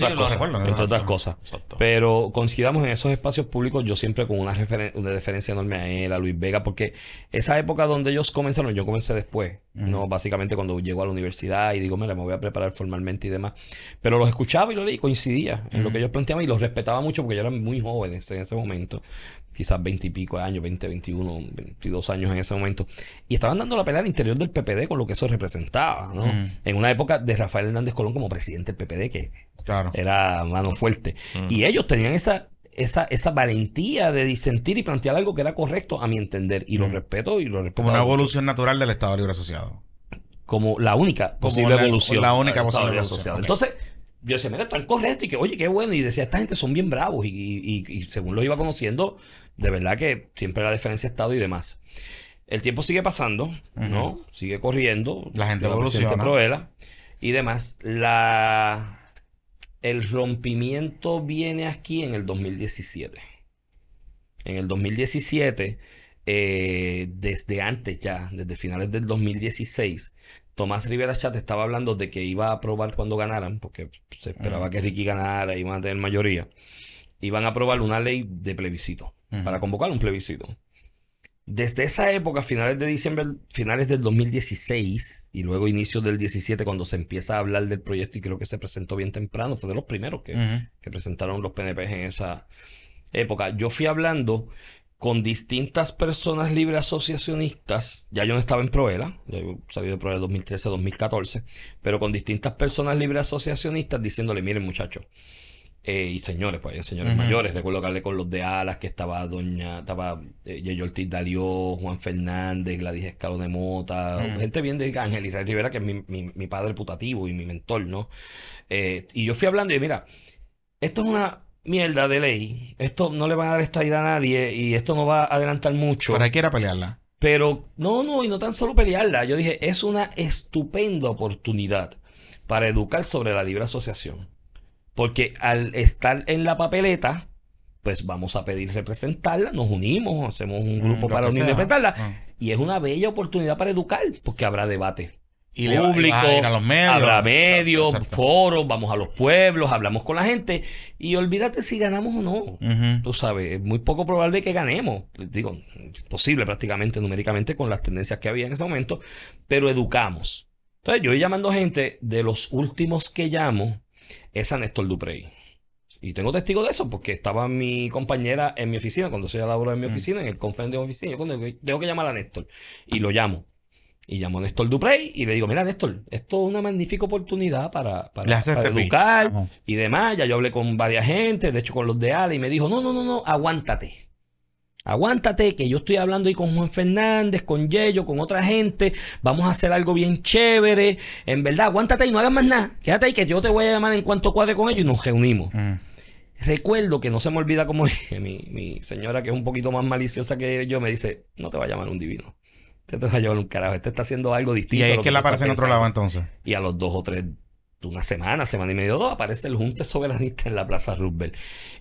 otras cosas. Pero coincidamos en esos espacios públicos, yo siempre con una, referen una referencia enorme a él, a Luis Vega, porque esa época donde ellos comenzaron, yo comencé después, ¿no? Básicamente cuando llego a la universidad y digo, mira, me voy a preparar formalmente y demás. Pero los escuchaba y lo leí, coincidía en lo que ellos planteaban y los respetaba mucho porque yo era muy joven en ese momento, quizás veintipico años, 20, 21, 22 años en ese momento. Y estaban dando la pelea al interior del PPD con lo que eso representaba, En una época de Rafael Hernández Colón como presidente del PPD, que era mano fuerte. Y ellos tenían esa, esa, valentía de disentir y plantear algo que era correcto a mi entender. Y lo respeto y lo respeto. Como una evolución natural del Estado Libre Asociado. Como la única posible evolución. La única posible Entonces, yo decía, mira, tan correcto. Y que, oye, qué bueno. Y decía, esta gente son bien bravos. Y, según los iba conociendo, de verdad que siempre la diferencia de Estado y demás. El tiempo sigue pasando, ¿no? Sigue corriendo. La gente evoluciona. Y demás. La el rompimiento viene aquí en el 2017. En el 2017, eh, desde antes ya, desde finales del 2016, Tomás Rivera Chat estaba hablando de que iba a aprobar cuando ganaran, porque se esperaba que Ricky ganara, iban a tener mayoría. Iban a aprobar una ley de plebiscito, para convocar un plebiscito. Desde esa época, finales de diciembre, finales del 2016 y luego inicio del 17, cuando se empieza a hablar del proyecto y creo que se presentó bien temprano, fue de los primeros que, presentaron los PNP en esa época. Yo fui hablando con distintas personas libres asociacionistas, ya yo no estaba en Proela, ya yo salí de Proela 2013-2014, pero con distintas personas libres asociacionistas diciéndole, miren muchachos, eh, y señores, pues señores mayores. Recuerdo que hablé con los de Alas, que estaba Doña, estaba eh, Ortiz Dalió, Juan Fernández, Gladys Escalo de Mota, gente bien de Ángel Israel Rivera, que es mi, mi, padre putativo y mi mentor, ¿no? Eh, y yo fui hablando y mira, esto es una mierda de ley, esto no le va a dar esta idea a nadie y esto no va a adelantar mucho. ¿Para qué era pelearla? Pero no, no, y no tan solo pelearla. Yo dije, es una estupenda oportunidad para educar sobre la libre asociación porque al estar en la papeleta, pues vamos a pedir representarla, nos unimos, hacemos un mm, grupo para unir y representarla. Ah. Y es una bella oportunidad para educar, porque habrá debate. Y público, habrá medios, foros, vamos a los pueblos, hablamos con la gente y olvídate si ganamos o no. Tú sabes, es muy poco probable que ganemos. Digo, posible prácticamente numéricamente con las tendencias que había en ese momento, pero educamos. Entonces yo voy llamando gente de los últimos que llamo, es a Néstor Duprey. Y tengo testigo de eso porque estaba mi compañera en mi oficina, cuando se obra en mi mm. oficina, en el conferencia de oficina, yo cuando tengo que llamar a Néstor y lo llamo. Y llamo a Néstor Duprey y le digo, mira Néstor, esto es una magnífica oportunidad para, para, este educar y demás. Ya yo hablé con varias gente, de hecho con los de Ale, y me dijo, no, no, no, no, aguántate. Aguántate, que yo estoy hablando ahí con Juan Fernández, con Yello, con otra gente. Vamos a hacer algo bien chévere. En verdad, aguántate y no hagas más nada. Quédate ahí que yo te voy a llamar en cuanto cuadre con ellos y nos reunimos. Mm. Recuerdo que no se me olvida como mi, mi señora, que es un poquito más maliciosa que yo, me dice: No te va a llamar un divino este te va a llevar un carajo. Este está haciendo algo distinto. Y es que, que la aparece en otro lado entonces. Y a los dos o tres una semana, semana y medio, dos, aparece el Junte Soberanista en la Plaza Roosevelt.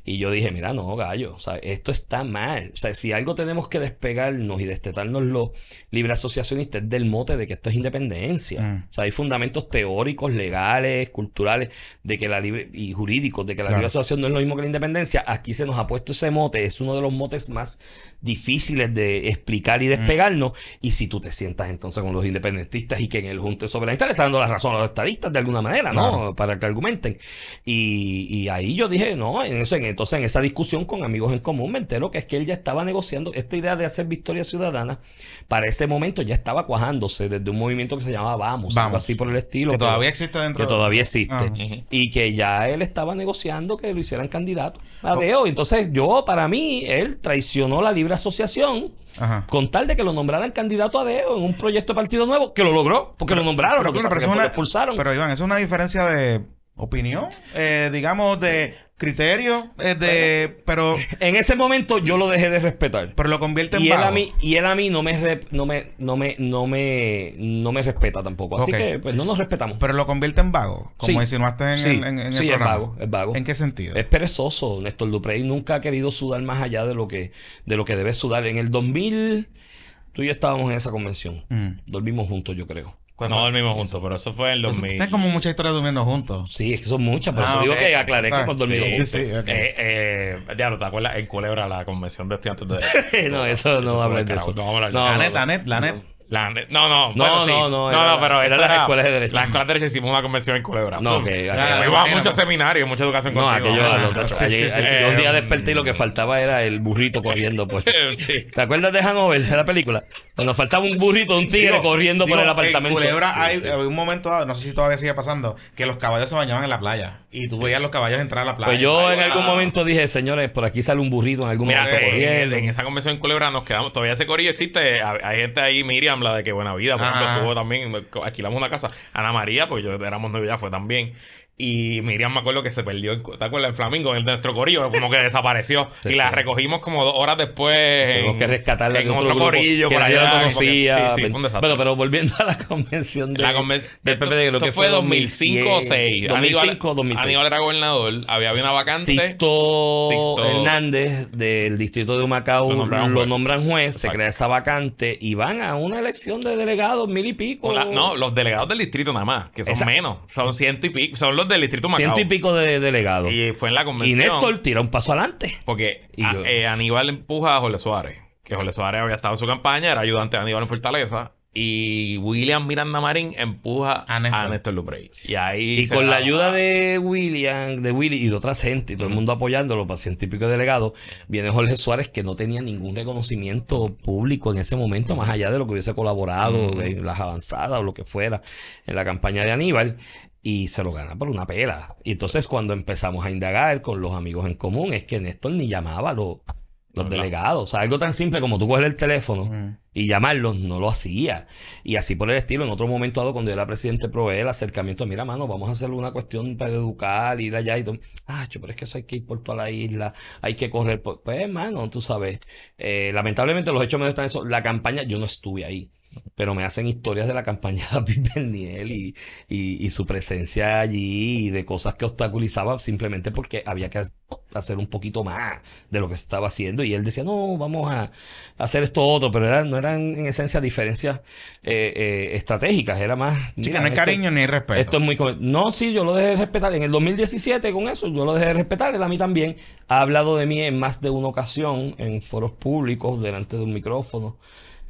Y yo dije, mira, no, gallo, o sea, esto está mal. O sea, si algo tenemos que despegarnos y destetarnos los libre asociacionistas del mote de que esto es independencia. Mm. O sea, hay fundamentos teóricos, legales, culturales, de que la libre, y jurídicos, de que la libre asociación no es lo mismo que la independencia. Aquí se nos ha puesto ese mote, es uno de los motes más difíciles de explicar y despegarnos. Y si tú te sientas entonces con los independentistas y que en el Junte Soberanista le están dando la razón a los estadistas de alguna manera, ¿no? Para que argumenten. Y, ahí yo dije, no, en eso, entonces en esa discusión con amigos en común me entero que es que él ya estaba negociando esta idea de hacer Victoria Ciudadana. Para ese momento ya estaba cuajándose desde un movimiento que se llamaba Vamos, algo así por el estilo. Que todavía existe dentro. Que todavía existe. Ah. Y que ya él estaba negociando que lo hicieran candidato a Deo. Entonces yo, para mí, él traicionó la libre asociación con tal de que lo nombraran candidato a DEO en un proyecto de partido nuevo, que lo logró, porque lo nombraron, pero, lo que lo expulsaron. Pero Iván, es una diferencia de opinión, eh, digamos, de criterio de este, pero en ese momento yo lo dejé de respetar pero lo convierte en vago. a mí y él a mí no me no me no me no me respeta tampoco así que pues no nos respetamos pero lo convierte en vago como sí. insinuaste en, en, el programa. es vago es vago en qué sentido es perezoso Néstor Duprey nunca ha querido sudar más allá de lo que de lo que debe sudar en el 2000 tú y yo estábamos en esa convención mm. dormimos juntos yo creo no dormimos juntos, pero eso fue en el 2000. Pues, es como mucha historia durmiendo juntos. Sí, es que son muchas, pero ah, eso digo que aclaré que ah, hemos dormido sí, juntos. Sí, sí, ok ya eh, eh, no te acuerdas en Culebra la convención de estudiantes de. no, eso, no, va a hablar de eso. No, no, a hablar de eso. No, la net, la net. La, no, no, no, sí. no, no, no, pero era, las escuelas de derecho. Las escuelas de derecho hicimos una convención en Culebra. No, que iba a muchos seminarios, mucha educación no, contigo. yo era un ah, día desperté y lo que faltaba era el burrito corriendo por. Pues. ¿Te acuerdas de Hanover, de la película? Nos faltaba un burrito, un tigre corriendo por el apartamento. En Culebra hay, un momento, no sé si todavía sigue pasando, que los caballos se bañaban en la playa. Y tú veías los caballos entrar a la playa. Pues yo en algún momento dije, señores, por aquí sale un burrito en algún momento corriendo. En esa convención en Culebra nos quedamos. Todavía ese corillo existe. Hay gente ahí, Miriam habla la de Que Buena Vida, por ejemplo, estuvo también, alquilamos una casa. Ana María, pues yo éramos novia, fue también. Y Miriam me acuerdo que se perdió en, ¿te acuerdas? en Flamingo, en nuestro corillo, como que desapareció. y la recogimos como dos horas después. que rescatarla otro, corillo, que por allá. conocía. pero, volviendo a la convención de, del PPD, que fue 2005 o 2006. 2005 2006. Aníbal era gobernador, había una vacante. Tito Hernández del distrito de Humacao lo nombran juez, se crea esa vacante y van a una elección de delegados mil y pico. no, los delegados del distrito nada más, que son menos, son ciento y pico, son los del distrito Macao. Ciento y de delegados. Y fue en la convención. Y Néstor tira un paso adelante. Porque eh, Aníbal empuja a Jorge Suárez. Que Jorge Suárez había estado en su campaña, era ayudante de Aníbal en Fortaleza. Y William Miranda Marín empuja a Néstor, Y ahí. Y con la ayuda de William, de Willy y de otra gente, y todo el mundo apoyándolo para científico delegado, viene Jorge Suárez, que no tenía ningún reconocimiento público en ese momento, más allá de lo que hubiese colaborado, en eh, las avanzadas o lo que fuera, en la campaña de Aníbal y se lo gana por una pela. Y entonces cuando empezamos a indagar con los amigos en común, es que Néstor ni llamaba a los, los delegados. O sea, algo tan simple como tú coger el teléfono mm. y llamarlos, no lo hacía. Y así por el estilo, en otro momento dado, cuando yo era presidente, probé el acercamiento. Mira, mano, vamos a hacerle una cuestión para educar, ir allá y todo. Ah, pero es que eso hay que ir por toda la isla, hay que correr. Por... Pues, mano, tú sabes. Eh, lamentablemente los hechos me están eso. La campaña, yo no estuve ahí pero me hacen historias de la campaña de David Berniel y, su presencia allí y de cosas que obstaculizaba simplemente porque había que hacer un poquito más de lo que se estaba haciendo y él decía, no, vamos a hacer esto otro, pero no eran en esencia diferencias eh, eh, estratégicas, era más... Mira, no hay cariño ni respeto. Esto es muy... No, sí, yo lo dejé de respetar. En el 2017 con eso, yo lo dejé de respetar, él a mí también ha hablado de mí en más de una ocasión en foros públicos, delante de un micrófono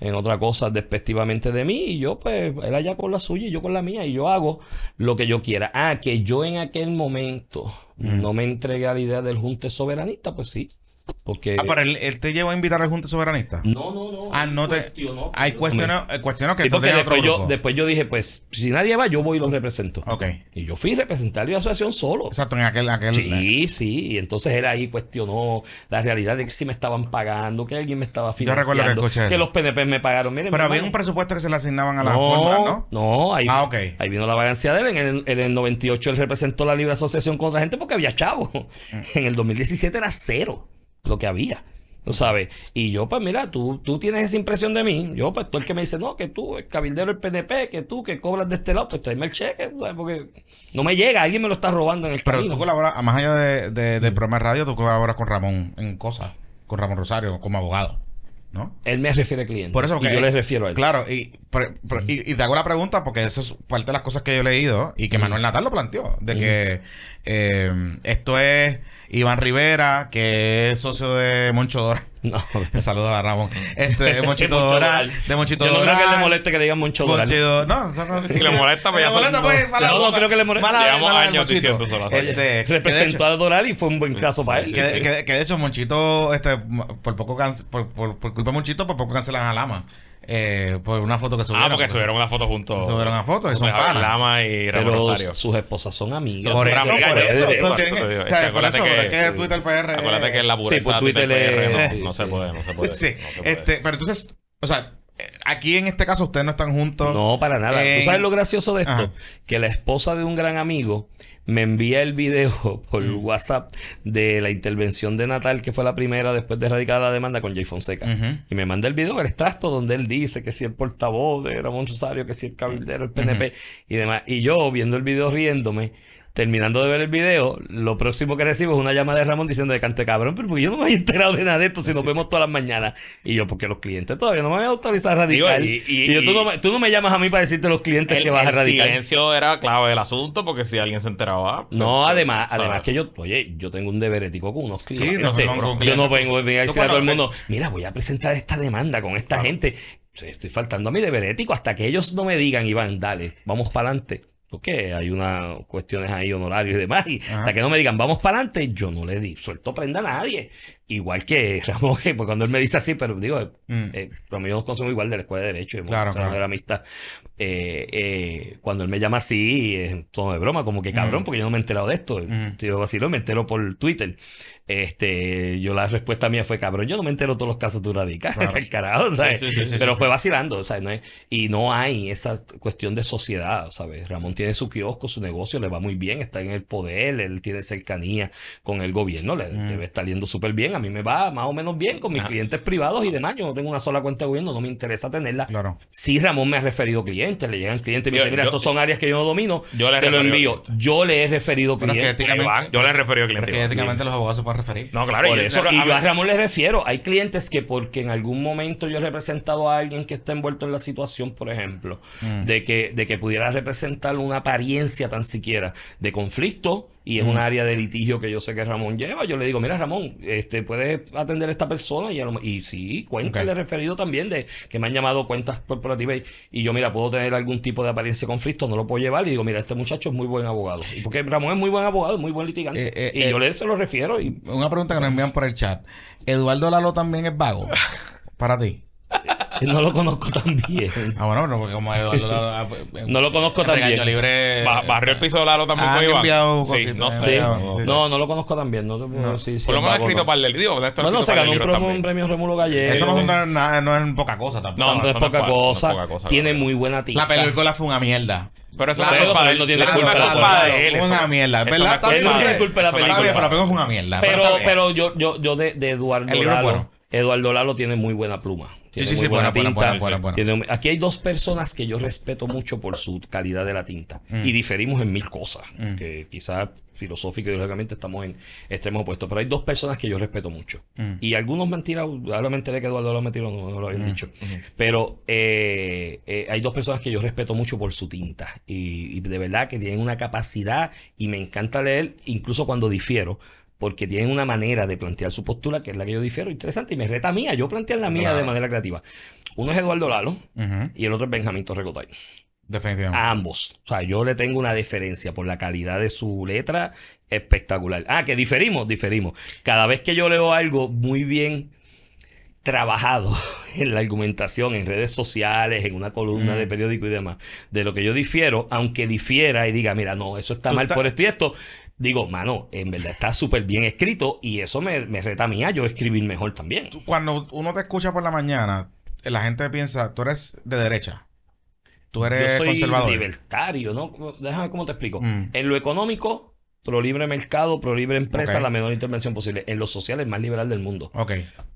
en otra cosa despectivamente de mí y yo pues él allá con la suya y yo con la mía y yo hago lo que yo quiera. Ah, que yo en aquel momento no me entregué a la idea del junte soberanista, pues sí, porque... Ah, él, te llevó a invitar al Junta Soberanista. No, no, no. Ah, no te. Cuestionó, pues. hay cuestionó, que después, Yo, después yo dije, pues, si nadie va, yo voy y los represento. Ok. Y yo fui representar a la asociación solo. Exacto, en aquel. aquel sí, eh. sí. Y entonces él ahí cuestionó la realidad de que si me estaban pagando, que alguien me estaba financiando. Yo recuerdo que, los PNP me pagaron. pero había un presupuesto que se le asignaban a la no, ¿no? No, ahí, ah, ahí vino la vagancia de él. En el, en el 98 él representó la libre asociación contra gente porque había chavo. Mm. En el 2017 era cero lo que había. ¿no sabes? Y yo, pues mira, tú, tú tienes esa impresión de mí. Yo, pues tú el que me dice, no, que tú, el cabildero del PNP, que tú, que cobras de este lado, pues tráeme el cheque, Porque no me llega, alguien me lo está robando en el Pero tú colaboras, más allá de, de, del programa de radio, tú colaboras con Ramón en cosas, con Ramón Rosario, como abogado. ¿No? Él me refiere al cliente. Por eso que, yo eh, le refiero a él. Claro, y, y, te hago la pregunta porque eso es parte de las cosas que yo he leído y que Manuel Natal lo planteó, de que eh, esto es Iván Rivera, que es socio de Moncho Doral No. Saludos a Ramón. Este, de Monchito Doral. De Monchito Yo no creo que le moleste que le digan Moncho Doral. no, no, si le molesta, pues ya pues, No, no creo que le moleste. Llevamos años diciendo eso este, representó a Doral y fue un buen caso para él. Que, de hecho, Monchito, este, por poco por, por, culpa de Monchito, por poco cancelan a Lama. Eh, por una foto que ah, subieron. Ah, porque pues, subieron una foto juntos. Subieron una foto y son panas. Pero sus esposas son amigas. Por, eso, por eso. Acuérdate que Twitter PR. Acuérdate que es la pureza. Pues Twitter PR. No se puede, no se puede. Sí. Este, pero entonces, o sea, Aquí en este caso ustedes no están juntos. No, para nada. ¿Tú sabes eh, lo gracioso de esto? Que la esposa de un gran amigo me envía el video por WhatsApp de la intervención de Natal, que fue la primera después de erradicar la demanda con Jay Fonseca. Y me manda el video, el extracto, donde él dice que si el portavoz de Ramón que si el cabildero, el PNP y demás. Y yo viendo el video riéndome terminando de ver el video, lo próximo que recibo es una llamada de Ramón diciendo de canto de cabrón, pero porque yo no me había enterado de nada de esto si nos vemos todas las mañanas. Y yo, porque los clientes todavía no me habían autorizado a radical. y, tú, no me, llamas a mí para decirte los clientes que vas a radical. El silencio era clave del asunto porque si alguien se enteraba. no, además, además que yo, oye, yo tengo un deber ético con unos clientes. yo no vengo, a decirle a todo el mundo, mira, voy a presentar esta demanda con esta gente. Estoy faltando a mi deber ético hasta que ellos no me digan, Iván, dale, vamos para adelante porque hay unas cuestiones ahí honorarios y demás. Y hasta que no me digan, vamos para adelante, yo no le di, suelto prenda a nadie. Igual que Ramón, porque cuando él me dice así, pero digo, lo mm. mí eh, los igual de la Escuela de Derecho, la amistad. Eh, eh, cuando él me llama así, es todo de broma, como que cabrón, mm. porque yo no me he enterado de esto. Mm. Yo vacilo, me entero por Twitter. Este, yo la respuesta mía fue, cabrón, yo no me entero todos los casos de pero fue vacilando, No y no hay esa cuestión de sociedad, ¿sabes? Ramón tiene su kiosco, su negocio, le va muy bien, está en el poder, él tiene cercanía con el gobierno, le mm. está yendo súper bien a mí me va más o menos bien con mis clientes privados y demás. Yo no tengo una sola cuenta de gobierno, no me interesa tenerla. Claro. Sí, Ramón me ha referido clientes, le llegan clientes y me dicen, mira, estos son eh, áreas que yo no domino, yo te lo envío. Yo le he referido clientes. yo le he referido clientes. que éticamente los abogados se pueden referir. No, claro. y yo a Ramón le refiero. Hay clientes que porque en algún momento yo he representado a alguien que está envuelto en la situación, por ejemplo, mm. de, que, de que pudiera representar una apariencia tan siquiera de conflicto, y es un área de litigio que yo sé que Ramón lleva. Yo le digo, mira Ramón, este, puedes atender a esta persona y, a lo, y sí, cuéntale referido también de que me han llamado cuentas corporativas y, yo, mira, puedo tener algún tipo de apariencia de conflicto, no lo puedo llevar y digo, mira, este muchacho es muy buen abogado. Y porque Ramón es muy buen abogado, muy buen litigante. Eh, eh, y yo eh, le se lo refiero. Y, una pregunta que nos envían por el chat. Eduardo Lalo también es vago para ti. no lo conozco tan bien. Ah, bueno, no, como Eduardo la- pues, No lo conozco tan bien. libre. Ba- eh, barrió el piso de Lalo también Ah, con Iván. enviado Sí, no Sí. sé. Sí. No, no lo conozco tan bien. No te puedo decir si Por lo menos ha vago no. escrito para el digo, ha no, se ganó un premio, un también. premio Rómulo Gallego. Eso no es, una- na- no es poca cosa tampoco. No, no, no, es no es poca poca- no es cosa. poca cosa, Tiene muy buena tinta. La película fue una mierda. Pero eso Claro, no es culpa de él no tiene culpa, la de él. Fue eso una mierda. ¿Verdad? Él no tiene culpa de la película. pero la película fue una mierda. pero, pero yo, yo, yo de, de Eduardo Lalo. Eduardo Lalo tiene muy buena pluma aquí hay dos personas que yo respeto mucho por su calidad de la tinta. Mm. Y diferimos en mil cosas. Mm. Que quizás filosófica y lógicamente estamos en extremos opuestos. Pero hay dos personas que yo respeto mucho. Mm. Y algunos mentiras, ahora me enteré que Eduardo lo ha no, no, lo habían dicho. Pero eh, eh, hay dos personas que yo respeto mucho por su tinta. y de verdad que tienen una capacidad y me encanta leer, incluso cuando difiero porque tienen una manera de plantear su postura que es la que yo difiero, interesante, y me reta mía, yo plantear la mía de manera creativa. Uno es Eduardo Lalo y el otro es Benjamín Torrecotay. Definitivamente. A ambos. O sea, yo le tengo una diferencia por la calidad de su letra espectacular. Ah, que diferimos, diferimos. Cada vez que yo leo algo muy bien trabajado en la argumentación, en redes sociales, en una columna de periódico y demás, de lo que yo difiero, aunque difiera y diga, mira, no, eso está mal por esto y esto, digo, mano, en verdad está súper bien escrito y eso me, reta a yo escribir mejor también. Cuando uno te escucha por la mañana, eh, la gente piensa, tú eres de derecha. Tú eres conservador. libertario, ¿no? Déjame cómo te explico. Mm. En lo económico, pro libre mercado, pro libre empresa, la menor intervención posible. En lo social, el más liberal del mundo. Ok.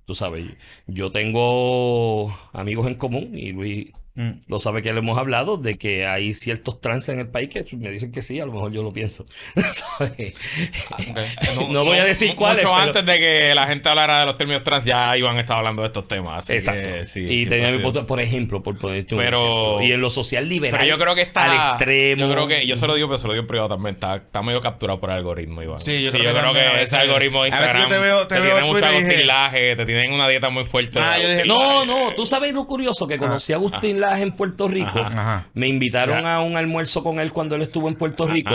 Tú sabes, yo tengo amigos en común y Luis Mm. Lo sabe que le hemos hablado de que hay ciertos trans en el país que me dicen que sí, a lo mejor yo lo pienso. Ah, no, voy a decir cuáles. Mucho antes de que la gente hablara de los términos trans, ya iban a hablando de estos temas. Así Exacto. Que, sí, y postura, por ejemplo, por poder pero, Y en lo social liberal. Pero yo creo que está. Al extremo. Yo creo que. Yo se lo digo, pero se lo digo en privado también. Está, está medio capturado por el algoritmo, Iván. Sí, yo, creo, que ese algoritmo de Instagram. A si te veo. Te, te veo tiene mucho te tienen una dieta muy fuerte. Ah, no, no. Tú sabes lo curioso que conocí a ah, Agustín en Puerto Rico. Me invitaron a un almuerzo con él cuando él estuvo en Puerto Rico.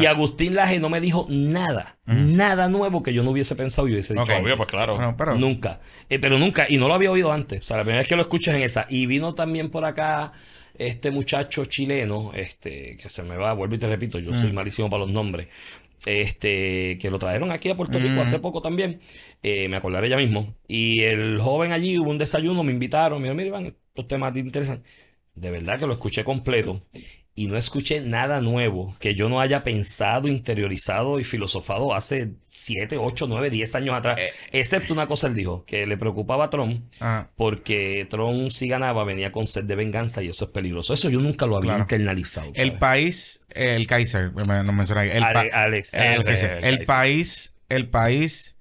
y Agustín Laje no me dijo nada, nada nuevo que yo no hubiese pensado y hubiese dicho. Pues nunca. Eh, pero nunca. Y no lo había oído antes. O sea, la primera vez que lo escuchas en esa. Y vino también por acá este muchacho chileno, este, que se me va, vuelvo y te repito, yo soy malísimo para los nombres, este, que lo trajeron aquí a Puerto Rico hace mm. poco también, eh, me acordaré ya mismo. Y el joven allí hubo un desayuno, me invitaron, me dijo, mira Iván, estos temas te interesan. De verdad que lo escuché completo y no escuché nada nuevo que yo no haya pensado, interiorizado y filosofado hace 7, 8, 9, 10 años atrás. Eh. excepto una cosa él dijo, que le preocupaba a Trump ah. porque Trump si ganaba venía con sed de venganza y eso es peligroso. Eso yo nunca lo había internalizado. El país, el Kaiser, no mencioné. El, el, país, el país...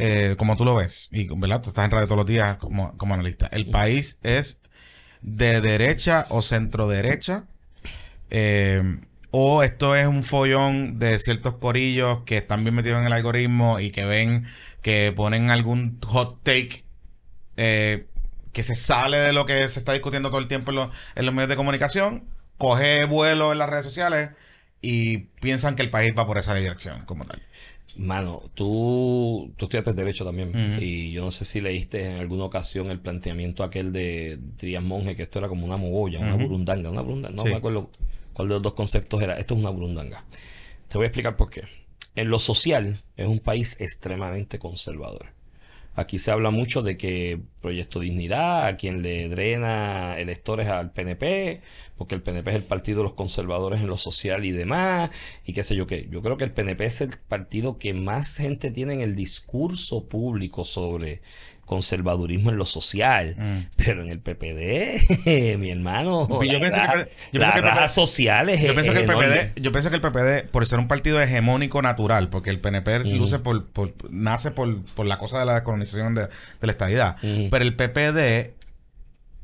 Eh, como tú lo ves, y ¿verdad? tú estás en radio todos los días como, como analista, el mm. país es de derecha o centro derecha eh, o esto es un follón de ciertos corillos que están bien metidos en el algoritmo y que ven que ponen algún hot take eh, que se sale de lo que se está discutiendo todo el tiempo en, en los medios de comunicación, coge vuelo en las redes sociales y piensan que el país va por esa dirección como tal. Mano, tú, tú estudiaste Derecho también. Y yo no sé si leíste en alguna ocasión el planteamiento aquel de Trias Monge, que esto era como una mogolla, una burundanga. Una burundanga, no me acuerdo cuál de los dos conceptos era. Esto es una burundanga. Te voy a explicar por qué. En lo social, es un país extremadamente conservador. Aquí se habla mucho de que Proyecto Dignidad, a quien le drena electores al PNP, porque el PNP es el partido de los conservadores en lo social y demás, y qué sé yo qué. Yo creo que el PNP es el partido que más gente tiene en el discurso público sobre conservadurismo en lo social, mm. pero en el PPD, mi hermano, yo que, yo pienso, que el PPD, yo pienso que el PPD, por ser un partido hegemónico natural, porque el PNP luce por, nace por, por, la cosa de la colonización de, la estabilidad pero el PPD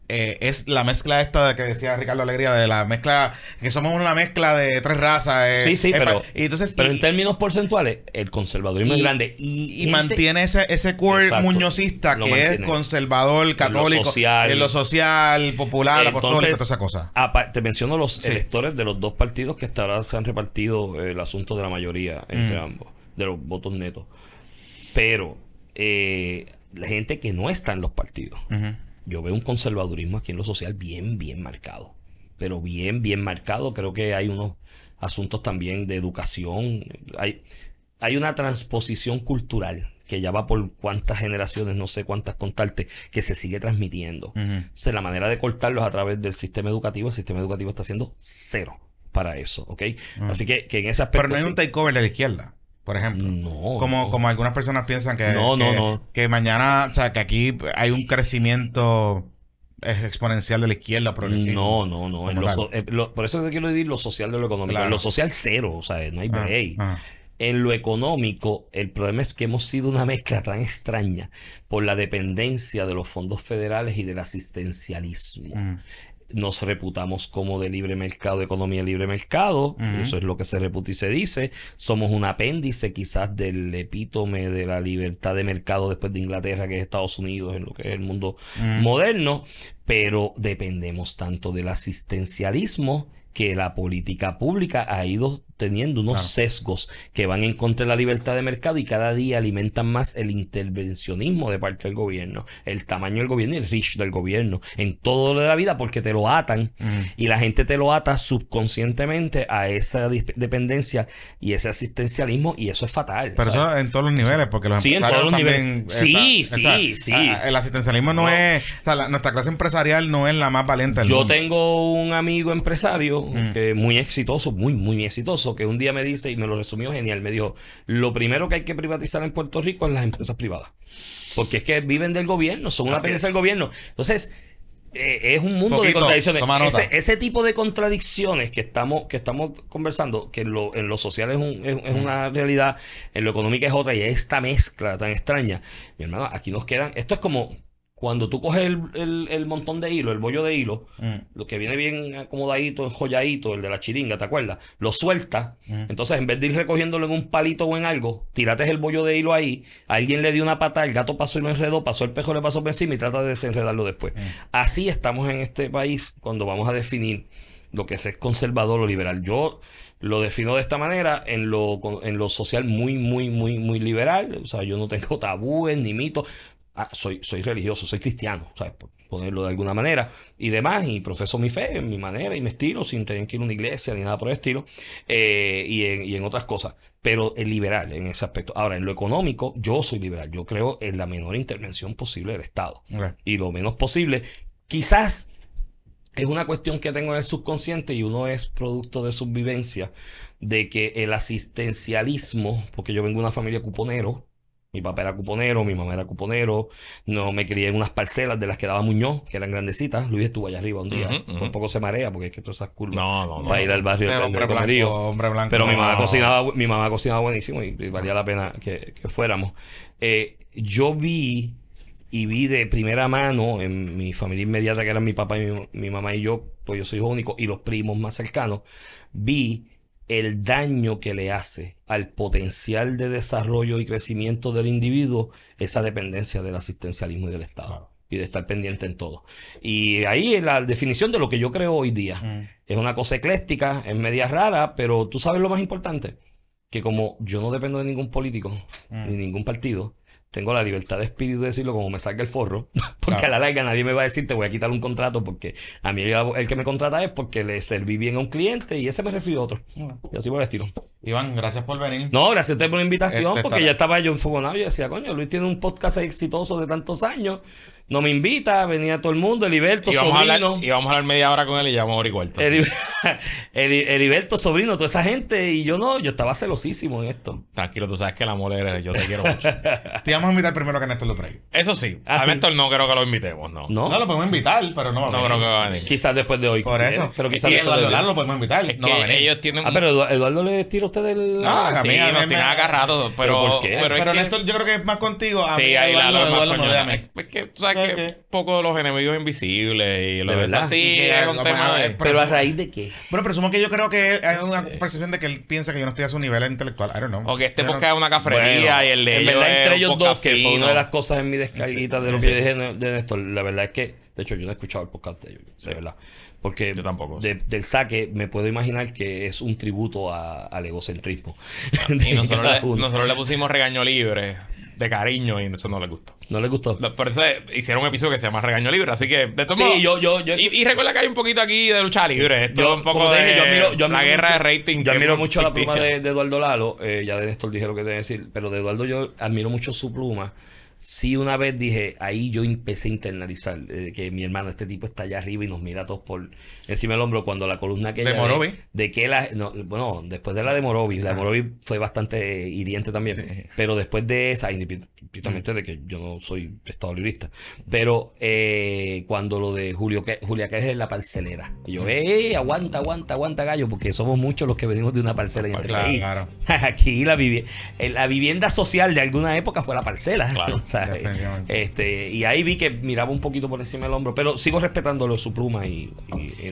eh, es la mezcla esta que decía Ricardo Alegría, de la mezcla, que somos una mezcla de tres razas. Eh, pero, entonces, en términos porcentuales, el conservadurismo es grande. Y, mantiene este ese, ese core muñozista que es conservador, católico, en lo social, popular, entonces, apostólico, Te menciono los electores de los dos partidos que hasta ahora se han repartido eh, el asunto de la mayoría entre mm. ambos, de los votos netos. Pero la gente que no está en los partidos yo veo un conservadurismo aquí en lo social bien, bien marcado. Pero bien, bien marcado. Creo que hay unos asuntos también de educación. Hay, hay una transposición cultural que ya va por cuántas generaciones, no sé cuántas contarte, que se sigue transmitiendo. Uh la manera de cortarlos a través del sistema educativo, el sistema educativo está haciendo cero para eso, ¿ok? Así que, que, en ese aspecto... Pero no hay un takeover la izquierda por ejemplo. como, algunas personas piensan que, mañana, o sea, que aquí hay un crecimiento exponencial de la izquierda progresista. No, no, no. por eso te quiero decir lo social de lo económico. Lo social cero, o sea, no hay ah, break. Ah. En lo económico, el problema es que hemos sido una mezcla tan extraña por la dependencia de los fondos federales y del asistencialismo. Mm nos reputamos como de libre mercado, economía libre mercado, eso es lo que se reputa y se dice, somos un apéndice quizás del epítome de la libertad de mercado después de Inglaterra, que es Estados Unidos, en lo que es el mundo moderno, pero dependemos tanto del asistencialismo que la política pública ha ido teniendo unos sesgos que van en contra de la libertad de mercado y cada día alimentan más el intervencionismo de parte del gobierno, el tamaño del gobierno y el rich del gobierno en todo lo de la vida porque te lo atan mm. y la gente te lo ata subconscientemente a esa dependencia y ese asistencialismo y eso es fatal. Pero eso en todos los niveles porque los empresarios también niveles. Sí, sí, sí. el asistencialismo no, es... nuestra clase empresarial no es la más valiente. Yo tengo un amigo empresario mm. muy exitoso, muy, muy exitoso que un día me dice, y me lo resumió genial, me dijo, lo primero que hay que privatizar en Puerto Rico es las empresas privadas. Porque es que viven del gobierno, son una empresa del gobierno. Entonces, eh, es un mundo de contradicciones. Ese, tipo de contradicciones que estamos, que estamos conversando, que en lo, en social es, es, una realidad, en lo económico es otra, y esta mezcla tan extraña. Mi hermano, aquí nos quedan. Esto es como, cuando tú coges el, el, el montón de hilo, el bollo de hilo, mm. lo que viene bien acomodadito, enjolladito, el de la chiringa, ¿te acuerdas? Lo sueltas. Mm. Entonces, en vez de ir recogiéndolo en un palito o en algo, tirates el bollo de hilo ahí. Alguien le dio una pata, el gato pasó y lo enredó, pasó el pejo, le pasó por encima y trata de desenredarlo después. Mm. Así estamos en este país cuando vamos a definir lo que es, conservador o liberal. Yo lo defino de esta manera, en lo, en lo social muy, muy, muy, muy liberal. O sea, yo no tengo tabúes ni mitos. Ah, soy, soy religioso, soy cristiano, Por ponerlo de alguna manera, y demás, y profeso mi fe, en mi manera y mi estilo, sin tener que ir a una iglesia ni nada por el estilo, eh, y, en, otras cosas pero el liberal en ese aspecto. Ahora, en lo económico, yo soy liberal. Yo creo en la menor intervención posible del Estado. Y lo menos posible. Quizás es una cuestión que tengo en el subconsciente y uno es producto de subvivencia, de que el asistencialismo, porque yo vengo de una familia cuponero, mi papá era cuponero, mi mamá era cuponero. No me crié en unas parcelas de las que daba Muñoz, que eran grandecitas. Luis estuvo allá arriba un día. ...un poco se marea porque hay que todas esas curvas. Para ir al barrio hombre, Pero mi mamá cocinaba, mi mamá cocinaba buenísimo y, valía la pena que, fuéramos. Eh, yo vi y vi de primera mano en mi familia inmediata, que eran mi papá y mi, mi mamá y yo, pues yo soy único, y los primos más cercanos, vi el daño que le hace al potencial de desarrollo y crecimiento del individuo esa dependencia del asistencialismo y del Estado y de estar pendiente en todo. Y ahí es la definición de lo que yo creo hoy día. Mm. Es una cosa ecléctica, es media rara, pero tú sabes lo más importante, que como yo no dependo de ningún político mm. ni ningún partido, tengo la libertad de espíritu de decirlo como me salga el forro, porque a la larga nadie me va a decir te voy a quitar un contrato porque a mí el que me contrata es porque le serví bien a un cliente y ese me refiero a otro. yo así por el estilo. Iván, gracias por venir. No, gracias a usted por la invitación, este, porque ya estaba yo enfoconado. y decía, coño, Luis tiene un podcast exitoso de tantos años, no me invita, venía todo el mundo, Eliberto, y Sobrino. vamos a hablar media hora con él y ya vamos a cuarto. Eliberto, Sobrino, toda esa gente. Y yo no, yo estaba celosísimo en esto. Tranquilo, tú sabes que la mole eres, yo te quiero mucho. te vamos a invitar primero que Néstor lo Eso sí, ah, a Néstor no creo que lo invitemos, no. no. no lo podemos invitar, pero no va a venir. No creo que va a venir. Quizás después de hoy. Por eso. Pero quizás Eduardo lo podemos invitar. no va a venir. Ellos tienen... Ah, pero Eduardo, Eduardo le tira usted el. No, ah, a mí, agarrado. Pero, ¿Pero, por Néstor, yo creo que es más contigo. sí, ahí la Eduardo, sabes que, poco de los enemigos invisibles y lo de verdad. Sí, eh, eh, Pero a raíz de qué. Bueno, presumo que yo creo que hay una percepción de que él piensa que yo no estoy a su nivel intelectual. I don't know. O que este podcast es una cafrería y el de verdad, entre ellos dos, que fue una de las cosas en mi descarguita de lo que dije de Néstor, la verdad es que, de hecho, yo no he escuchado el podcast de ellos, de verdad. Porque del saque me puedo imaginar que es un tributo al egocentrismo. Ah, nosotros le, pusimos regaño libre de cariño y eso no le gustó. No le gustó. Por eso hicieron un episodio que se llama Regaño Libre, así que de sí, y, recuerda que hay un poquito aquí de lucha libre. Esto yo, un poco de yo la guerra de rating. Yo admiro mucho la pluma de, Eduardo Lalo. Eh, ya de Néstor dije lo que te decir, pero de Eduardo yo admiro mucho su pluma Sí, una vez dije, ahí yo empecé a internalizar eh, que mi hermano, este tipo está allá arriba y nos mira a todos por encima del hombro cuando la columna que... ¿De Morovi? De, que la... bueno, después de la de Morovi, la de Morovi fue bastante hiriente también, pero después de esa, independientemente mm. de que yo no soy estado pero eh, cuando lo de Julio, que, Julia que es la parcelera, yo, ¡eh, aguanta, aguanta, aguanta, gallo! Porque somos muchos los que venimos de una parcela. y entre claro. Aquí la, eh, la vivienda social de alguna época fue la parcela. Claro. Este, y ahí vi que miraba un poquito por encima del hombro, pero sigo respetándolo su pluma y,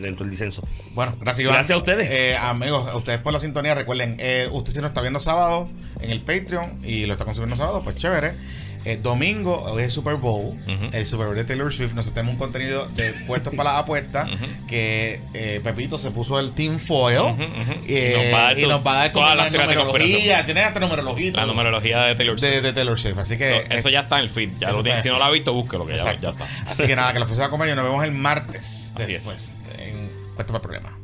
dentro del disenso. Bueno, gracias, Gracias a ustedes. Eh, amigos, a ustedes por la sintonía. Recuerden, eh, usted si nos está viendo sábado en el Patreon y lo está consumiendo sábado, pues chévere. Eh, domingo, hoy es Super Bowl, el Super Bowl de Taylor Swift. Nosotros tenemos un contenido puesto para la apuesta Que eh, Pepito se puso el Team Foil eh, y, nos va a dar Toda la numerología. Tiene hasta numerología. La numerología de Taylor Swift. De, Taylor Swift. Así que, eso ya está en el feed. Ya lo tienes Si no lo ha visto, búsquelo, que ya, ya, está. Así que nada, que la fuese de Y Nos vemos el martes después. En Puesto para el Problema.